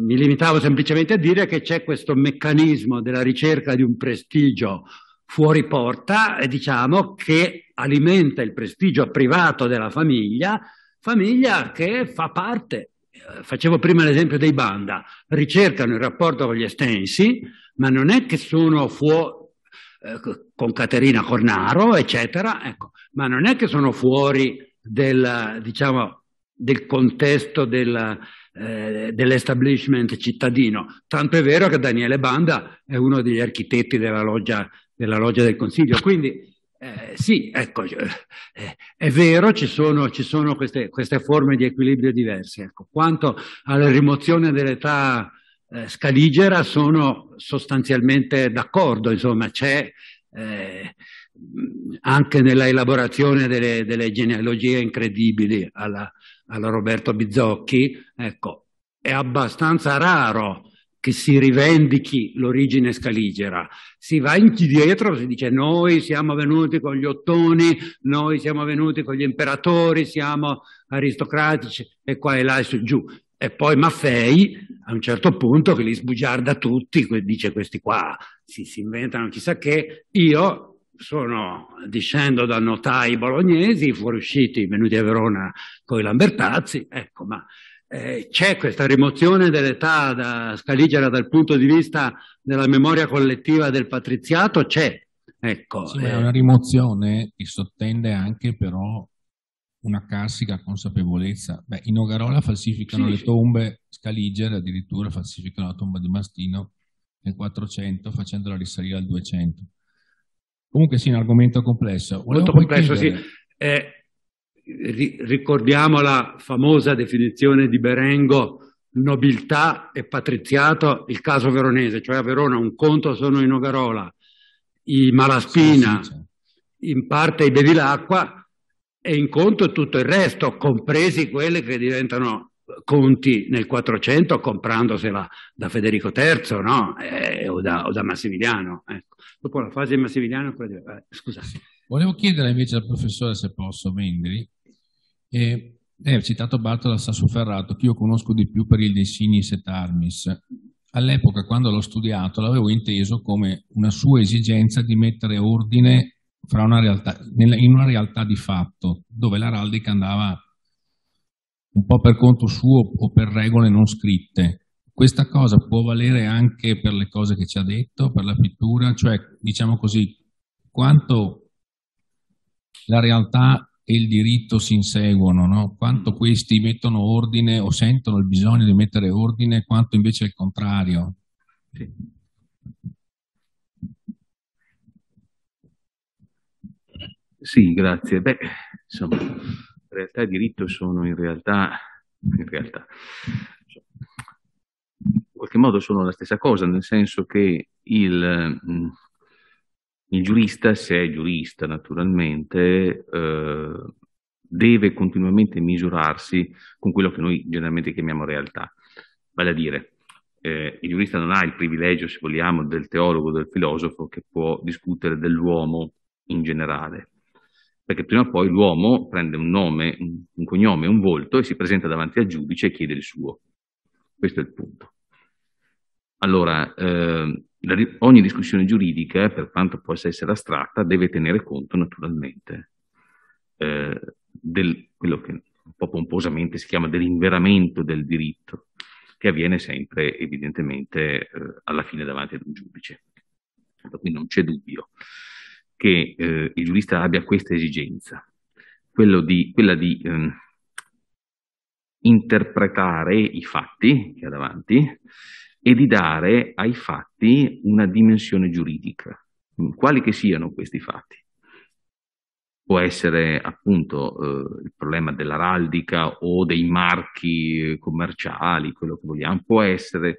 mi limitavo semplicemente a dire che c'è questo meccanismo della ricerca di un prestigio fuori porta, diciamo, che alimenta il prestigio privato della famiglia, famiglia che fa parte eh, facevo prima l'esempio dei banda, ricercano il rapporto con gli estensi, ma non è che sono fuori, eh, con Caterina Cornaro, eccetera, ecco. ma non è che sono fuori del, diciamo, del contesto del, eh, dell'establishment cittadino. Tanto è vero che Daniele Banda è uno degli architetti della loggia, della loggia del Consiglio. Quindi eh, sì, ecco, eh, è vero, ci sono, ci sono queste, queste, forme di equilibrio diverse. Ecco. Quanto alla rimozione dell'età eh, scaligera sono sostanzialmente d'accordo, insomma, c'è eh, anche nella elaborazione delle, delle genealogie incredibili alla, alla Roberto Bizocchi, ecco, è abbastanza raro che si rivendichi l'origine scaligera, si va indietro, si dice noi siamo venuti con gli ottoni, noi siamo venuti con gli imperatori, siamo aristocratici e qua e là e su, giù. E poi Maffei, a un certo punto, che li sbugiarda tutti, dice questi qua, si, si inventano chissà che, io sono, discendo da notai bolognesi, fuoriusciti, venuti a Verona con i Lambertazzi, ecco, ma eh, c'è questa rimozione dell'età da scaligera dal punto di vista della memoria collettiva del patriziato, c'è. Ecco, sì, è eh. una rimozione che sottende anche però una classica consapevolezza. Beh, in Ogarola falsificano sì, le tombe, scaligere addirittura falsificano la tomba di Mastino nel 400 facendola risalire al 200. Comunque sì, un argomento complesso. Volevo Molto complesso, chiedere... sì. Eh, ricordiamo la famosa definizione di Berengo, nobiltà e patriziato, il caso veronese, cioè a Verona un conto sono i Nogarola, i Malaspina, sì, sì, sì. in parte i Bevilacqua e in conto tutto il resto, compresi quelli che diventano conti nel 400 comprandosela da Federico III no? eh, o, da, o, da, Massimiliano. Ecco. Dopo la fase di Massimiliano, quella di... Eh, scusate. Volevo chiedere invece al professore, se posso, Mendri, eh, eh, citato Bartolo Sassoferrato, che io conosco di più per il De Sinis et Armis. All'epoca, quando l'ho studiato, l'avevo inteso come una sua esigenza di mettere ordine una realtà, in una realtà di fatto, dove l'araldica andava un po' per conto suo o per regole non scritte. Questa cosa può valere anche per le cose che ci ha detto, per la pittura, cioè diciamo così, quanto la realtà e il diritto si inseguono, no? quanto questi mettono ordine o sentono il bisogno di mettere ordine, quanto invece è il contrario. Sì. sì grazie. Beh, insomma, realtà e diritto sono in realtà, in realtà, in qualche modo sono la stessa cosa, nel senso che il, mm, il giurista, se è giurista naturalmente, eh, deve continuamente misurarsi con quello che noi generalmente chiamiamo realtà. Vale a dire, eh, il giurista non ha il privilegio, se vogliamo, del teologo, del filosofo che può discutere dell'uomo in generale, perché prima o poi l'uomo prende un nome, un cognome, un volto e si presenta davanti al giudice e chiede il suo. Questo è il punto. Allora, eh, ogni discussione giuridica, per quanto possa essere astratta, deve tenere conto naturalmente eh, del quello che un po' pomposamente si chiama dell'inveramento del diritto, che avviene sempre evidentemente eh, alla fine davanti ad un giudice. Qui non c'è dubbio che eh, il giurista abbia questa esigenza, di, quella di ehm, interpretare i fatti che ha davanti e di dare ai fatti una dimensione giuridica, mm, quali che siano questi fatti. Può essere appunto eh, il problema dell'araldica o dei marchi eh, commerciali, quello che vogliamo, può essere,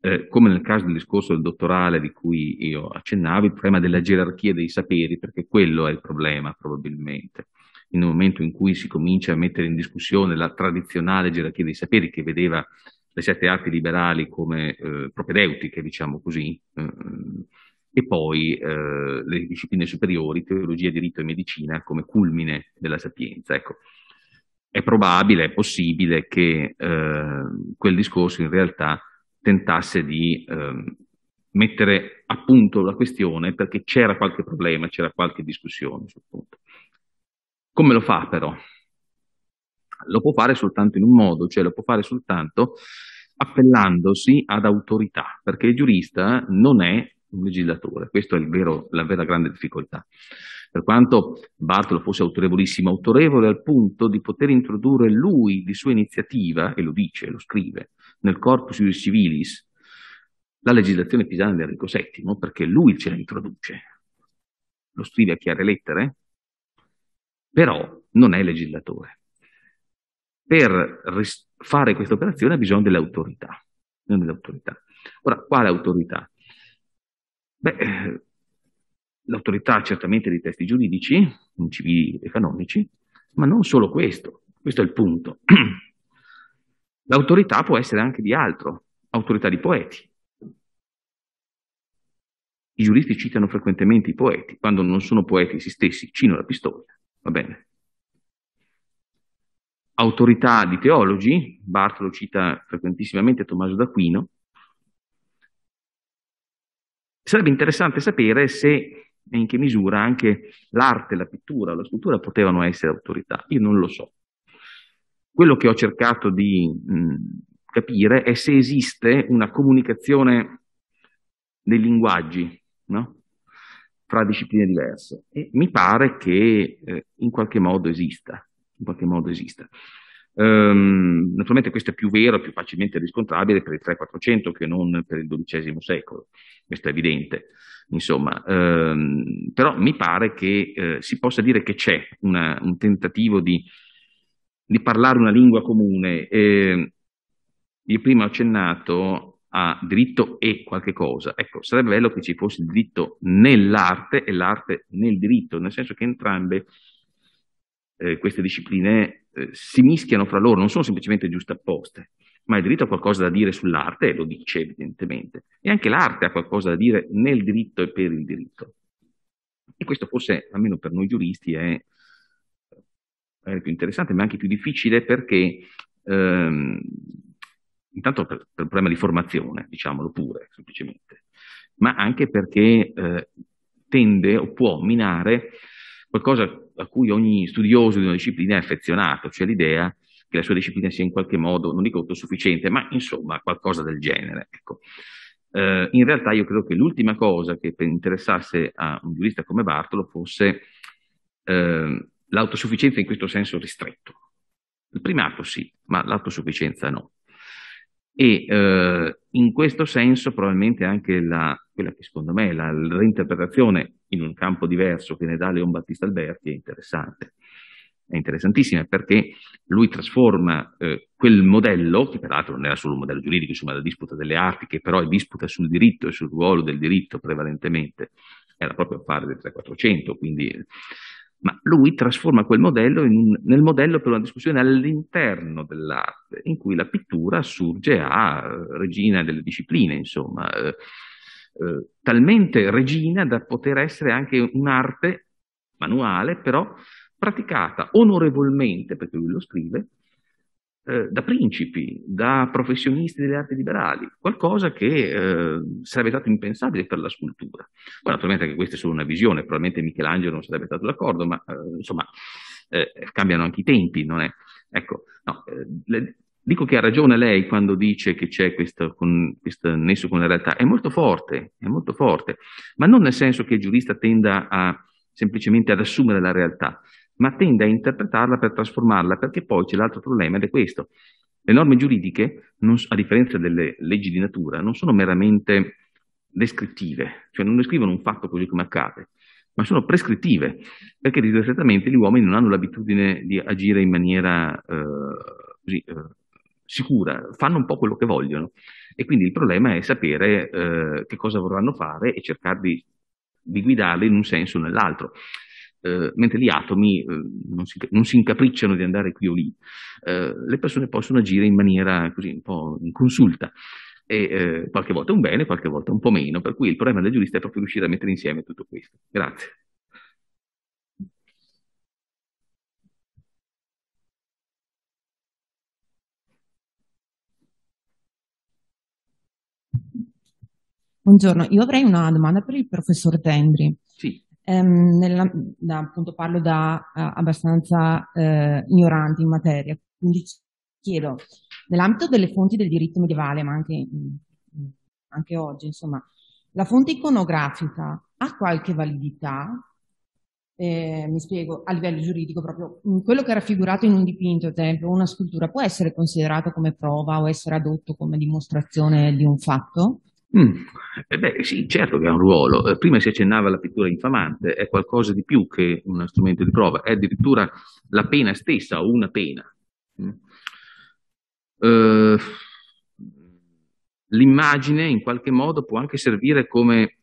eh, come nel caso del discorso del dottorale di cui io accennavo, il problema della gerarchia dei saperi, perché quello è il problema probabilmente In un momento in cui si comincia a mettere in discussione la tradizionale gerarchia dei saperi che vedeva le sette arti liberali come eh, propedeutiche, diciamo così, eh, e poi eh, le discipline superiori, teologia, diritto e medicina come culmine della sapienza. Ecco, è probabile, è possibile che eh, quel discorso in realtà tentasse di eh, mettere a punto la questione perché c'era qualche problema, c'era qualche discussione sul punto. Come lo fa però? lo può fare soltanto in un modo, cioè lo può fare soltanto appellandosi ad autorità, perché il giurista non è un legislatore, questa è vero, la vera grande difficoltà. Per quanto Bartolo fosse autorevolissimo, autorevole al punto di poter introdurre lui di sua iniziativa, e lo dice, lo scrive, nel corpus iuris civilis, la legislazione pisana di Enrico VII, perché lui ce la introduce, lo scrive a chiare lettere, però non è legislatore per ris- fare questa operazione ha bisogno dell'autorità. dell'autorità. Ora, quale autorità? Beh, l'autorità certamente dei testi giuridici, civili e canonici, ma non solo questo, questo è il punto. *clears throat* L'autorità può essere anche di altro, autorità di poeti. I giuristi citano frequentemente i poeti, quando non sono poeti essi stessi, Cino la pistola, va bene? autorità di teologi, Bartolo cita frequentissimamente Tommaso d'Aquino, sarebbe interessante sapere se e in che misura anche l'arte, la pittura, la scultura potevano essere autorità. Io non lo so. Quello che ho cercato di mh, mm, capire è se esiste una comunicazione dei linguaggi, no? Fra discipline diverse. E mi pare che eh, in qualche modo esista in qualche modo esista. Um, naturalmente questo è più vero e più facilmente riscontrabile per il 3-400 che non per il XII secolo, questo è evidente. Insomma, um, però mi pare che eh, si possa dire che c'è una, un tentativo di, di, parlare una lingua comune. Eh, io prima ho accennato a diritto e qualche cosa. Ecco, sarebbe bello che ci fosse il diritto nell'arte e l'arte nel diritto, nel senso che entrambe eh, queste discipline eh, si mischiano fra loro, non sono semplicemente giuste apposte, ma il diritto ha qualcosa da dire sull'arte e lo dice evidentemente, e anche l'arte ha qualcosa da dire nel diritto e per il diritto. E questo forse, almeno per noi giuristi, è, è più interessante, ma anche più difficile perché ehm, intanto per, per, un problema di formazione, diciamolo pure, semplicemente, ma anche perché eh, tende o può minare qualcosa a cui ogni studioso di una disciplina è affezionato, cioè l'idea che la sua disciplina sia in qualche modo, non dico autosufficiente, ma insomma qualcosa del genere. Ecco. Eh, in realtà io credo che l'ultima cosa che interessasse a un giurista come Bartolo fosse eh, l'autosufficienza in questo senso ristretto. Il primato sì, ma l'autosufficienza no. E eh, in questo senso probabilmente anche la, quella che secondo me è la reinterpretazione in un campo diverso che ne dà Leon Battista Alberti è interessante. È interessantissima perché lui trasforma eh, quel modello, che peraltro non era solo un modello giuridico, insomma la disputa delle arti, che però è disputa sul diritto e sul ruolo del diritto prevalentemente, era proprio affare del 3400, quindi... Eh, ma lui trasforma quel modello un, nel modello per una discussione all'interno dell'arte, in cui la pittura surge a eh, regina delle discipline, insomma. Eh, eh, talmente regina da poter essere anche un'arte manuale, però praticata onorevolmente, perché lui lo scrive, eh, da principi, da professionisti delle arti liberali, qualcosa che eh, sarebbe stato impensabile per la scultura. Poi naturalmente anche questa è solo una visione, probabilmente Michelangelo non sarebbe stato d'accordo, ma eh, insomma eh, cambiano anche i tempi, non è... Ecco, no, eh, le, dico che ha ragione lei quando dice che c'è questo, con, questo nesso con la realtà, è molto forte, è molto forte, ma non nel senso che il giurista tenda a, semplicemente ad assumere la realtà, ma tende a interpretarla per trasformarla, perché poi c'è l'altro problema ed è questo. Le norme giuridiche, non, a differenza delle leggi di natura, non sono meramente descrittive, cioè non descrivono un fatto così come accade, ma sono prescrittive, perché disgraziatamente gli uomini non hanno l'abitudine di agire in maniera eh, così, eh, sicura, fanno un po' quello che vogliono e quindi il problema è sapere eh, che cosa vorranno fare e cercare di, di guidarle in un senso o nell'altro. Eh, mentre gli atomi eh, non, si, non, si, incapricciano di andare qui o lì, eh, le persone possono agire in maniera così un po' in consulta e eh, qualche volta un bene, qualche volta un po' meno, per cui il problema del giurista è proprio riuscire a mettere insieme tutto questo. Grazie. Buongiorno, io avrei una domanda per il professor Tendri. Sì. Ehm, nella, da, appunto parlo da uh, abbastanza uh, ignorante in materia, quindi chiedo, nell'ambito delle fonti del diritto medievale, ma anche, mh, mm, anche oggi, insomma, la fonte iconografica ha qualche validità? Eh, mi spiego, a livello giuridico proprio, mm, quello che è raffigurato in un dipinto, ad esempio, una scultura può essere considerato come prova o essere adotto come dimostrazione di un fatto? Mm. Eh beh, sì, certo che ha un ruolo. Eh, prima si accennava alla pittura infamante, è qualcosa di più che uno strumento di prova, è addirittura la pena stessa o una pena. Mm. Eh, l'immagine in qualche modo può anche servire come,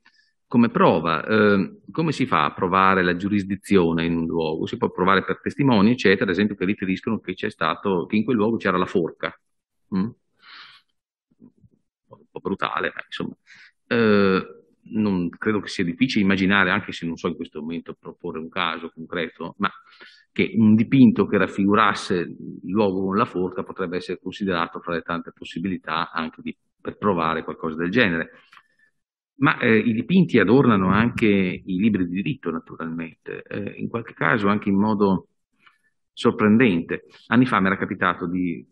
come prova. Eh, come si fa a provare la giurisdizione in un luogo? Si può provare per testimoni, eccetera, ad esempio che riferiscono che, stato, che in quel luogo c'era la forca. Mm brutale, ma insomma, eh, non credo che sia difficile immaginare, anche se non so in questo momento proporre un caso concreto, ma che un dipinto che raffigurasse l'uovo con la forca potrebbe essere considerato fra le tante possibilità anche di, per provare qualcosa del genere. Ma eh, i dipinti adornano anche i libri di diritto, naturalmente, eh, in qualche caso anche in modo sorprendente. Anni fa mi era capitato di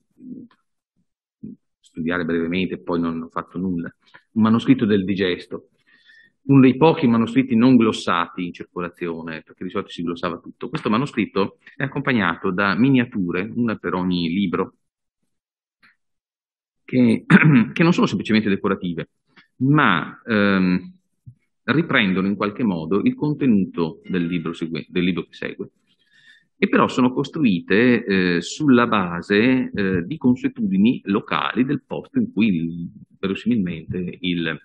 studiare brevemente, poi non ho fatto nulla, un manoscritto del digesto, uno dei pochi manoscritti non glossati in circolazione, perché di solito si glossava tutto. Questo manoscritto è accompagnato da miniature, una per ogni libro, che, *clears throat* che non sono semplicemente decorative, ma ehm, riprendono in qualche modo il contenuto del libro, segue, del libro che segue che però sono costruite eh, sulla base eh, di consuetudini locali del posto in cui verosimilmente il,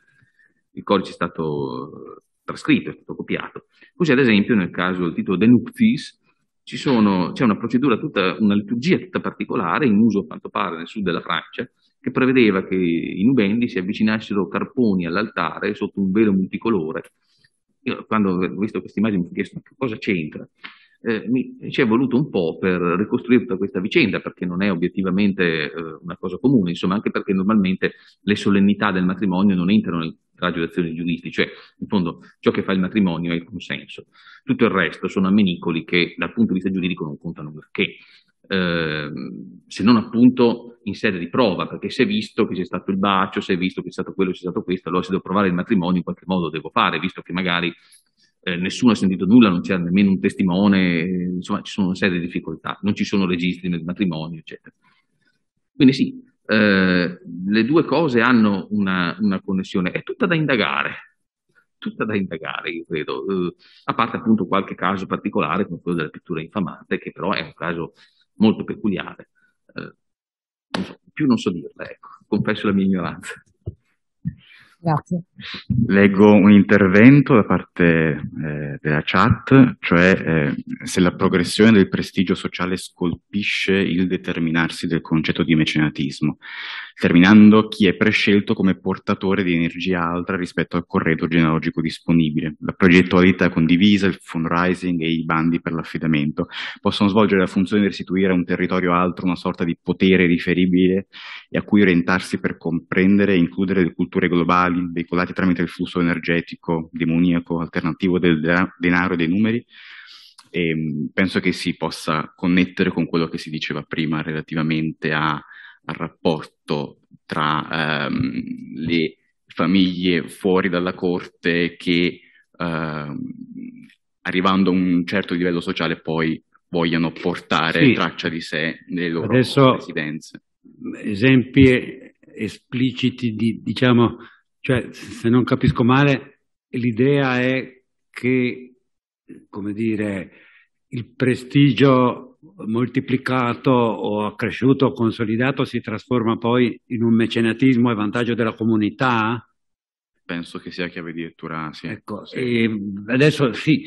il codice è stato eh, trascritto, è stato copiato. Così ad esempio nel caso del titolo De Nuptis c'è una procedura, tutta, una liturgia tutta particolare, in uso a quanto pare nel sud della Francia, che prevedeva che i nubendi si avvicinassero carponi all'altare sotto un velo multicolore. Io quando ho visto questa immagine mi sono chiesto che cosa c'entra eh, mi, ci è voluto un po' per ricostruire tutta questa vicenda, perché non è obiettivamente eh, una cosa comune, insomma, anche perché normalmente le solennità del matrimonio non entrano nel raggio d'azione giuristi, cioè in fondo ciò che fa il matrimonio è il consenso. Tutto il resto sono ammenicoli che dal punto di vista giuridico non contano perché. Eh, se non appunto in sede di prova, perché se è visto che c'è stato il bacio, se è visto che c'è stato quello, c'è stato questo, allora se devo provare il matrimonio in qualche modo devo fare, visto che magari eh, nessuno ha sentito nulla, non c'era nemmeno un testimone, eh, insomma ci sono una serie di difficoltà, non ci sono registri nel matrimonio, eccetera. Quindi sì, eh, le due cose hanno una, una, connessione, è tutta da indagare, tutta da indagare, io credo, eh, a parte appunto qualche caso particolare come quello della pittura infamante, che però è un caso molto peculiare. Eh, non so, più non so dirla, ecco, confesso la mia ignoranza. Grazie. Leggo un intervento da parte eh, della chat, cioè eh, se la progressione del prestigio sociale scolpisce il determinarsi del concetto di mecenatismo, determinando chi è prescelto come portatore di energia altra rispetto al corredo genealogico disponibile. La progettualità condivisa, il fundraising e i bandi per l'affidamento possono svolgere la funzione di restituire a un territorio altro una sorta di potere riferibile e a cui orientarsi per comprendere e includere le culture globali globali veicolati tramite il flusso energetico demoniaco alternativo del denaro e dei numeri, e ehm, penso che si possa connettere con quello che si diceva prima relativamente a, al rapporto tra ehm, le famiglie fuori dalla corte che ehm, arrivando a un certo livello sociale poi vogliano portare sì. traccia di sé nelle loro Adesso, residenze. Esempi espliciti di, diciamo, cioè, se non capisco male, l'idea è che, come dire, il prestigio moltiplicato o accresciuto o consolidato si trasforma poi in un mecenatismo a vantaggio della comunità? Penso che sia chiave di lettura, sì. Ecco, adesso sì,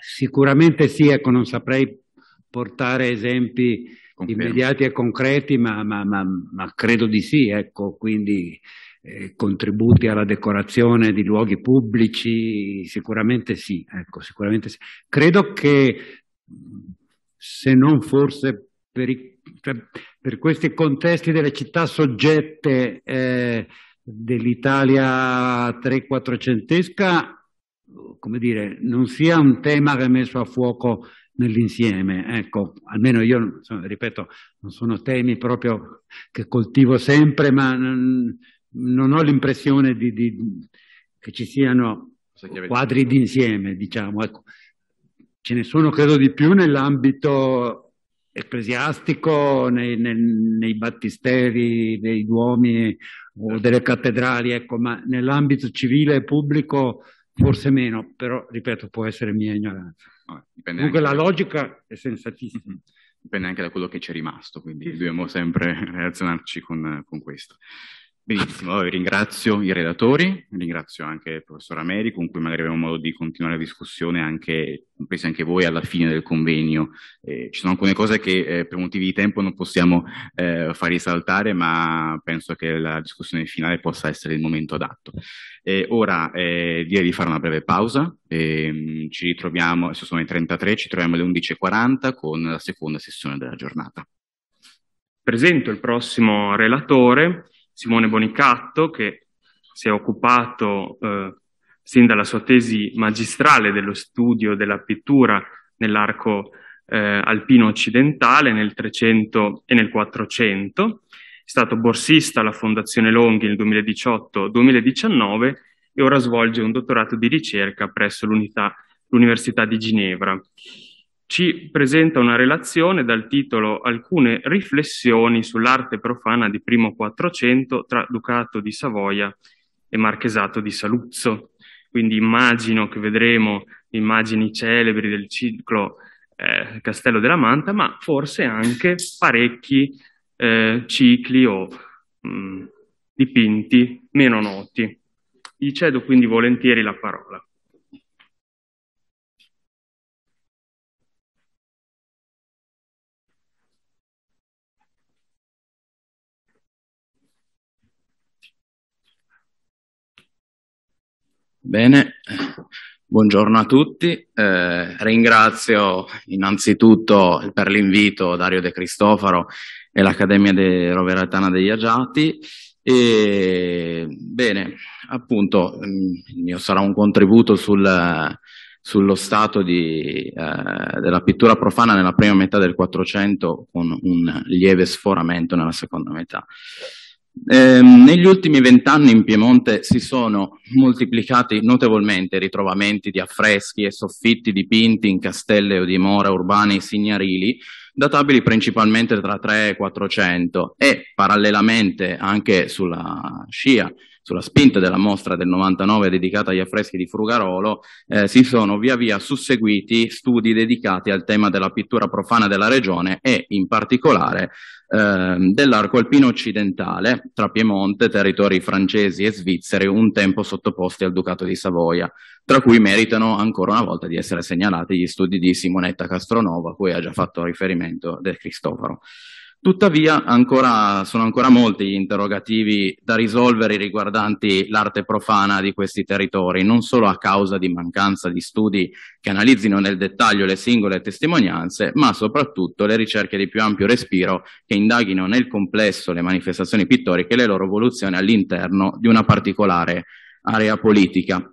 sicuramente sì, ecco, non saprei portare esempi Confermo. immediati e concreti, ma, ma, ma, ma credo di sì, ecco, quindi eh, contributi alla decorazione di luoghi pubblici, sicuramente sì, ecco, sicuramente sì. Credo che se non forse per, i, cioè, per questi contesti delle città soggette eh, dell'Italia 3-400esca, come dire, non sia un tema che è messo a fuoco nell'insieme. Ecco, almeno io, insomma, ripeto, non sono temi proprio che coltivo sempre, ma non ho l'impressione di, di, che ci siano quadri d'insieme, diciamo. Ecco. Ce ne sono, credo, di più nell'ambito ecclesiastico, nei, nei, nei, battisteri, nei duomi o certo. delle cattedrali, ecco, ma nell'ambito civile e pubblico forse meno, però, ripeto, può essere mia ignoranza. Dipende Comunque la logica è sensatissima. Mm-hmm. Dipende anche da quello che ci è rimasto, quindi sì. dobbiamo sempre *laughs* relazionarci con, con questo. Benissimo, ringrazio i relatori, ringrazio anche il professor Ameri, con cui magari avremo modo di continuare la discussione, anche, compresi anche voi, alla fine del convegno. Eh, ci sono alcune cose che eh, per motivi di tempo non possiamo eh, far risaltare, ma penso che la discussione finale possa essere il momento adatto. ora eh, direi di fare una breve pausa, ehm, ci ritroviamo, adesso sono le 33, ci troviamo alle 11.40 con la seconda sessione della giornata. Presento il prossimo relatore Simone Bonicatto, che si è occupato eh, sin dalla sua tesi magistrale dello studio della pittura nell'arco eh, alpino occidentale nel 300 e nel 400, è stato borsista alla Fondazione Longhi nel 2018-2019 e ora svolge un dottorato di ricerca presso l'Università di Ginevra ci presenta una relazione dal titolo Alcune riflessioni sull'arte profana di primo Quattrocento tra Ducato di Savoia e Marchesato di Saluzzo. Quindi immagino che vedremo immagini celebri del ciclo eh, Castello della Manta, ma forse anche parecchi eh, cicli o mh, mm, dipinti meno noti. Gli cedo quindi volentieri la parola. Bene, buongiorno a tutti. Eh, ringrazio innanzitutto per l'invito Dario De Cristofaro e l'Accademia di Roveratana degli Agiati. E, bene, appunto, il mio sarà un contributo sul, sullo stato di, eh, della pittura profana nella prima metà del Quattrocento con un lieve sforamento nella seconda metà. Ehm, negli ultimi vent'anni in Piemonte si sono moltiplicati notevolmente i ritrovamenti di affreschi e soffitti dipinti in castelle o dimora urbane signorili, databili principalmente tra 3 e 400 e parallelamente anche sulla scia sulla spinta della mostra del 99 dedicata agli affreschi di Frugarolo, eh, si sono via via susseguiti studi dedicati al tema della pittura profana della regione e in particolare eh, dell'arco alpino occidentale tra Piemonte, territori francesi e svizzeri un tempo sottoposti al Ducato di Savoia, tra cui meritano ancora una volta di essere segnalati gli studi di Simonetta Castronova, a cui ha già fatto riferimento De Cristoforo. Tuttavia ancora, sono ancora molti gli interrogativi da risolvere riguardanti l'arte profana di questi territori, non solo a causa di mancanza di studi che analizzino nel dettaglio le singole testimonianze, ma soprattutto le ricerche di più ampio respiro che indaghino nel complesso le manifestazioni pittoriche e le loro evoluzioni all'interno di una particolare area politica.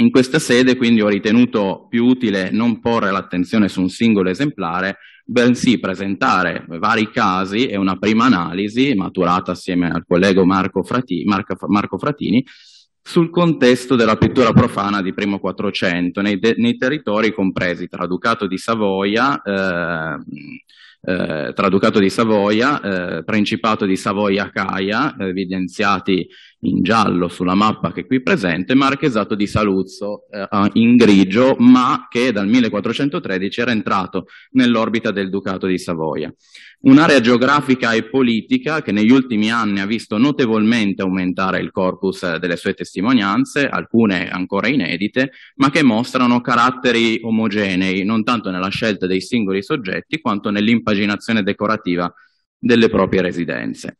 In questa sede quindi ho ritenuto più utile non porre l'attenzione su un singolo esemplare, bensì presentare vari casi e una prima analisi, maturata assieme al collega Marco, Frati, Marco, Marco Fratini, sul contesto della pittura profana di primo Quattrocento, nei, nei, territori compresi tra Ducato di Savoia, eh, eh, tra Ducato di Savoia, eh, Principato di Savoia-Caia, evidenziati in giallo sulla mappa che è qui presente, marchesato di Saluzzo eh, in grigio, ma che dal 1413 era entrato nell'orbita del Ducato di Savoia. Un'area geografica e politica che negli ultimi anni ha visto notevolmente aumentare il corpus eh, delle sue testimonianze, alcune ancora inedite, ma che mostrano caratteri omogenei, non tanto nella scelta dei singoli soggetti, quanto nell'impaginazione decorativa delle proprie residenze.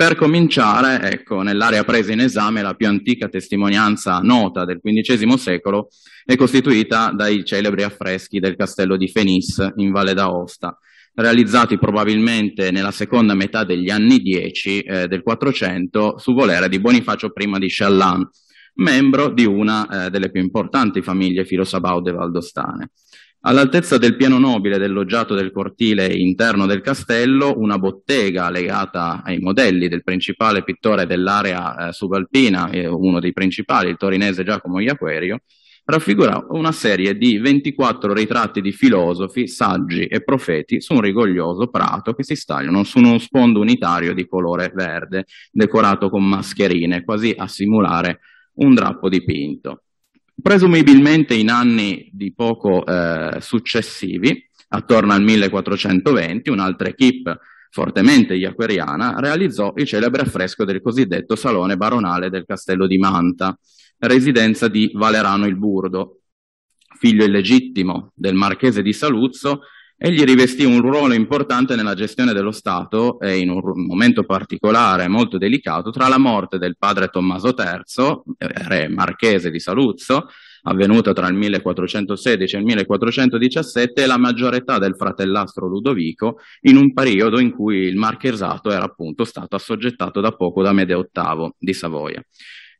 Per cominciare, ecco, nell'area presa in esame la più antica testimonianza nota del XV secolo è costituita dai celebri affreschi del castello di Fenis in Valle d'Aosta, realizzati probabilmente nella seconda metà degli anni 10 eh, del 400 su volere di Bonifacio I di Challan, membro di una eh, delle più importanti famiglie filosabaude valdostane. All'altezza del piano nobile del loggiato del cortile interno del castello, una bottega legata ai modelli del principale pittore dell'area eh, subalpina, eh, uno dei principali, il torinese Giacomo Iaquerio, raffigura una serie di 24 ritratti di filosofi, saggi e profeti su un rigoglioso prato che si stagliano su uno sfondo unitario di colore verde, decorato con mascherine, quasi a simulare un drappo dipinto presumibilmente in anni di poco eh, successivi, attorno al 1420, un'altra equip fortemente iacqueriana realizzò il celebre affresco del cosiddetto Salone Baronale del Castello di Manta, residenza di Valerano il Burdo, figlio illegittimo del marchese di Saluzzo Egli rivestì un ruolo importante nella gestione dello Stato e in un momento particolare molto delicato tra la morte del padre Tommaso III, eh, re marchese di Saluzzo, avvenuta tra il 1416 e il 1417, e la maggiore età del fratellastro Ludovico in un periodo in cui il marchesato era appunto stato assoggettato da poco da Mede VIII di Savoia.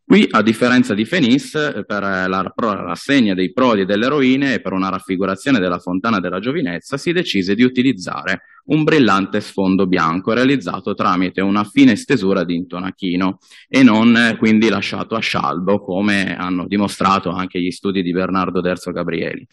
Qui, a differenza di Fenice, eh, per la rassegna dei prodi e delle eroine e per una raffigurazione della fontana della giovinezza, si decise di utilizzare un brillante sfondo bianco realizzato tramite una fine stesura di intonachino e non eh, quindi lasciato a scialbo, come hanno dimostrato anche gli studi di Bernardo Derzo Gabrieli.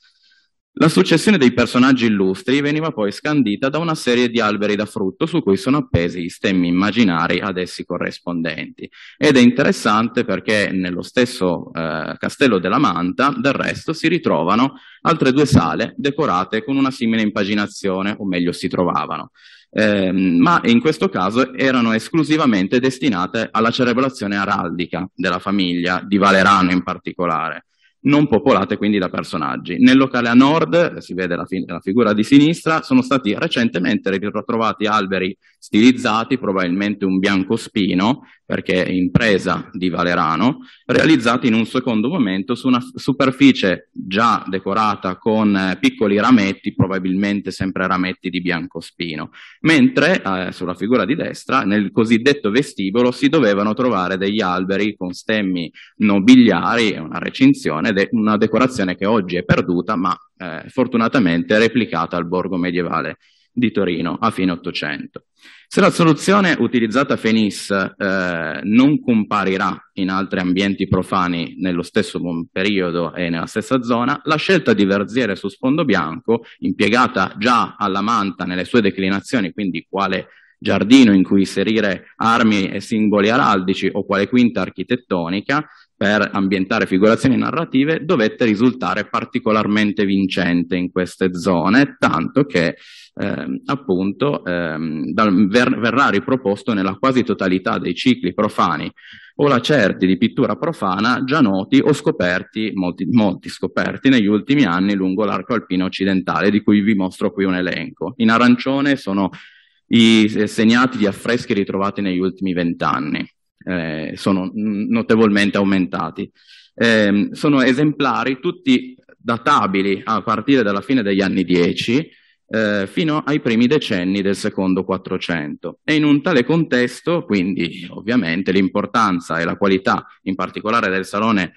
La successione dei personaggi illustri veniva poi scandita da una serie di alberi da frutto su cui sono appesi i stemmi immaginari ad essi corrispondenti. Ed è interessante perché nello stesso eh, castello della Manta, del resto, si ritrovano altre due sale decorate con una simile impaginazione, o meglio si trovavano. Eh, ma in questo caso erano esclusivamente destinate alla celebrazione araldica della famiglia, di Valerano in particolare non popolate quindi da personaggi. Nel locale a nord, si vede la, fi la figura di sinistra, sono stati recentemente ritrovati alberi stilizzati, probabilmente un biancospino, perché è impresa di Valerano, realizzati in un secondo momento su una superficie già decorata con eh, piccoli rametti, probabilmente sempre rametti di biancospino. Mentre eh, sulla figura di destra, nel cosiddetto vestibolo, si dovevano trovare degli alberi con stemmi nobiliari una recinzione de una decorazione che oggi è perduta, ma eh, fortunatamente replicata al borgo medievale di Torino a fine Ottocento. Se la soluzione utilizzata a Fenis eh, non comparirà in altri ambienti profani nello stesso periodo e nella stessa zona, la scelta di Verziere su sfondo bianco, impiegata già alla Manta nelle sue declinazioni, quindi quale giardino in cui inserire armi e simboli araldici o quale quinta architettonica, per ambientare figurazioni narrative dovette risultare particolarmente vincente in queste zone, tanto che eh, appunto ehm, dal, ver, verrà riproposto nella quasi totalità dei cicli profani o lacerti di pittura profana già noti o scoperti, molti, molti scoperti negli ultimi anni lungo l'arco alpino occidentale, di cui vi mostro qui un elenco. In arancione sono i eh, segnati di affreschi ritrovati negli ultimi vent'anni. Eh, sono notevolmente aumentati. Eh, sono esemplari tutti databili a partire dalla fine degli anni 10 eh, fino ai primi decenni del secondo 400 e in un tale contesto quindi ovviamente l'importanza e la qualità in particolare del salone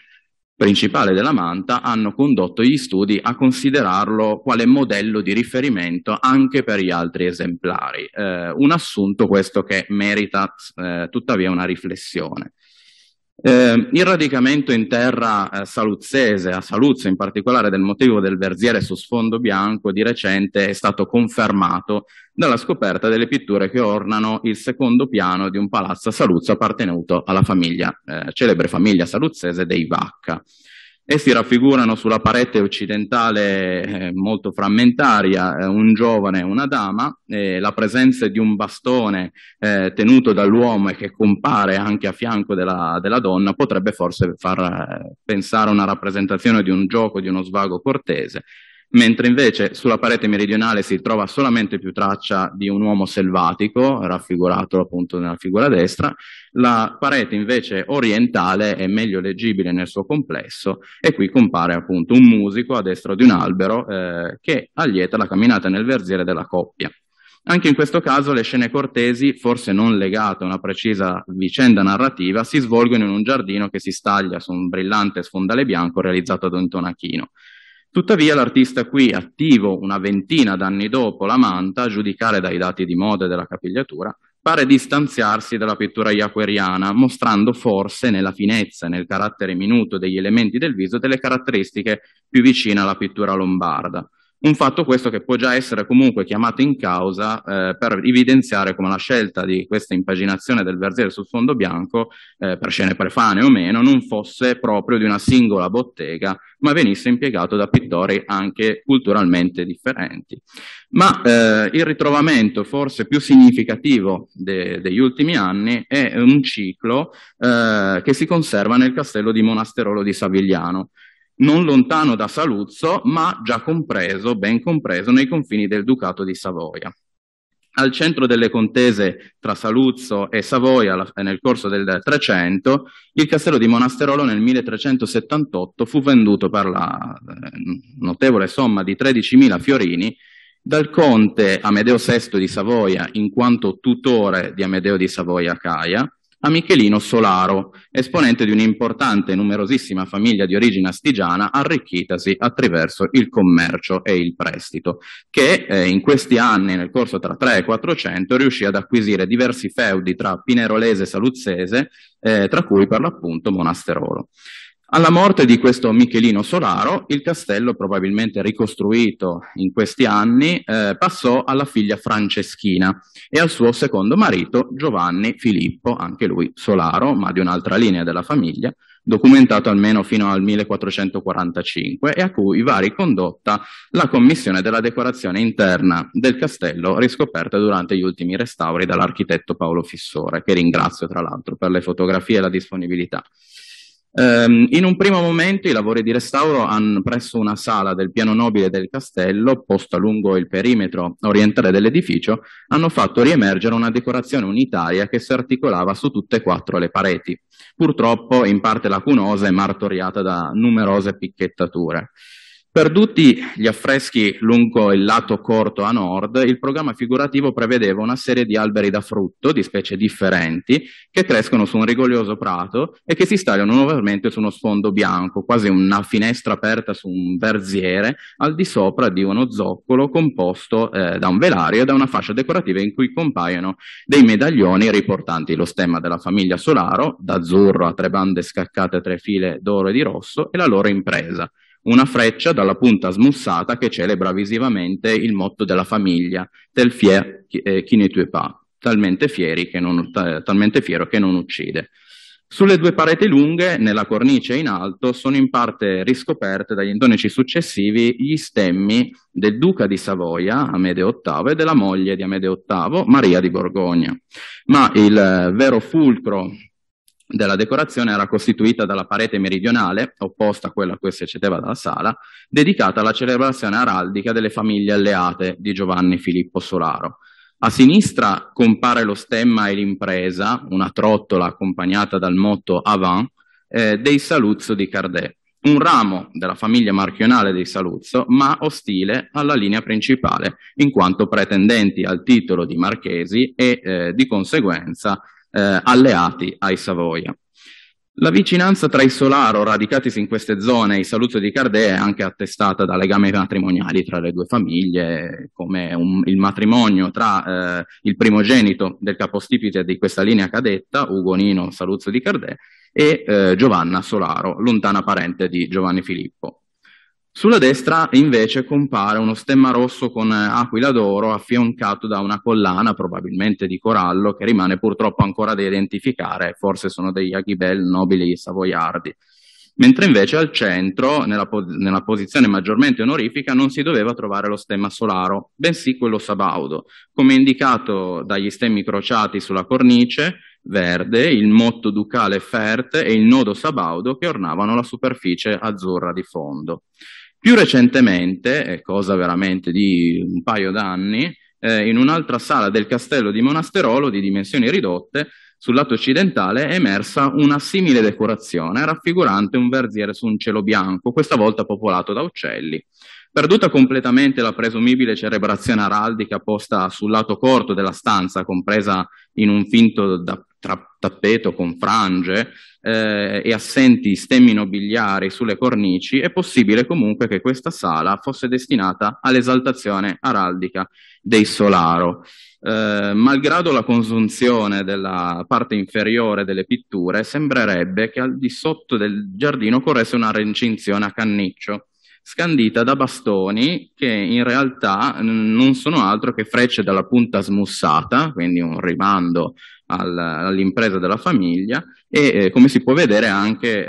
principale della Manta hanno condotto gli studi a considerarlo quale modello di riferimento anche per gli altri esemplari. Eh, un assunto questo che merita eh, tuttavia una riflessione. Eh, il radicamento in terra eh, saluzzese, a Saluzzo in particolare del motivo del verziere su sfondo bianco di recente è stato confermato dalla scoperta delle pitture che ornano il secondo piano di un palazzo a Saluzzo appartenuto alla famiglia, eh, celebre famiglia saluzzese dei Vacca. Essi raffigurano sulla parete occidentale eh, molto frammentaria eh, un giovane e una dama, eh, la presenza di un bastone eh, tenuto dall'uomo e che compare anche a fianco della, della donna potrebbe forse far eh, pensare a una rappresentazione di un gioco, di uno svago cortese, mentre invece sulla parete meridionale si trova solamente più traccia di un uomo selvatico, raffigurato appunto nella figura destra, la parete invece orientale è meglio leggibile nel suo complesso e qui compare appunto un musico a destra di un albero eh, che allieta la camminata nel verziere della coppia. Anche in questo caso le scene cortesi, forse non legate a una precisa vicenda narrativa, si svolgono in un giardino che si staglia su un brillante sfondale bianco realizzato da un tonachino. Tuttavia l'artista qui, attivo una ventina d'anni dopo la manta, a giudicare dai dati di moda e della capigliatura, pare distanziarsi dalla pittura iaqueriana, mostrando forse nella finezza e nel carattere minuto degli elementi del viso delle caratteristiche più vicine alla pittura lombarda. Un fatto questo che può già essere comunque chiamato in causa eh, per evidenziare come la scelta di questa impaginazione del Verziere sul fondo bianco, eh, per scene prefane o meno, non fosse proprio di una singola bottega, ma venisse impiegato da pittori anche culturalmente differenti. Ma eh, il ritrovamento forse più significativo de degli ultimi anni è un ciclo eh, che si conserva nel castello di Monasterolo di Savigliano, non lontano da Saluzzo, ma già compreso, ben compreso, nei confini del Ducato di Savoia. Al centro delle contese tra Saluzzo e Savoia eh, nel corso del 300, il castello di Monasterolo nel 1378 fu venduto per la eh, notevole somma di 13.000 fiorini dal conte Amedeo VI di Savoia in quanto tutore di Amedeo di Savoia Caia, a Michelino Solaro, esponente di un'importante e numerosissima famiglia di origine astigiana arricchitasi attraverso il commercio e il prestito, che eh, in questi anni, nel corso tra 3 e 400, riuscì ad acquisire diversi feudi tra Pinerolese e Saluzzese, eh, tra cui per l'appunto Monasterolo. Alla morte di questo Michelino Solaro, il castello, probabilmente ricostruito in questi anni, eh, passò alla figlia Franceschina e al suo secondo marito Giovanni Filippo, anche lui Solaro, ma di un'altra linea della famiglia, documentato almeno fino al 1445 e a cui va ricondotta la commissione della decorazione interna del castello riscoperta durante gli ultimi restauri dall'architetto Paolo Fissore, che ringrazio tra l'altro per le fotografie e la disponibilità. Ehm, in un primo momento i lavori di restauro hanno presso una sala del piano nobile del castello, posta lungo il perimetro orientale dell'edificio, hanno fatto riemergere una decorazione unitaria che si articolava su tutte e quattro le pareti, purtroppo in parte lacunosa e martoriata da numerose picchettature. Per tutti gli affreschi lungo il lato corto a nord, il programma figurativo prevedeva una serie di alberi da frutto di specie differenti che crescono su un rigoglioso prato e che si stagliano nuovamente su uno sfondo bianco, quasi una finestra aperta su un verziere, al di sopra di uno zoccolo composto eh, da un velario e da una fascia decorativa in cui compaiono dei medaglioni riportanti lo stemma della famiglia Solaro, d'azzurro a tre bande scaccate a tre file d'oro e di rosso, e la loro impresa una freccia dalla punta smussata che celebra visivamente il motto della famiglia, tel fier chi eh, ne tue pa, talmente, non, eh, talmente fiero che non uccide. Sulle due pareti lunghe, nella cornice in alto, sono in parte riscoperte dagli indonici successivi gli stemmi del duca di Savoia, Amedeo VIII, e della moglie di Amedeo VIII, Maria di Borgogna. Ma il eh, vero fulcro della decorazione era costituita dalla parete meridionale, opposta a quella a cui si accedeva dalla sala, dedicata alla celebrazione araldica delle famiglie alleate di Giovanni Filippo Solaro. A sinistra compare lo stemma e l'impresa, una trottola accompagnata dal motto Avant, eh, dei Saluzzo di Cardet, un ramo della famiglia marchionale dei Saluzzo, ma ostile alla linea principale, in quanto pretendenti al titolo di marchesi e eh, di conseguenza eh, alleati ai Savoia. La vicinanza tra i Solaro, radicatisi in queste zone, e i Saluzzo di Cardè è anche attestata da legami matrimoniali tra le due famiglie, come un, il matrimonio tra eh, il primogenito del capostipite di questa linea cadetta, Ugonino Saluzzo di Cardè, e eh, Giovanna Solaro, lontana parente di Giovanni Filippo. Sulla destra invece compare uno stemma rosso con aquila d'oro affiancato da una collana, probabilmente di corallo, che rimane purtroppo ancora da identificare, forse sono degli aghibel nobili savoiardi. Mentre invece al centro, nella, po- nella posizione maggiormente onorifica, non si doveva trovare lo stemma solaro, bensì quello sabaudo, come indicato dagli stemmi crociati sulla cornice, verde, il motto ducale Fert e il nodo sabaudo che ornavano la superficie azzurra di fondo. Più recentemente, cosa veramente di un paio d'anni, eh, in un'altra sala del castello di Monasterolo di dimensioni ridotte, sul lato occidentale è emersa una simile decorazione raffigurante un verziere su un cielo bianco, questa volta popolato da uccelli. Perduta completamente la presumibile celebrazione araldica posta sul lato corto della stanza, compresa in un finto da tra tappeto con frange eh, e assenti stemmi nobiliari sulle cornici, è possibile comunque che questa sala fosse destinata all'esaltazione araldica dei Solaro. Eh, malgrado la consunzione della parte inferiore delle pitture, sembrerebbe che al di sotto del giardino corresse una recinzione a canniccio, scandita da bastoni che in realtà non sono altro che frecce dalla punta smussata, quindi un rimando al, all'impresa della famiglia e eh, come si può vedere anche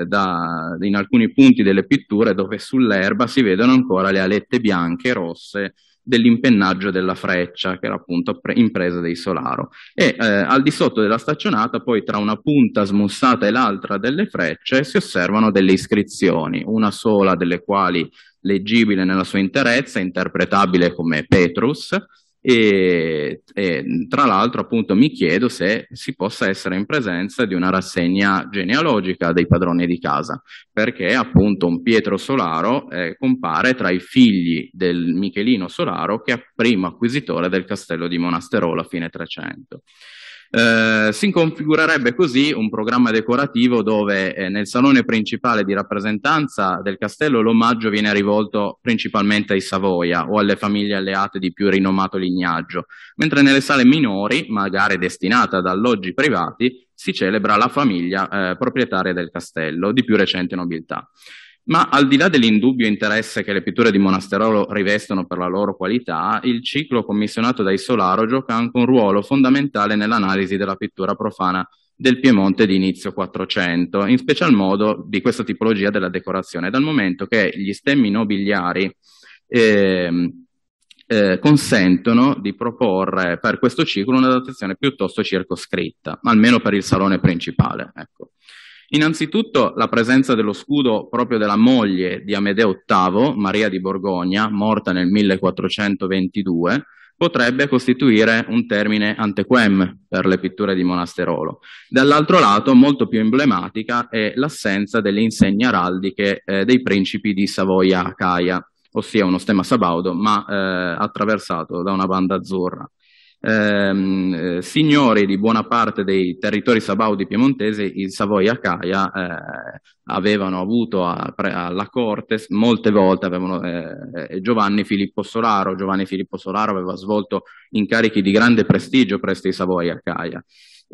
eh, da, in alcuni punti delle pitture dove sull'erba si vedono ancora le alette bianche e rosse dell'impennaggio della freccia, che era appunto pre- impresa dei Solaro. E eh, al di sotto della staccionata, poi tra una punta smussata e l'altra delle frecce, si osservano delle iscrizioni, una sola delle quali leggibile nella sua interezza, interpretabile come Petrus, e, e, tra l'altro appunto mi chiedo se si possa essere in presenza di una rassegna genealogica dei padroni di casa perché appunto un Pietro Solaro eh, compare tra i figli del Michelino Solaro che è primo acquisitore del castello di Monasterolo a fine 300 eh, si configurerebbe così un programma decorativo dove eh, nel salone principale di rappresentanza del castello l'omaggio viene rivolto principalmente ai Savoia o alle famiglie alleate di più rinomato lignaggio, mentre nelle sale minori, magari destinate ad alloggi privati, si celebra la famiglia eh, proprietaria del castello di più recente nobiltà. Ma al di là dell'indubbio interesse che le pitture di Monasterolo rivestono per la loro qualità, il ciclo commissionato dai Solaro gioca anche un ruolo fondamentale nell'analisi della pittura profana del Piemonte di inizio 400, in special modo di questa tipologia della decorazione, dal momento che gli stemmi nobiliari eh, eh, consentono di proporre per questo ciclo una datazione piuttosto circoscritta, almeno per il salone principale. Ecco. Innanzitutto la presenza dello scudo proprio della moglie di Amedeo VIII, Maria di Borgogna, morta nel 1422, potrebbe costituire un termine antequem per le pitture di Monasterolo. Dall'altro lato, molto più emblematica è l'assenza delle insegne araldiche eh, dei principi di Savoia-Acaia, ossia uno stemma sabaudo ma eh, attraversato da una banda azzurra ehm, eh, signori di buona parte dei territori sabaudi piemontesi, i Savoia-Caia, eh, avevano avuto a, pre, alla corte molte volte avevano, eh, eh, Giovanni Filippo Solaro. Giovanni Filippo Solaro aveva svolto incarichi di grande prestigio presso i Savoia-Caia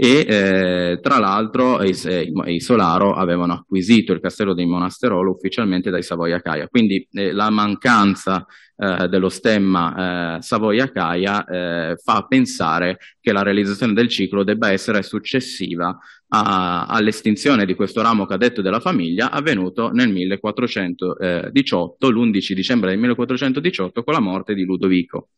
e eh, tra l'altro i, eh, i, Solaro avevano acquisito il castello di Monasterolo ufficialmente dai Savoia-Caia, quindi eh, la mancanza eh, dello stemma eh, Savoia-Caia eh, fa pensare che la realizzazione del ciclo debba essere successiva all'estinzione di questo ramo cadetto della famiglia avvenuto nel 1418, l'11 dicembre del 1418 con la morte di Ludovico.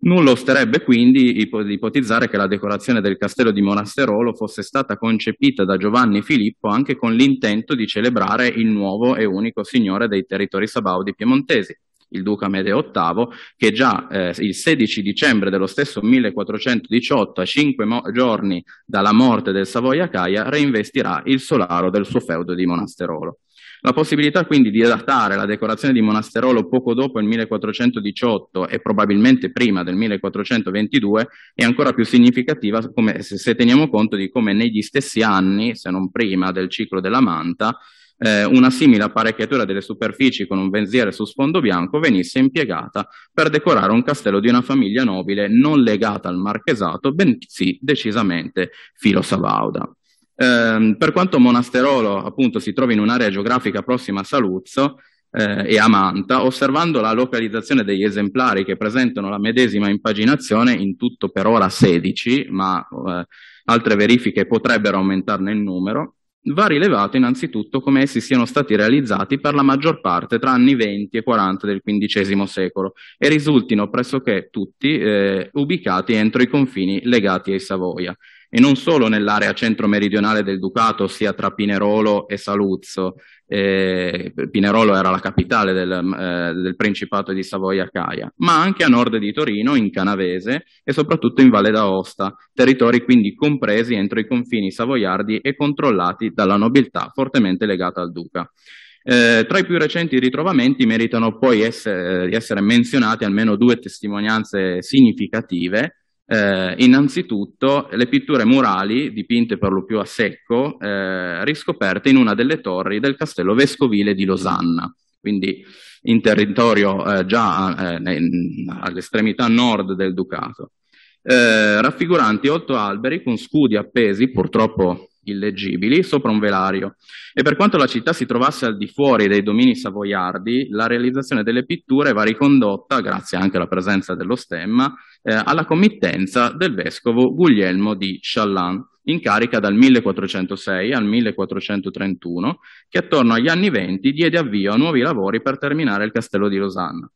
Nulla osterebbe quindi ipotizzare che la decorazione del castello di Monasterolo fosse stata concepita da Giovanni Filippo anche con l'intento di celebrare il nuovo e unico signore dei territori sabaudi piemontesi, il duca Medeo VIII, che già eh, il 16 dicembre dello stesso 1418, a cinque giorni dalla morte del Savoia Caia, reinvestirà il solaro del suo feudo di Monasterolo. La possibilità quindi di datare la decorazione di Monasterolo poco dopo il 1418 e probabilmente prima del 1422 è ancora più significativa come, se teniamo conto di come negli stessi anni, se non prima, del ciclo della manta, eh, una simile apparecchiatura delle superfici con un venziere su sfondo bianco venisse impiegata per decorare un castello di una famiglia nobile non legata al marchesato, bensì decisamente filosavauda. Eh, per quanto Monasterolo appunto si trovi in un'area geografica prossima a Saluzzo eh, e a Manta, osservando la localizzazione degli esemplari che presentano la medesima impaginazione, in tutto per ora 16, ma eh, altre verifiche potrebbero aumentarne il numero, va rilevato innanzitutto come essi siano stati realizzati per la maggior parte tra anni 20 e 40 del XV secolo e risultino pressoché tutti eh, ubicati entro i confini legati ai Savoia e non solo nell'area centro-meridionale del Ducato, ossia tra Pinerolo e Saluzzo. Eh, Pinerolo era la capitale del, eh, del Principato di Savoia-Caia, ma anche a nord di Torino, in Canavese e soprattutto in Valle d'Aosta, territori quindi compresi entro i confini savoiardi e controllati dalla nobiltà fortemente legata al duca. Eh, tra i più recenti ritrovamenti meritano poi essere, di essere menzionate almeno due testimonianze significative eh, innanzitutto le pitture murali, dipinte per lo più a secco, eh, riscoperte in una delle torri del castello vescovile di Losanna, quindi in territorio eh, già eh, all'estremità nord del ducato. Eh, raffiguranti otto alberi con scudi appesi, purtroppo illeggibili sopra un velario e per quanto la città si trovasse al di fuori dei domini savoiardi, la realizzazione delle pitture va ricondotta, grazie anche alla presenza dello stemma, eh, alla committenza del vescovo Guglielmo di Challan, in carica dal 1406 al 1431, che attorno agli anni venti diede avvio a nuovi lavori per terminare il castello di Losanna.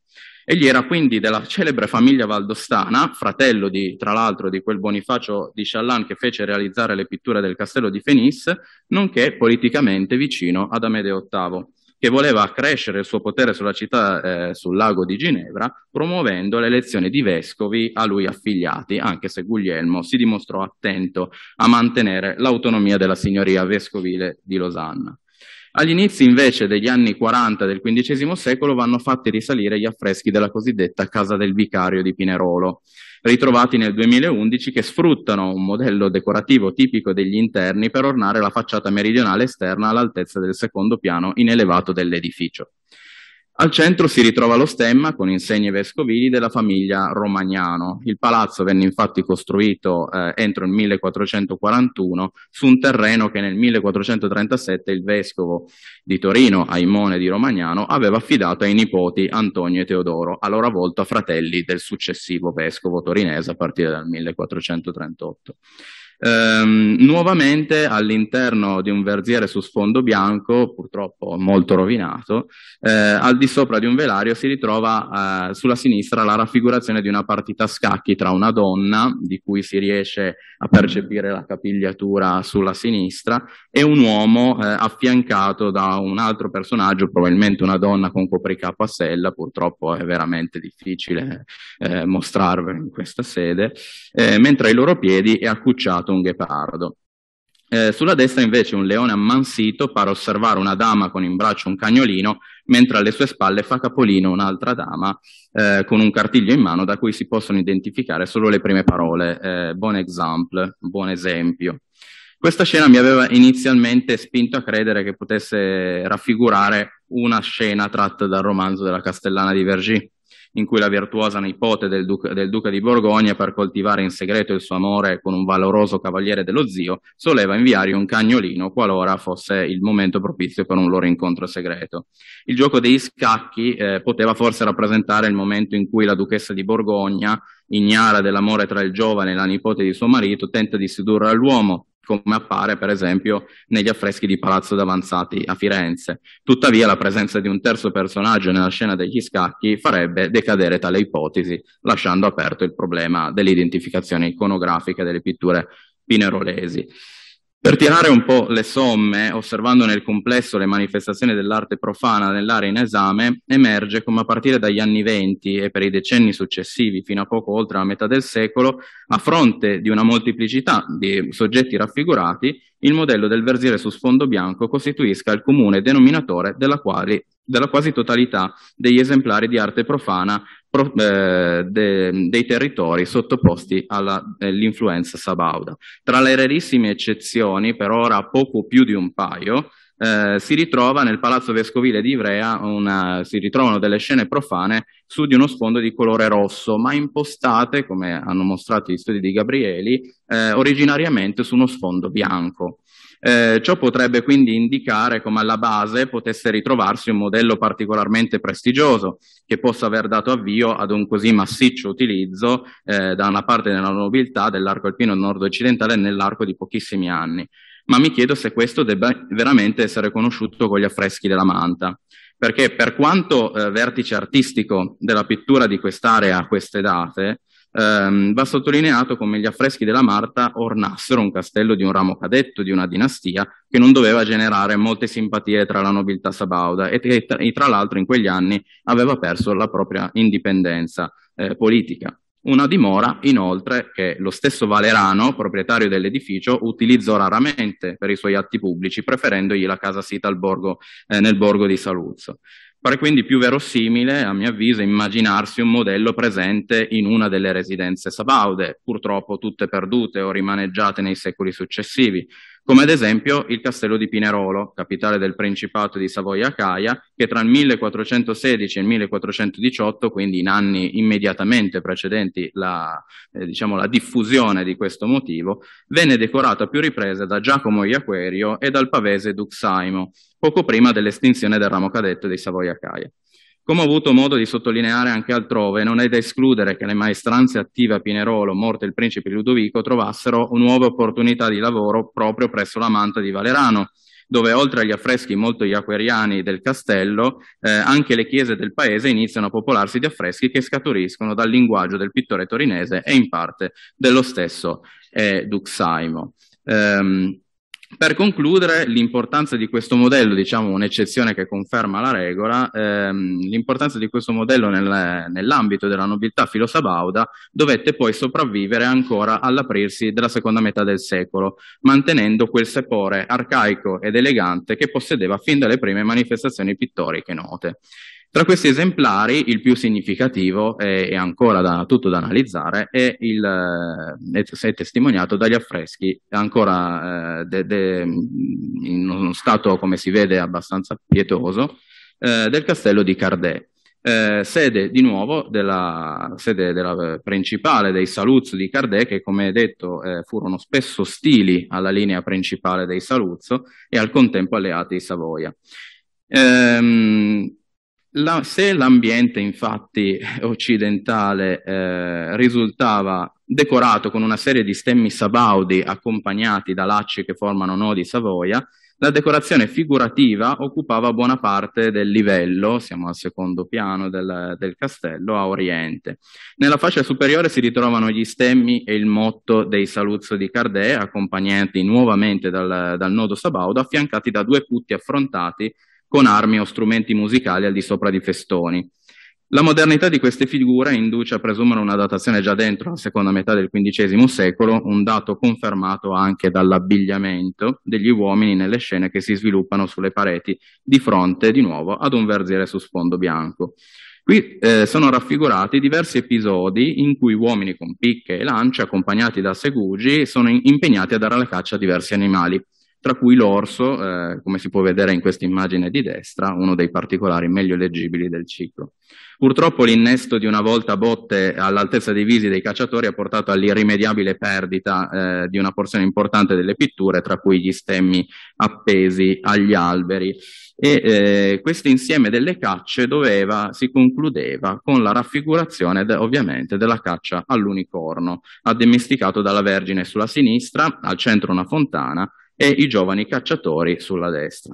Egli era quindi della celebre famiglia valdostana, fratello di, tra l'altro di quel Bonifacio di Challan che fece realizzare le pitture del castello di Fenice, nonché politicamente vicino ad Amedeo VIII, che voleva accrescere il suo potere sulla città eh, sul lago di Ginevra, promuovendo l'elezione di vescovi a lui affiliati, anche se Guglielmo si dimostrò attento a mantenere l'autonomia della signoria vescovile di Losanna. Agli inizi invece degli anni 40 del XV secolo vanno fatti risalire gli affreschi della cosiddetta Casa del Vicario di Pinerolo, ritrovati nel 2011 che sfruttano un modello decorativo tipico degli interni per ornare la facciata meridionale esterna all'altezza del secondo piano in elevato dell'edificio. Al centro si ritrova lo stemma con insegne vescovili della famiglia Romagnano. Il palazzo venne infatti costruito eh, entro il 1441 su un terreno che nel 1437 il vescovo di Torino, Aimone di Romagnano, aveva affidato ai nipoti Antonio e Teodoro, a loro volta fratelli del successivo vescovo torinese a partire dal 1438. Ehm, nuovamente all'interno di un verziere su sfondo bianco, purtroppo molto rovinato, eh, al di sopra di un velario si ritrova eh, sulla sinistra la raffigurazione di una partita a scacchi tra una donna, di cui si riesce a percepire la capigliatura sulla sinistra, e un uomo eh, affiancato da un altro personaggio, probabilmente una donna con copricapo a sella, purtroppo è veramente difficile eh, mostrarvelo in questa sede, eh, mentre ai loro piedi è accucciato disegnato un ghepardo. Eh, sulla destra invece un leone ammansito pare osservare una dama con in braccio un cagnolino, mentre alle sue spalle fa capolino un'altra dama eh, con un cartiglio in mano da cui si possono identificare solo le prime parole, eh, buon exemple, buon esempio. Questa scena mi aveva inizialmente spinto a credere che potesse raffigurare una scena tratta dal romanzo della Castellana di Vergy, in cui la virtuosa nipote del duca, del duca di Borgogna, per coltivare in segreto il suo amore con un valoroso cavaliere dello zio, soleva inviare un cagnolino qualora fosse il momento propizio per un loro incontro segreto. Il gioco dei scacchi eh, poteva forse rappresentare il momento in cui la duchessa di Borgogna, ignara dell'amore tra il giovane e la nipote di suo marito, tenta di sedurre all'uomo come appare per esempio negli affreschi di Palazzo d'Avanzati a Firenze. Tuttavia la presenza di un terzo personaggio nella scena degli scacchi farebbe decadere tale ipotesi, lasciando aperto il problema dell'identificazione iconografica delle pitture pinerolesi. Per tirare un po' le somme, osservando nel complesso le manifestazioni dell'arte profana nell'area in esame, emerge come a partire dagli anni venti e per i decenni successivi, fino a poco oltre la metà del secolo, a fronte di una molteplicità di soggetti raffigurati, il modello del verziere su sfondo bianco costituisca il comune denominatore della quali della quasi totalità degli esemplari di arte profana pro, eh, de, dei territori sottoposti all'influenza eh, sabauda. Tra le rarissime eccezioni, per ora poco più di un paio, eh, si ritrova nel palazzo vescovile di Ivrea, una, si ritrovano delle scene profane su di uno sfondo di colore rosso, ma impostate, come hanno mostrato gli studi di Gabrieli, eh, originariamente su uno sfondo bianco. Eh, ciò potrebbe quindi indicare come alla base potesse ritrovarsi un modello particolarmente prestigioso che possa aver dato avvio ad un così massiccio utilizzo eh, da una parte della nobiltà dell'arco alpino nord-occidentale nell'arco di pochissimi anni. Ma mi chiedo se questo debba veramente essere conosciuto con gli affreschi della Manta perché per quanto eh, vertice artistico della pittura di quest'area a queste date, ehm, va sottolineato come gli affreschi della Marta ornassero un castello di un ramo cadetto di una dinastia che non doveva generare molte simpatie tra la nobiltà sabauda e, che, e tra l'altro in quegli anni aveva perso la propria indipendenza eh, politica. Una dimora, inoltre, che lo stesso Valerano, proprietario dell'edificio, utilizzò raramente per i suoi atti pubblici, preferendogli la casa sita borgo, eh, nel borgo di Saluzzo. Pare quindi più verosimile, a mio avviso, immaginarsi un modello presente in una delle residenze sabaude, purtroppo tutte perdute o rimaneggiate nei secoli successivi, come ad esempio il castello di Pinerolo, capitale del Principato di Savoia-Caia, che tra il 1416 e il 1418, quindi in anni immediatamente precedenti la, eh, diciamo, la diffusione di questo motivo, venne decorato a più riprese da Giacomo Iaquerio e dal pavese Duxaimo, poco prima dell'estinzione del ramo cadetto dei Savoia Caia. Come ho avuto modo di sottolineare anche altrove, non è da escludere che le maestranze attive a Pinerolo, morte il principe Ludovico, trovassero nuove opportunità di lavoro proprio presso la manta di Valerano, dove oltre agli affreschi molto iaqueriani del castello, eh, anche le chiese del paese iniziano a popolarsi di affreschi che scaturiscono dal linguaggio del pittore torinese e in parte dello stesso eh, Duxaimo. Um, per concludere, l'importanza di questo modello, diciamo un'eccezione che conferma la regola, ehm, l'importanza di questo modello nel, nell'ambito della nobiltà filosabauda dovette poi sopravvivere ancora all'aprirsi della seconda metà del secolo, mantenendo quel sapore arcaico ed elegante che possedeva fin dalle prime manifestazioni pittoriche note. Tra questi esemplari, il più significativo e ancora da, tutto da analizzare è, il, eh, è testimoniato dagli affreschi, ancora eh, de, de, in uno stato, come si vede, abbastanza pietoso, eh, del castello di Cardet, Eh, sede di nuovo della sede della, eh, principale dei Saluzzo di Cardet che come detto eh, furono spesso ostili alla linea principale dei Saluzzo e al contempo alleati di Savoia. Ehm, la, se l'ambiente infatti *laughs* occidentale eh, risultava decorato con una serie di stemmi sabaudi accompagnati da lacci che formano nodi Savoia, la decorazione figurativa occupava buona parte del livello, siamo al secondo piano del, del castello, a oriente. Nella fascia superiore si ritrovano gli stemmi e il motto dei Saluzzo di Cardè, accompagnati nuovamente dal, dal nodo sabaudo, affiancati da due putti affrontati con armi o strumenti musicali al di sopra di festoni. La modernità di queste figure induce a presumere una datazione già dentro la seconda metà del XV secolo, un dato confermato anche dall'abbigliamento degli uomini nelle scene che si sviluppano sulle pareti di fronte di nuovo ad un verziere su sfondo bianco. Qui eh, sono raffigurati diversi episodi in cui uomini con picche e lance accompagnati da segugi sono in- impegnati a dare alla caccia a diversi animali tra cui l'orso, eh, come si può vedere in questa immagine di destra, uno dei particolari meglio leggibili del ciclo. Purtroppo l'innesto di una volta botte all'altezza dei visi dei cacciatori ha portato all'irrimediabile perdita eh, di una porzione importante delle pitture, tra cui gli stemmi appesi agli alberi. E eh, questo insieme delle cacce doveva, si concludeva con la raffigurazione ovviamente della caccia all'unicorno, addomesticato dalla Vergine sulla sinistra, al centro una fontana, e i giovani cacciatori sulla destra.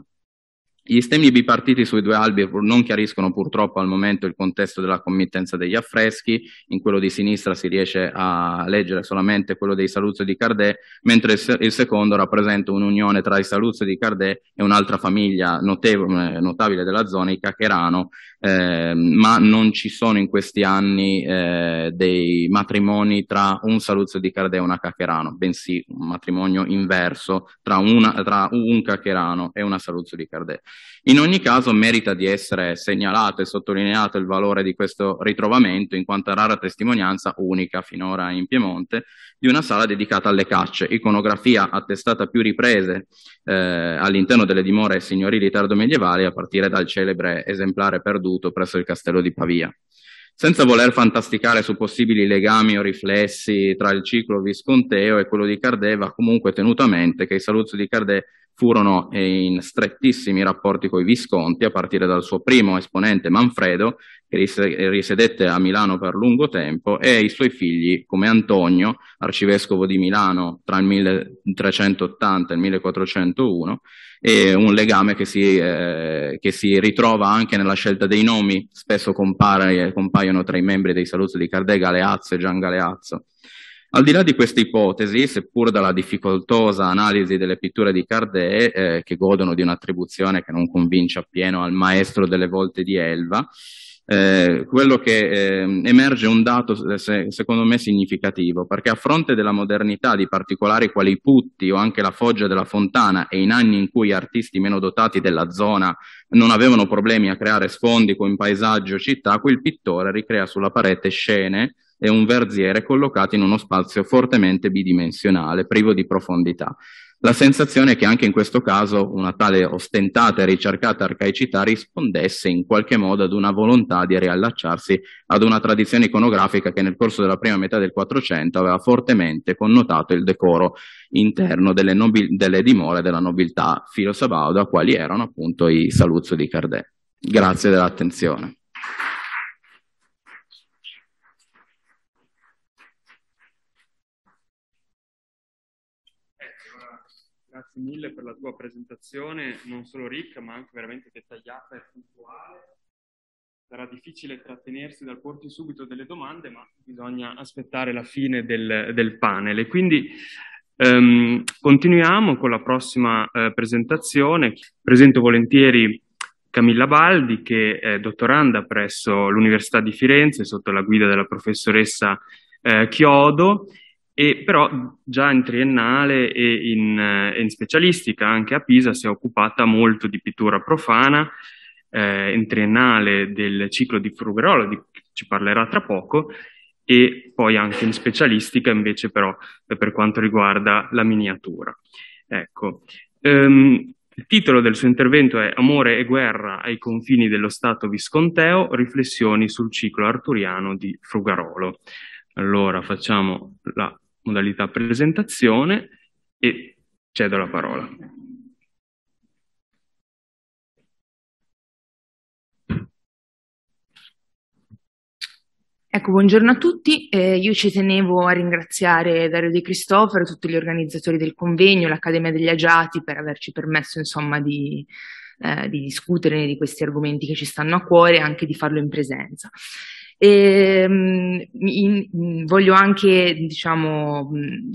Gli stemmi bipartiti sui due albi non chiariscono purtroppo al momento il contesto della committenza degli affreschi, in quello di sinistra si riesce a leggere solamente quello dei Saluzzi di Cardet, mentre il, secondo rappresenta un'unione tra i Saluzzi di Cardet e un'altra famiglia notevole, eh, notabile della zona, i Cacherano, eh, ma non ci sono in questi anni eh, dei matrimoni tra un Saluzzo di Cardet e una Cacherano, bensì un matrimonio inverso tra, una, tra un Cacherano e una Saluzzo di Cardet. In ogni caso merita di essere segnalato e sottolineato il valore di questo ritrovamento in quanto rara testimonianza unica finora in Piemonte di una sala dedicata alle cacce, iconografia attestata a più riprese eh, all'interno delle dimore signorili tardo-medievali a partire dal celebre esemplare perduto presso il castello di Pavia. Senza voler fantasticare su possibili legami o riflessi tra il ciclo visconteo e quello di Cardè, va comunque tenuto a mente che i saluzzi di Cardè furono eh, in strettissimi rapporti con i Visconti, a partire dal suo primo esponente Manfredo, che risiedette a Milano per lungo tempo, e i suoi figli, come Antonio, arcivescovo di Milano tra il 1380 e il 1401, e un legame che si, eh, che si ritrova anche nella scelta dei nomi, spesso compare, compaiono tra i membri dei saluti di Cardè Galeazzo e Gian Galeazzo. Al di là di questa ipotesi, seppur dalla difficoltosa analisi delle pitture di Cardet, eh, che godono di un'attribuzione che non convince appieno al maestro delle volte di Elva, eh, quello che eh, emerge un dato eh, se, secondo me significativo, perché a fronte della modernità di particolari quali i Putti o anche la Foggia della Fontana e in anni in cui artisti meno dotati della zona non avevano problemi a creare sfondi con paesaggio città, qui il pittore ricrea sulla parete scene e un verziere collocato in uno spazio fortemente bidimensionale, privo di profondità. La sensazione è che anche in questo caso una tale ostentata e ricercata arcaicità rispondesse in qualche modo ad una volontà di riallacciarsi ad una tradizione iconografica che nel corso della prima metà del Quattrocento aveva fortemente connotato il decoro interno delle, nobil- delle dimore della nobiltà filosabauda, quali erano appunto i Saluzzo di Cardè. Grazie dell'attenzione. grazie mille per la tua presentazione, non solo ricca, ma anche veramente dettagliata e puntuale. Sarà difficile trattenersi dal porti subito delle domande, ma bisogna aspettare la fine del, del panel. E quindi ehm, continuiamo con la prossima eh, presentazione. Presento volentieri Camilla Baldi, che è dottoranda presso l'Università di Firenze, sotto la guida della professoressa eh, Chiodo e però già in triennale e in, e eh, in, specialistica anche a Pisa si è occupata molto di pittura profana, eh, in triennale del ciclo di Fruverolo, di cui ci parlerà tra poco, e poi anche in specialistica invece però eh, per quanto riguarda la miniatura. Ecco. Um, il titolo del suo intervento è Amore e guerra ai confini dello Stato visconteo, riflessioni sul ciclo arturiano di Frugarolo. Allora facciamo la modalità presentazione e cedo la parola. Ecco, buongiorno a tutti. Eh, io ci tenevo a ringraziare Dario De Cristoforo, tutti gli organizzatori del convegno, l'Accademia degli Agiati per averci permesso insomma, di, eh, di discutere di questi argomenti che ci stanno a cuore e anche di farlo in presenza. E, ehm, in, voglio anche diciamo,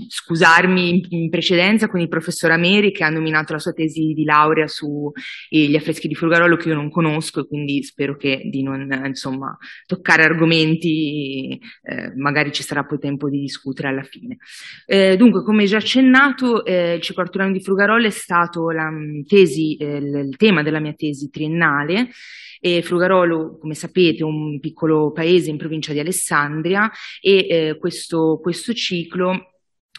scusarmi in, in, precedenza con il professor Ameri che ha nominato la sua tesi di laurea sugli eh, affreschi di Fulgarolo che io non conosco e quindi spero che di non insomma, toccare argomenti, eh, magari ci sarà poi tempo di discutere alla fine. Eh, dunque, come già accennato, eh, il ciclo arturiano di Frugarolo è stato la, tesi, eh, il tema della mia tesi triennale e Frugarolo, come sapete, è un piccolo paese in provincia di Alessandria e eh, questo, questo ciclo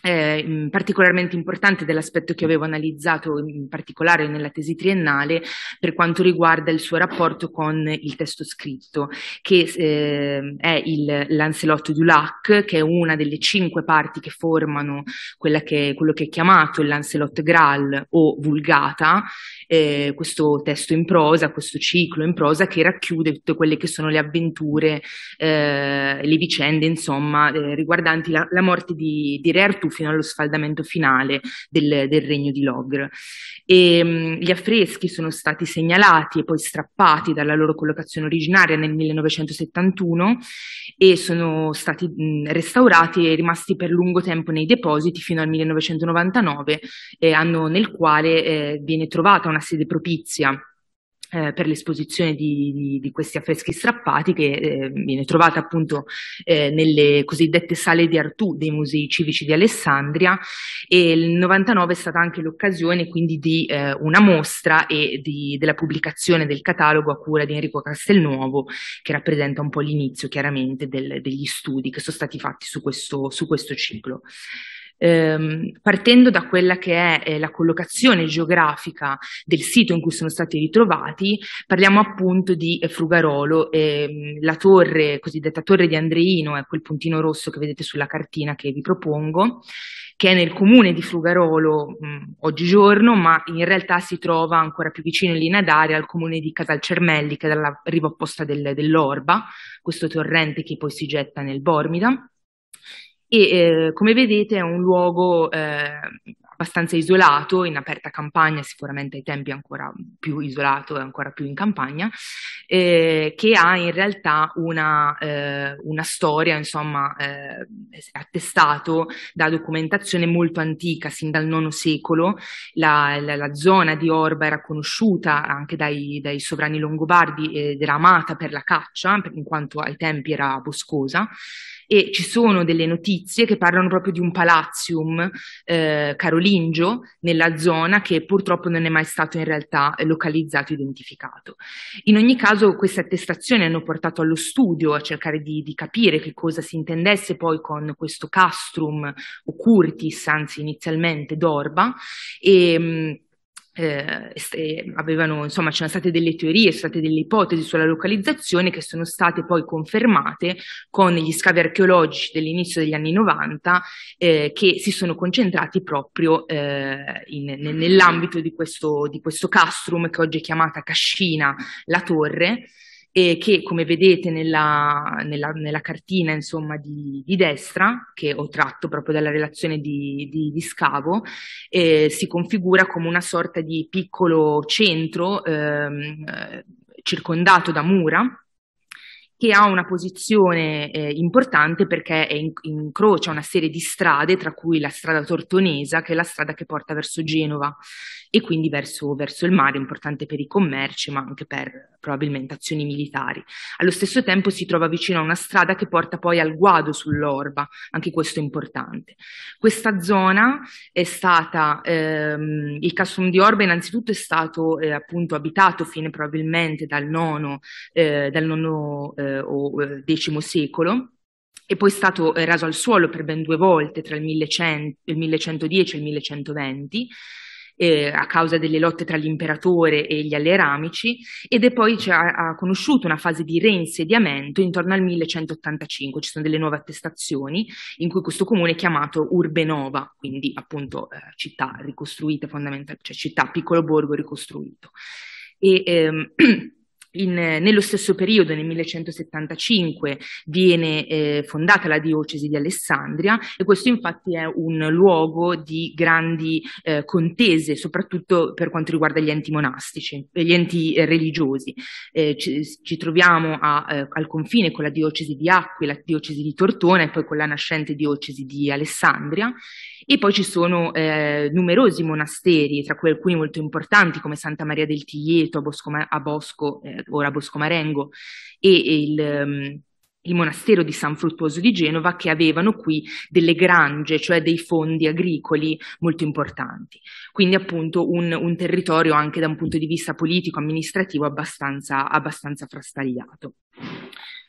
eh, particolarmente importante dell'aspetto che avevo analizzato in particolare nella tesi triennale per quanto riguarda il suo rapporto con il testo scritto, che eh, è il Lancelot du Lac, che è una delle cinque parti che formano che, quello che è chiamato il Lancelot Graal o Vulgata, eh, questo testo in prosa, questo ciclo in prosa che racchiude tutte quelle che sono le avventure, eh, le vicende, insomma, eh, riguardanti la, la, morte di, di Re Artù fino allo sfaldamento finale del, del regno di Logr. E, ehm, mh, gli affreschi sono stati segnalati e poi strappati dalla loro collocazione originaria nel 1971 e sono stati mh, restaurati e rimasti per lungo tempo nei depositi fino al 1999, eh, anno nel quale eh, viene trovata una una sede propizia eh, per l'esposizione di, di, di, questi affreschi strappati che eh, viene trovata appunto eh, nelle cosiddette sale di Artù dei musei civici di Alessandria e il 99 è stata anche l'occasione quindi di eh, una mostra e di, della pubblicazione del catalogo a cura di Enrico Castelnuovo che rappresenta un po' l'inizio chiaramente del, degli studi che sono stati fatti su questo, su questo ciclo ehm, partendo da quella che è eh, la collocazione geografica del sito in cui sono stati ritrovati, parliamo appunto di eh, Frugarolo, ehm, la torre, cosiddetta torre di Andreino, è quel puntino rosso che vedete sulla cartina che vi propongo, che è nel comune di Frugarolo mh, mm, oggigiorno, ma in realtà si trova ancora più vicino in linea d'aria al comune di Casalcermelli, che è dalla riva opposta del, dell'Orba, questo torrente che poi si getta nel Bormida e eh, come vedete è un luogo eh, abbastanza isolato, in aperta campagna, sicuramente ai tempi ancora più isolato e ancora più in campagna, eh, che ha in realtà una, eh, una storia, insomma, eh, attestato da documentazione molto antica, sin dal IX secolo. La, la, la zona di Orba era conosciuta anche dai, dai sovrani longobardi eh, ed era amata per la caccia, in quanto ai tempi era boscosa e ci sono delle notizie che parlano proprio di un palazium eh, carolingio nella zona che purtroppo non è mai stato in realtà localizzato, identificato. In ogni caso queste attestazioni hanno portato allo studio a cercare di, di capire che cosa si intendesse poi con questo castrum o curtis, anzi inizialmente d'Orba, e mm, eh, avevano, insomma, c'erano state delle teorie, sono state delle ipotesi sulla localizzazione che sono state poi confermate con gli scavi archeologici dell'inizio degli anni 90 eh, che si sono concentrati proprio eh, nell'ambito di questo, di questo castrum che oggi è chiamata Cascina la Torre, e che come vedete nella, nella, nella cartina insomma, di, di, destra, che ho tratto proprio dalla relazione di, di, di scavo, eh, si configura come una sorta di piccolo centro eh, circondato da mura che ha una posizione eh, importante perché in, incrocia una serie di strade, tra cui la strada tortonesa, che è la strada che porta verso Genova e quindi verso, verso il mare, importante per i commerci, ma anche per probabilmente azioni militari. Allo stesso tempo si trova vicino a una strada che porta poi al guado sull'Orba, anche questo è importante. Questa zona è stata, ehm, il castrum di Orba innanzitutto è stato eh, appunto abitato fino probabilmente dal nono, eh, dal nono eh, eh, o X eh, secolo, e poi è stato eh, raso al suolo per ben due volte tra il, 1100, il 1110 e il 1120. Eh, a causa delle lotte tra l'imperatore e gli alleramici ed è poi ha, ha, conosciuto una fase di reinsediamento intorno al 1185, ci sono delle nuove attestazioni in cui questo comune è chiamato Urbe Nova, quindi appunto eh, città ricostruita fondamentalmente, cioè città piccolo borgo ricostruito. E, ehm, *clears throat* In, nello stesso periodo, nel 1175, viene eh, fondata la diocesi di Alessandria e questo infatti è un luogo di grandi eh, contese, soprattutto per quanto riguarda gli enti monastici, eh, gli enti eh, religiosi. Eh, ci, ci, troviamo a, eh, al confine con la diocesi di Acqui, la diocesi di Tortona e poi con la nascente diocesi di Alessandria e poi ci sono eh, numerosi monasteri, tra cui alcuni molto importanti come Santa Maria del Tiglieto a Bosco, a Bosco eh, ora Bosco Marengo, e, e il... Um, il monastero di San Fruttuoso di Genova che avevano qui delle grange, cioè dei fondi agricoli molto importanti. Quindi appunto un, un territorio anche da un punto di vista politico-amministrativo abbastanza, abbastanza frastagliato.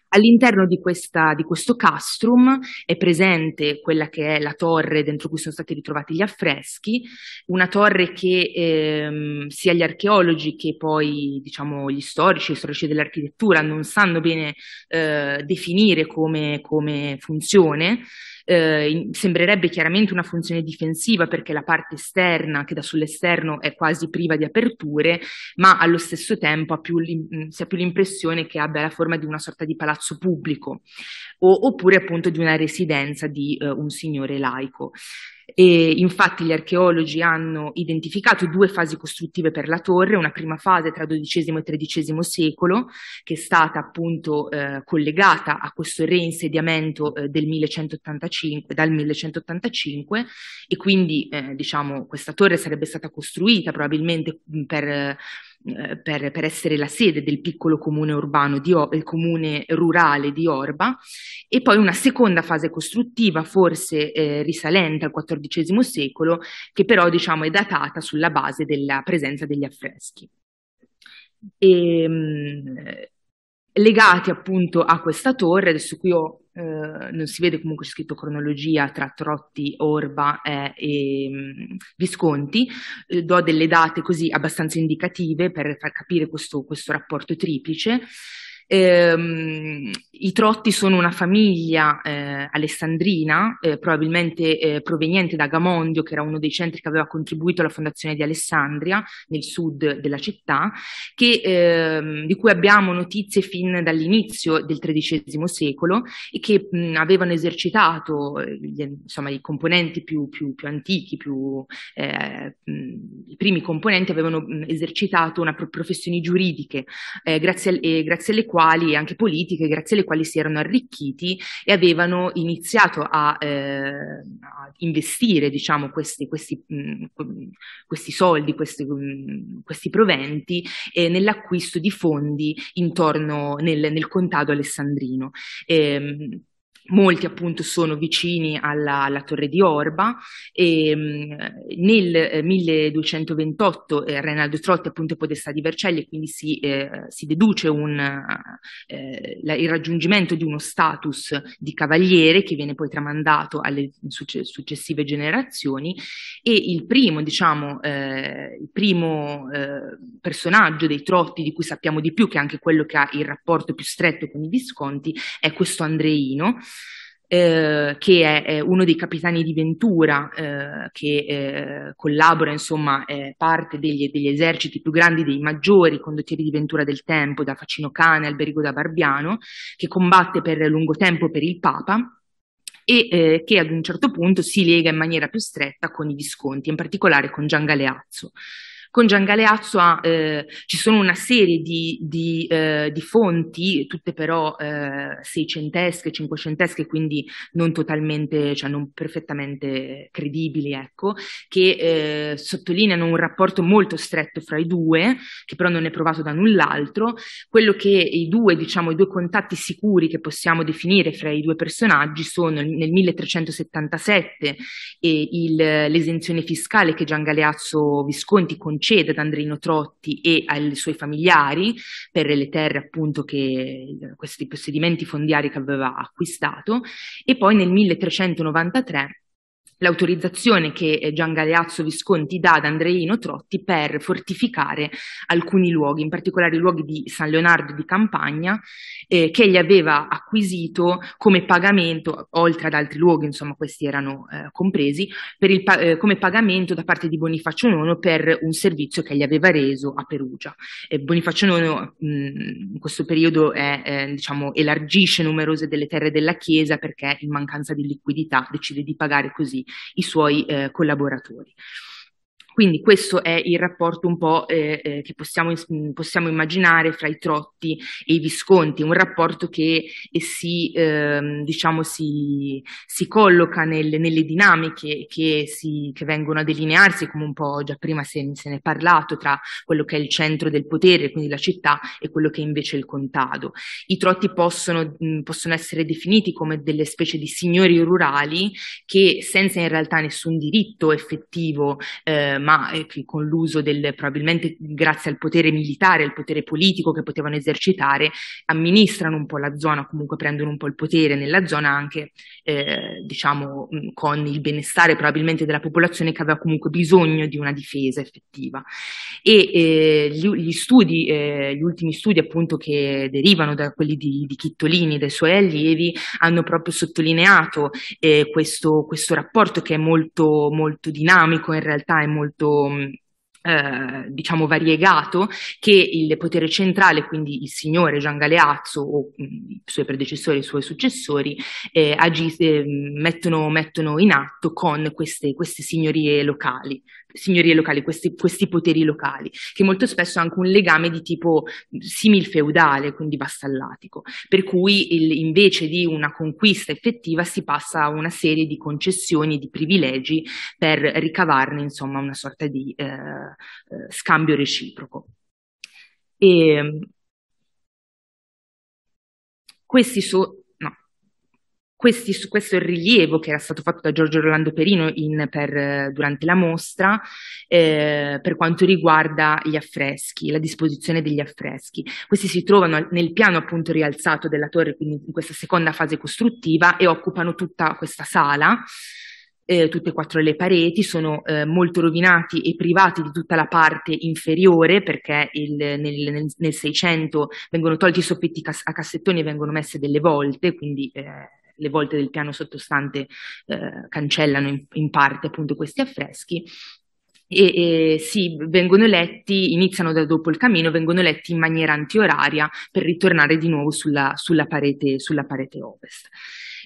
All'interno di, questa, di, questo castrum è presente quella che è la torre dentro cui sono stati ritrovati gli affreschi, una torre che ehm, sia gli archeologi che poi diciamo, gli storici, gli storici dell'architettura non sanno bene eh, definire come, come funzione, eh, sembrerebbe chiaramente una funzione difensiva perché la parte esterna che da sull'esterno è quasi priva di aperture, ma allo stesso tempo ha più si ha più l'impressione che abbia la forma di una sorta di palazzo pubblico o, oppure appunto di una residenza di eh, un signore laico. E infatti gli archeologi hanno identificato due fasi costruttive per la torre, una prima fase tra XII e XIII secolo, che è stata appunto eh, collegata a questo reinsediamento eh, del 1185, dal 1185 e quindi eh, diciamo questa torre sarebbe stata costruita probabilmente per eh, per, per, essere la sede del piccolo comune urbano, di, il comune rurale di Orba, e poi una seconda fase costruttiva, forse eh, risalente al XIV secolo, che però diciamo, è datata sulla base della presenza degli affreschi. E, ehm, mh, legati appunto a questa torre, adesso qui ho eh, non si vede comunque scritto cronologia tra Trotti, Orba eh, e ehm, Visconti, eh, do delle date così abbastanza indicative per far capire questo, questo rapporto triplice. Ehm, I Trotti sono una famiglia eh, alessandrina, eh, probabilmente eh, proveniente da Gamondio, che era uno dei centri che aveva contribuito alla fondazione di Alessandria, nel sud della città, che, ehm, di cui abbiamo notizie fin dall'inizio del XIII secolo e che mh, avevano esercitato eh, gli, insomma, i componenti più, più, più antichi, più, eh, i primi componenti avevano mh, esercitato una pro- professioni giuridiche, eh, grazie, al, grazie alle quali quali, anche politiche, grazie alle quali si erano arricchiti e avevano iniziato a, eh, a investire diciamo, questi, questi, mh, mm, questi, soldi, questi, mh, mm, questi proventi eh, nell'acquisto di fondi intorno nel, nel contado alessandrino. Eh, Molti appunto sono vicini alla, alla torre di Orba e mm, nel 1228 eh, eh, Reinaldo Trotti appunto podestà di Vercelli e quindi si, eh, si deduce un, eh, la, il raggiungimento di uno status di cavaliere che viene poi tramandato alle successive generazioni e il primo diciamo eh, il primo eh, personaggio dei Trotti di cui sappiamo di più che è anche quello che ha il rapporto più stretto con i Visconti è questo Andreino eh, che è, è, uno dei capitani di Ventura, eh, che eh, collabora, insomma, è parte degli, degli, eserciti più grandi, dei maggiori condottieri di Ventura del tempo, da Facino Cane al Berigo da Barbiano, che combatte per lungo tempo per il Papa e eh, che ad un certo punto si lega in maniera più stretta con i Visconti, in particolare con Gian Galeazzo. Con Gian Galeazzo ha, eh, ci sono una serie di, di, eh, di fonti, tutte però eh, seicentesche, cinquecentesche, quindi non totalmente, cioè non perfettamente credibili, ecco, che eh, sottolineano un rapporto molto stretto fra i due, che però non è provato da null'altro. Quello che i due, diciamo, i due contatti sicuri che possiamo definire fra i due personaggi sono nel 1377 il, l'esenzione fiscale che Gian Galeazzo Visconti concede succede ad Andrino Trotti e ai suoi familiari per le terre appunto che questi possedimenti fondiari che aveva acquistato e poi nel 1393 l'autorizzazione che eh, Gian Galeazzo Visconti dà ad Andreino Trotti per fortificare alcuni luoghi, in particolare i luoghi di San Leonardo di Campagna, eh, che egli aveva acquisito come pagamento, oltre ad altri luoghi, insomma questi erano eh, compresi, pa- eh, come pagamento da parte di Bonifacio IX per un servizio che gli aveva reso a Perugia. Bonifacio IX mh, mm, in questo periodo è, eh, diciamo, elargisce numerose delle terre della Chiesa perché in mancanza di liquidità decide di pagare così i suoi eh, collaboratori. Quindi questo è il rapporto un po' eh, eh, che possiamo, mm, possiamo, immaginare fra i Trotti e i Visconti, un rapporto che eh, si, eh, diciamo si, si, colloca nel, nelle dinamiche che, si, che, vengono a delinearsi, come un po' già prima se, se ne è parlato, tra quello che è il centro del potere, quindi la città, e quello che è invece il contado. I Trotti possono, mh, mm, possono essere definiti come delle specie di signori rurali che senza in realtà nessun diritto effettivo, eh, ma eh, con l'uso del, probabilmente grazie al potere militare, al potere politico che potevano esercitare, amministrano un po' la zona, comunque prendono un po' il potere nella zona anche, eh, diciamo, con il benestare probabilmente della popolazione che aveva comunque bisogno di una difesa effettiva. E eh, gli, gli, studi, eh, gli ultimi studi appunto che derivano da quelli di, di Chittolini e dai suoi allievi hanno proprio sottolineato eh, questo, questo rapporto che è molto, molto dinamico in realtà, è molto molto eh, diciamo variegato che il potere centrale, quindi il signore Gian Galeazzo o i suoi predecessori, i suoi successori, eh, agis- eh, mettono, mettono, in atto con queste, queste signorie locali signorie locali, questi, questi, poteri locali, che molto spesso ha anche un legame di tipo similfeudale, quindi vassallatico, per cui il, invece di una conquista effettiva si passa a una serie di concessioni, di privilegi per ricavarne insomma una sorta di eh, eh scambio reciproco. E, ehm, questi sono questi, questo è il rilievo che era stato fatto da Giorgio Rolando Perino in, per, durante la mostra eh, per quanto riguarda gli affreschi, la disposizione degli affreschi. Questi si trovano nel piano appunto rialzato della torre, quindi in questa seconda fase costruttiva e occupano tutta questa sala. Eh, tutte e quattro le pareti, sono eh, molto rovinati e privati di tutta la parte inferiore perché il, nel, nel, 600 vengono tolti i soffitti cas- a cassettoni e vengono messe delle volte, quindi eh, le volte del piano sottostante eh, cancellano in, in parte appunto questi affreschi, e, e sì, vengono letti, iniziano da dopo il cammino, vengono letti in maniera antioraria per ritornare di nuovo sulla, sulla, parete, sulla parete, ovest.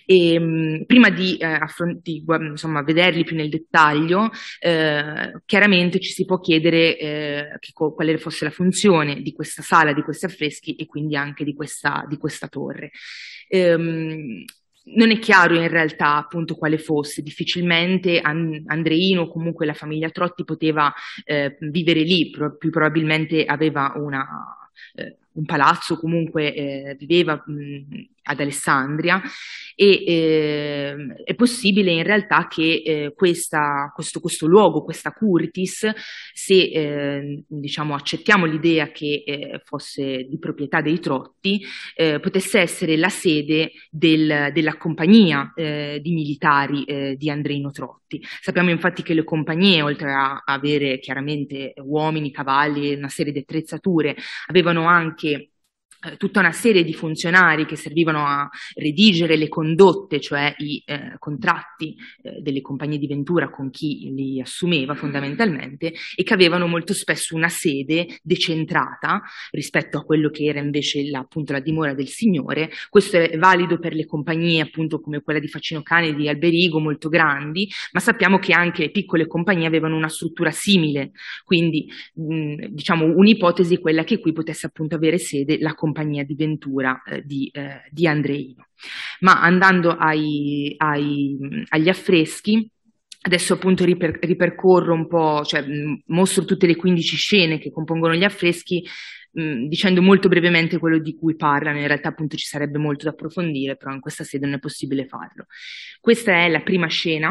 E, ehm, mh, prima di, eh, affronti, insomma, vederli più nel dettaglio, eh, chiaramente ci si può chiedere eh, co- quale fosse la funzione di questa sala, di questi affreschi e quindi anche di questa, di questa torre. Ehm, non è chiaro in realtà appunto quale fosse, difficilmente An- Andreino o comunque la famiglia Trotti poteva eh, vivere lì, Pro- più probabilmente aveva una, eh, un palazzo, comunque eh, viveva mh, ad Alessandria e eh, è possibile in realtà che eh, questa, questo, questo, luogo, questa Curtis, se eh, diciamo accettiamo l'idea che eh, fosse di proprietà dei Trotti, eh, potesse essere la sede del, della compagnia eh, di militari di Andreino Trotti. Sappiamo infatti che le compagnie, oltre a avere chiaramente uomini, cavalli e una serie di attrezzature, avevano anche eh, tutta una serie di funzionari che servivano a redigere le condotte, cioè i eh, contratti eh, delle compagnie di ventura con chi li assumeva fondamentalmente e che avevano molto spesso una sede decentrata rispetto a quello che era invece la, appunto la dimora del signore. Questo è valido per le compagnie appunto come quella di Facino Cane e di Alberigo molto grandi, ma sappiamo che anche le piccole compagnie avevano una struttura simile, quindi mh, diciamo un'ipotesi è quella che qui potesse appunto avere sede la compagnia compagnia di Ventura eh, di, eh, di, Andreino. Ma andando ai, ai, agli affreschi, Adesso appunto riper- ripercorro un po', cioè mostro tutte le 15 scene che compongono gli affreschi, dicendo molto brevemente quello di cui parlano. In realtà appunto ci sarebbe molto da approfondire, però in questa sede non è possibile farlo. Questa è la prima scena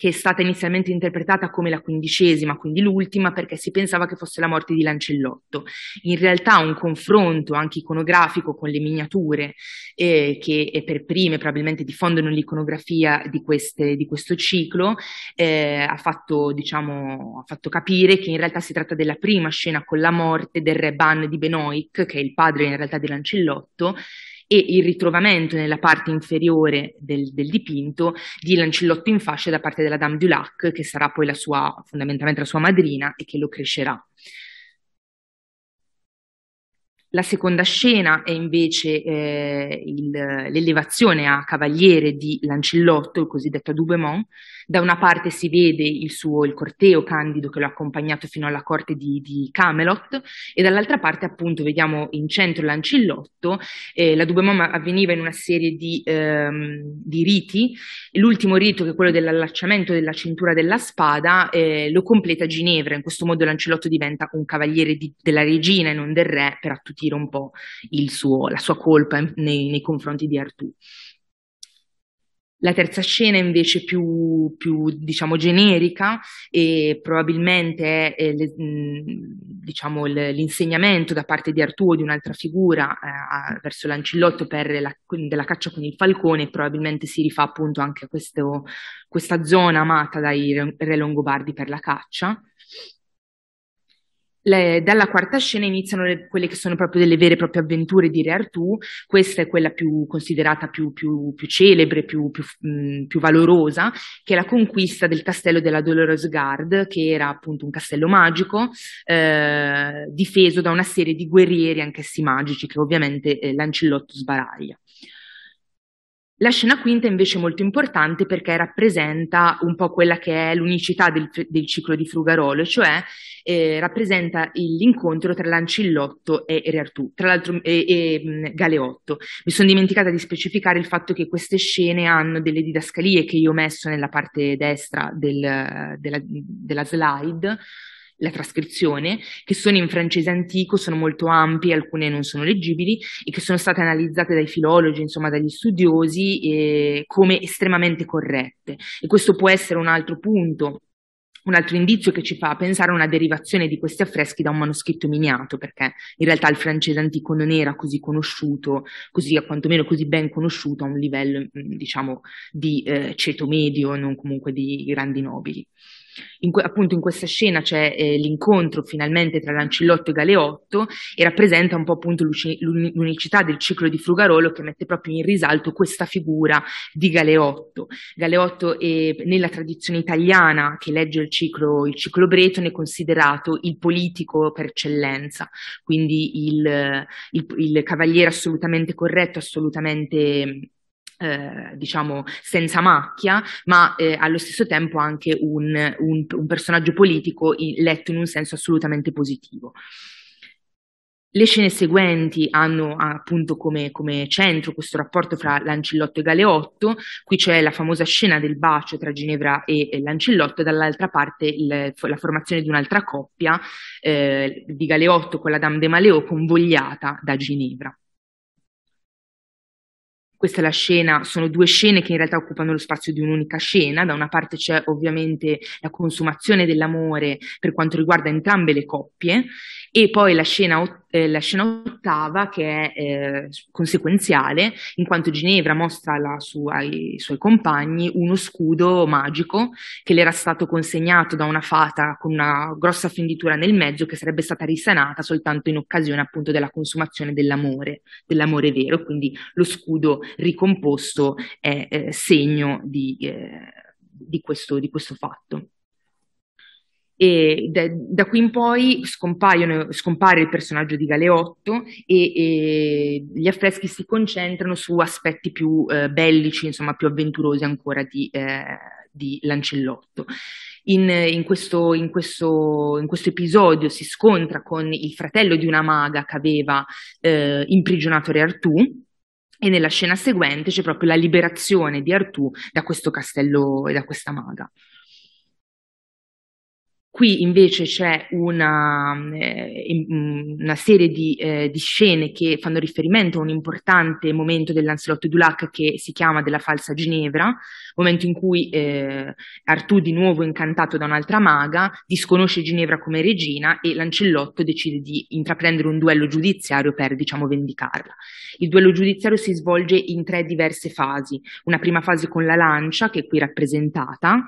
che è stata inizialmente interpretata come la quindicesima, quindi l'ultima, perché si pensava che fosse la morte di Lancellotto. In realtà un confronto anche iconografico con le miniature eh, che per prime probabilmente diffondono l'iconografia di, queste, di questo ciclo eh, ha, fatto, diciamo, ha, fatto, capire che in realtà si tratta della prima scena con la morte del re Ban di Benoic, che è il padre in realtà di Lancellotto, e il ritrovamento nella parte inferiore del, del, dipinto di Lancillotto in fascia da parte della Dame du Lac, che sarà poi la sua, fondamentalmente la sua madrina e che lo crescerà. La seconda scena è invece eh, il, l'elevazione a cavaliere di Lancillotto, il cosiddetto Dubemont. Da una parte si vede il suo il corteo candido che lo ha accompagnato fino alla corte di, di Camelot e dall'altra parte appunto vediamo in centro Lancillotto. Eh, la Dubemont avveniva in una serie di, ehm, di, riti. L'ultimo rito, che è quello dell'allacciamento della cintura della spada, eh, lo completa Ginevra. In questo modo Lancillotto diventa un cavaliere di, della regina e non del re per tutti sentire un po' suo, la sua colpa nei, nei confronti di Artù. La terza scena invece più, più diciamo, generica e probabilmente è, è le, mm, diciamo, l'insegnamento da parte di Artù o di un'altra figura eh, verso Lancillotto per la, della caccia con il falcone probabilmente si rifà appunto anche a questo, questa zona amata dai re, re Longobardi per la caccia le, dalla quarta scena iniziano le, quelle che sono proprio delle vere e proprie avventure di Re Artù. Questa è quella più considerata più, più, più celebre, più, mh, mm, più, valorosa, che è la conquista del castello della Dolorous Guard, che era appunto un castello magico, eh, difeso da una serie di guerrieri anch'essi magici, che ovviamente eh, Lancillotto sbaraglia. La scena quinta è invece molto importante perché rappresenta un po' quella che è l'unicità del, del ciclo di Frugarolo, cioè eh, rappresenta l'incontro tra Lancillotto e Re tra l'altro e, e, mm, Galeotto. Mi sono dimenticata di specificare il fatto che queste scene hanno delle didascalie che io ho messo nella parte destra del, della, della slide la trascrizione, che sono in francese antico, sono molto ampie, alcune non sono leggibili e che sono state analizzate dai filologi, insomma dagli studiosi, eh, come estremamente corrette. E questo può essere un altro punto un altro indizio che ci fa pensare a una derivazione di questi affreschi da un manoscritto miniato, perché in realtà il francese antico non era così conosciuto, così a quantomeno così ben conosciuto a un livello, diciamo, di eh, ceto medio, non comunque di grandi nobili in appunto in questa scena c'è eh, l'incontro finalmente tra Lancillotto e Galeotto e rappresenta un po' appunto l'unicità del ciclo di Frugarolo che mette proprio in risalto questa figura di Galeotto. Galeotto è, nella tradizione italiana che legge il ciclo, il ciclo bretone è considerato il politico per eccellenza, quindi il, il, il cavaliere assolutamente corretto, assolutamente eh, diciamo senza macchia, ma eh, allo stesso tempo anche un, un, un personaggio politico in, letto in un senso assolutamente positivo. Le scene seguenti hanno appunto come, come, centro questo rapporto fra Lancillotto e Galeotto, qui c'è la famosa scena del bacio tra Ginevra e, e Lancillotto, e dall'altra parte il, la formazione di un'altra coppia eh, di Galeotto con la Dame de Maleo convogliata da Ginevra. Questa è la scena, sono due scene che in realtà occupano lo spazio di un'unica scena. Da una parte c'è ovviamente la consumazione dell'amore per quanto riguarda entrambe le coppie e poi la scena, eh, la scena ottava che è eh, conseguenziale, in quanto Ginevra mostra sua, ai suoi compagni uno scudo magico che le era stato consegnato da una fata con una grossa fenditura nel mezzo che sarebbe stata risanata soltanto in occasione appunto della consumazione dell'amore, dell'amore vero, quindi lo scudo ricomposto è eh, segno di, eh, di, questo, di questo fatto e da, da qui in poi scompare il personaggio di Galeotto e, e, gli affreschi si concentrano su aspetti più eh, bellici, insomma più avventurosi ancora di, eh, di Lancellotto. In, in, questo, in, questo, in, questo, episodio si scontra con il fratello di una maga che aveva eh, imprigionato Re Artù, e nella scena seguente c'è proprio la liberazione di Artù da questo castello e da questa maga. Qui invece c'è una, eh, mm, una serie di, eh, di, scene che fanno riferimento a un importante momento del Lancelotto Dulac che si chiama della falsa Ginevra, momento in cui eh, Artù, di nuovo incantato da un'altra maga, disconosce Ginevra come regina e Lancellotto decide di intraprendere un duello giudiziario per, diciamo, vendicarla. Il duello giudiziario si svolge in tre diverse fasi, una prima fase con la lancia, che è qui rappresentata,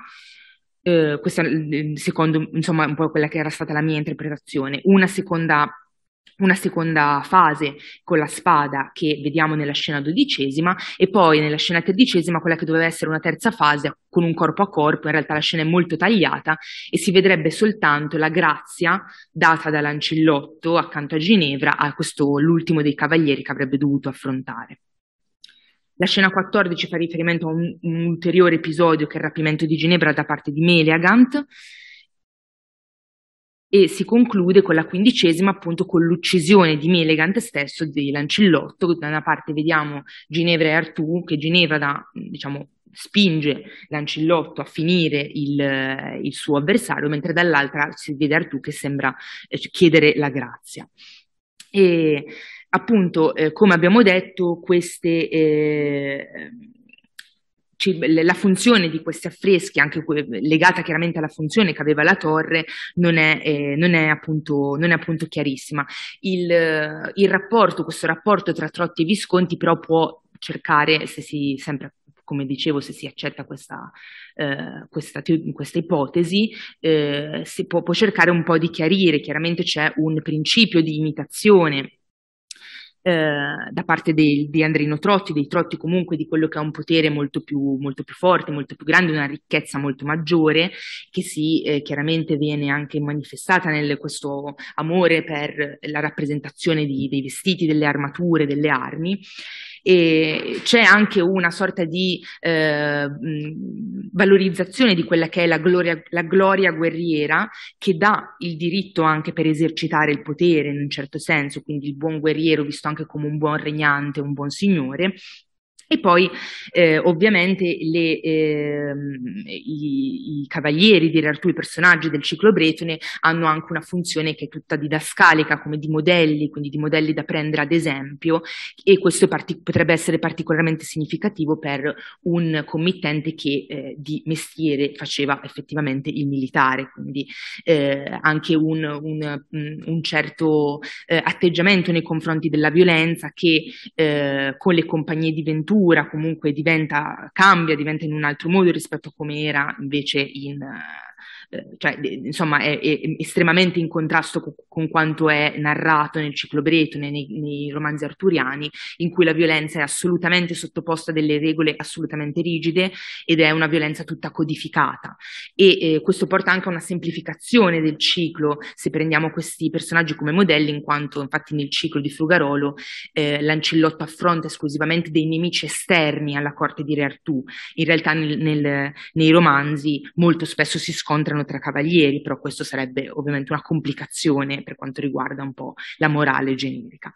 eh, questa mm, secondo insomma un po' quella che era stata la mia interpretazione, una seconda, una seconda fase con la spada che vediamo nella scena dodicesima e poi nella scena tredicesima quella che doveva essere una terza fase con un corpo a corpo, in realtà la scena è molto tagliata e si vedrebbe soltanto la grazia data da Lancillotto accanto a Ginevra a questo l'ultimo dei cavalieri che avrebbe dovuto affrontare. La scena 14 fa riferimento a un, un ulteriore episodio che è il rapimento di Ginevra da parte di Meleagant e si conclude con la quindicesima appunto con l'uccisione di Melegant stesso di Lancillotto, da una parte vediamo Ginevra e Artù che Ginevra da, diciamo, spinge Lancillotto a finire il, il, suo avversario, mentre dall'altra si vede Artù che sembra eh, chiedere la grazia. E appunto, eh, come abbiamo detto, queste, eh, la funzione di questi affreschi, anche legata chiaramente alla funzione che aveva la torre, non è, eh, non è, appunto, non è appunto, chiarissima. Il, il rapporto, questo rapporto tra Trotti e Visconti, però, può cercare, se si sempre come dicevo, se si accetta questa, eh, questa, questa ipotesi, eh, si può, può cercare un po' di chiarire. Chiaramente c'è un principio di imitazione eh, da parte del, di Andrino Trotti, dei Trotti comunque di quello che ha un potere molto più, molto più forte, molto più grande, una ricchezza molto maggiore, che sì, eh, chiaramente viene anche manifestata nel questo amore per la rappresentazione di, dei vestiti, delle armature, delle armi e c'è anche una sorta di eh, valorizzazione di quella che è la gloria, la gloria guerriera che dà il diritto anche per esercitare il potere in un certo senso, quindi il buon guerriero visto anche come un buon regnante, un buon signore, e poi eh, ovviamente le, eh, i, i, cavalieri, dire alcuni personaggi del ciclo bretone, hanno anche una funzione che è tutta didascalica, come di modelli, quindi di modelli da prendere ad esempio, e questo partic- potrebbe essere particolarmente significativo per un committente che eh, di mestiere faceva effettivamente il militare, quindi eh, anche un, un, mm, un certo eh, atteggiamento nei confronti della violenza che eh, con le compagnie di ventura cultura comunque diventa, cambia, diventa in un altro modo rispetto a come era invece in, eh, eh, cioè, insomma, è, è, estremamente in contrasto con, con, quanto è narrato nel ciclo bretone, nei, nei, romanzi arturiani, in cui la violenza è assolutamente sottoposta a delle regole assolutamente rigide ed è una violenza tutta codificata. E eh, questo porta anche a una semplificazione del ciclo, se prendiamo questi personaggi come modelli, in quanto infatti nel ciclo di Frugarolo eh, Lancillotto affronta esclusivamente dei nemici esterni alla corte di Re Artù. In realtà nel, nel, nei romanzi molto spesso si scontrano sono tra cavalieri, però questo sarebbe ovviamente una complicazione per quanto riguarda un po' la morale generica.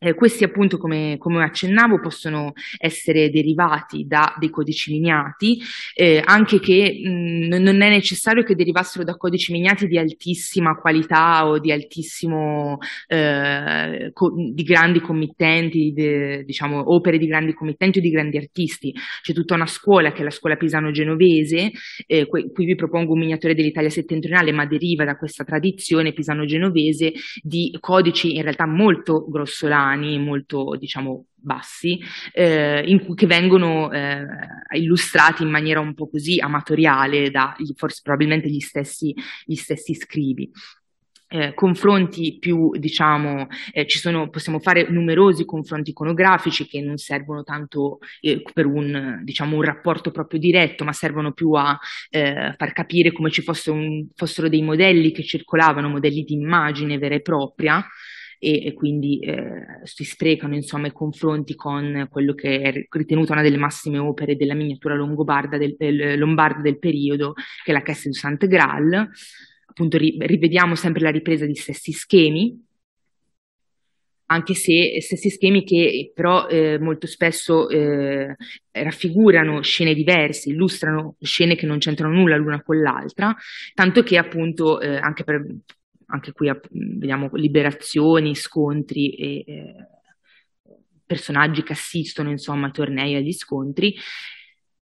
Eh, questi appunto, come, come, accennavo, possono essere derivati da dei codici miniati, eh, anche che mh, non è necessario che derivassero da codici miniati di altissima qualità o di altissimo, eh, di grandi committenti, de, diciamo opere di grandi committenti o di grandi artisti. C'è tutta una scuola che è la scuola pisano-genovese, eh, qui vi propongo un miniatore dell'Italia settentrionale, ma deriva da questa tradizione pisano-genovese di codici in realtà molto grossolani umani molto, diciamo, bassi, eh, in, che vengono eh, illustrati in maniera un po' così amatoriale da forse probabilmente gli stessi, gli stessi scribi. Eh, confronti più, diciamo, eh, ci sono, possiamo fare numerosi confronti iconografici che non servono tanto eh, per un, diciamo, un rapporto proprio diretto, ma servono più a eh, far capire come ci fosse un, fossero dei modelli che circolavano, modelli di immagine vera e propria e, e quindi eh, si sprecano insomma i confronti con quello che è ritenuta una delle massime opere della miniatura longobarda del, del, lombarda del periodo, che è la Castel di Saint Graal. Appunto, ri, rivediamo sempre la ripresa di stessi schemi, anche se stessi schemi che però eh, molto spesso eh, raffigurano scene diverse, illustrano scene che non c'entrano nulla l'una con l'altra, tanto che appunto eh, anche per anche qui vediamo liberazioni, scontri e eh, personaggi che assistono insomma a tornei e agli scontri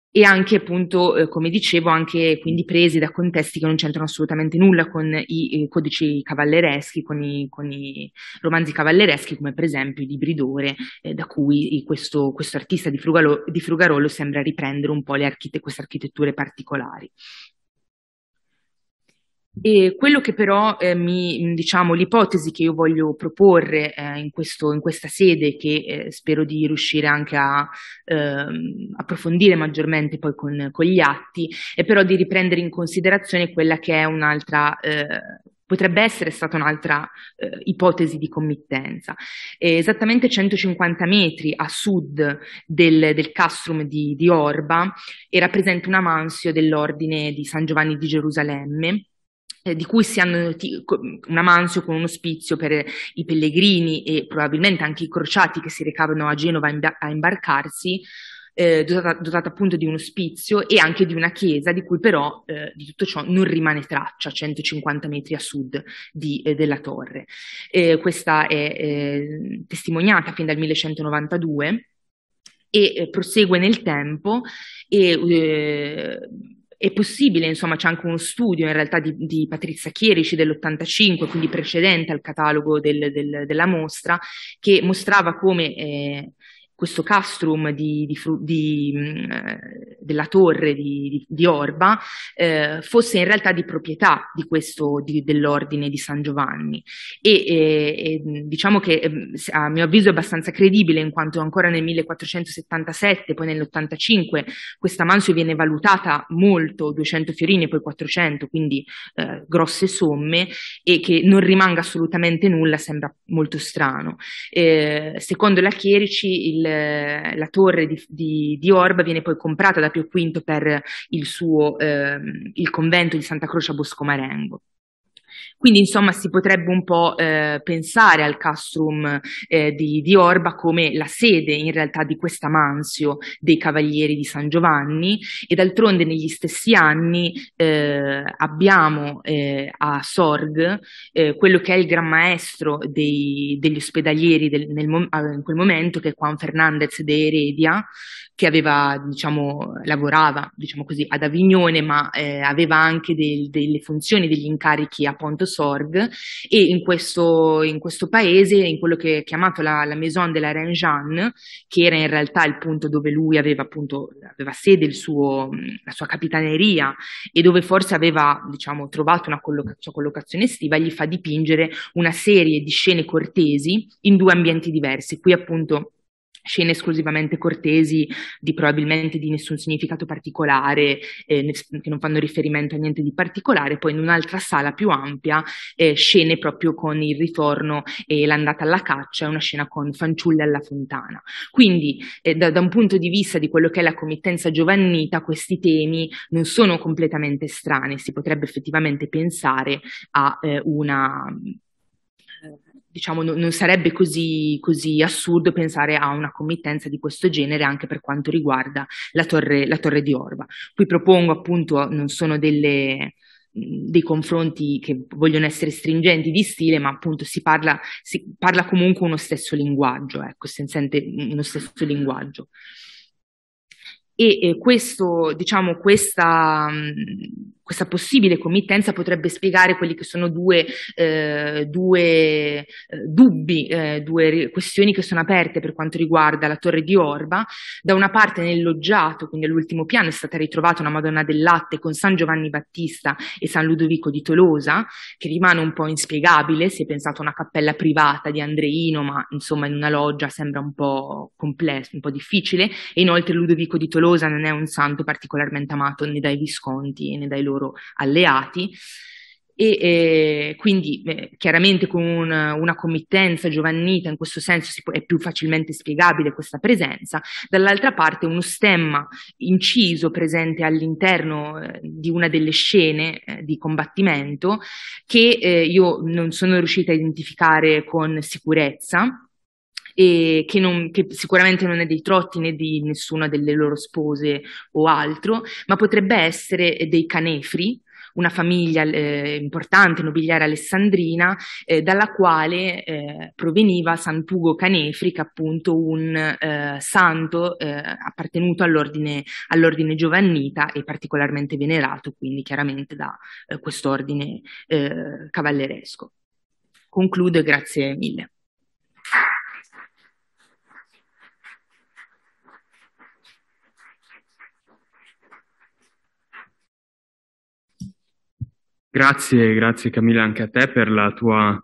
e anche appunto, eh, come dicevo, anche quindi presi da contesti che non c'entrano assolutamente nulla con i, i codici cavallereschi, con i, con i, romanzi cavallereschi, come per esempio i libri d'ore, eh, da cui questo, questo artista di, Frugalo, di, Frugarolo sembra riprendere un po' archite- queste architetture particolari. E quello che però eh, mi, diciamo, l'ipotesi che io voglio proporre eh, in, questo, in, questa sede, che eh, spero di riuscire anche a ehm, approfondire maggiormente poi con, con, gli atti, è però di riprendere in considerazione quella che è un'altra eh, potrebbe essere stata un'altra eh, ipotesi di committenza. Eh, esattamente 150 metri a sud del, del castrum di, di Orba era presente un amansio dell'ordine di San Giovanni di Gerusalemme eh, di cui si hanno un amanzio con un ospizio per i pellegrini e probabilmente anche i crociati che si recavano a Genova a imbarcarsi, eh, dotata, dotata, appunto di un ospizio e anche di una chiesa di cui però eh, di tutto ciò non rimane traccia, 150 metri a sud di, eh, della torre. Eh, questa è eh, testimoniata fin dal 1192 e prosegue nel tempo e è possibile, insomma, c'è anche uno studio in realtà di, di Patrizia Chierici dell'85, quindi precedente al catalogo del, del, della mostra, che mostrava come eh, questo castrum di, di, di, mm, eh, della torre di, Orba eh, fosse in realtà di proprietà questo, dell'ordine di San Giovanni e, e, e, mm, diciamo che mm, a mio avviso è abbastanza credibile in quanto ancora nel 1477 poi nell'85 questa Mansio viene valutata molto 200 fiorini e poi 400 quindi eh, grosse somme e che non rimanga assolutamente nulla sembra molto strano eh, secondo la Chierici il la torre di, di, di, Orba viene poi comprata da Pio V per il suo eh, il convento di Santa Croce a Bosco Marengo. Quindi insomma si potrebbe un po' eh, pensare al castrum eh, di, di, Orba come la sede in realtà di questa mansio dei Cavalieri di San Giovanni e d'altronde negli stessi anni eh, abbiamo eh, a Sorg eh, quello che è il gran maestro dei, degli ospedalieri del, nel, ah, in quel momento che è Juan Fernandez de Heredia che aveva, diciamo, lavorava diciamo così, ad Avignone ma eh, aveva anche del, delle funzioni, degli incarichi a apostolici Sorg e in questo, in questo, paese, in quello che è chiamato la, la Maison della Renjan, che era in realtà il punto dove lui aveva, appunto, aveva sede suo, la sua capitaneria e dove forse aveva diciamo, trovato una colloca- sua collocazione estiva, gli fa dipingere una serie di scene cortesi in due ambienti diversi. Qui appunto scene esclusivamente cortesi, di probabilmente di nessun significato particolare, eh, che non fanno riferimento a niente di particolare, poi in un'altra sala più ampia eh, scene proprio con il ritorno e l'andata alla caccia, una scena con fanciulle alla fontana. Quindi eh, da, da, un punto di vista di quello che è la committenza giovannita, questi temi non sono completamente strani, si potrebbe effettivamente pensare a eh, una diciamo, no, non sarebbe così, così, assurdo pensare a una committenza di questo genere anche per quanto riguarda la torre, la torre di Orba. Qui propongo appunto, non sono delle, dei confronti che vogliono essere stringenti di stile, ma appunto si parla, si parla comunque uno stesso linguaggio, ecco, si sente uno stesso linguaggio. E eh, questo, diciamo, questa, questa possibile committenza potrebbe spiegare quelli che sono due, eh, due eh, dubbi, eh, due questioni che sono aperte per quanto riguarda la torre di Orba. Da una parte nel loggiato, quindi all'ultimo piano, è stata ritrovata una Madonna del Latte con San Giovanni Battista e San Ludovico di Tolosa, che rimane un po' inspiegabile, si è pensato a una cappella privata di Andreino, ma insomma in una loggia sembra un po' complesso, un po' difficile, e inoltre Ludovico di Tolosa non è un santo particolarmente amato né dai Visconti né dai loro loro alleati e eh, quindi eh, chiaramente con un, una committenza giovannita in questo senso può, è più facilmente spiegabile questa presenza, dall'altra parte uno stemma inciso presente all'interno eh, di una delle scene eh, di combattimento che eh, io non sono riuscita a identificare con sicurezza e che, non, che sicuramente non è dei trotti né di nessuna delle loro spose o altro, ma potrebbe essere dei canefri, una famiglia eh, importante, nobiliare alessandrina, eh, dalla quale eh, proveniva San Pugo Canefri, che appunto un eh, santo eh, appartenuto all'ordine, all'ordine, giovannita e particolarmente venerato, quindi chiaramente da eh, quest'ordine cavalleresco. Concludo e grazie mille. Grazie, grazie Camilla anche a te per la tua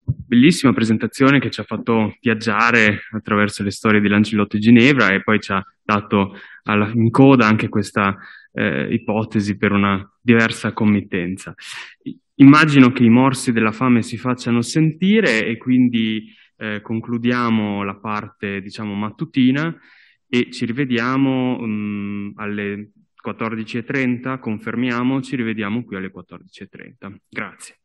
bellissima presentazione che ci ha fatto viaggiare attraverso le storie di Lancillotto e Ginevra e poi ci ha dato alla, in coda anche questa eh, ipotesi per una diversa committenza. Immagino che i morsi della fame si facciano sentire e quindi eh, concludiamo la parte, diciamo, mattutina e ci rivediamo mh, mm, alle 14.30, confermiamo, ci rivediamo qui alle 14.30. Grazie.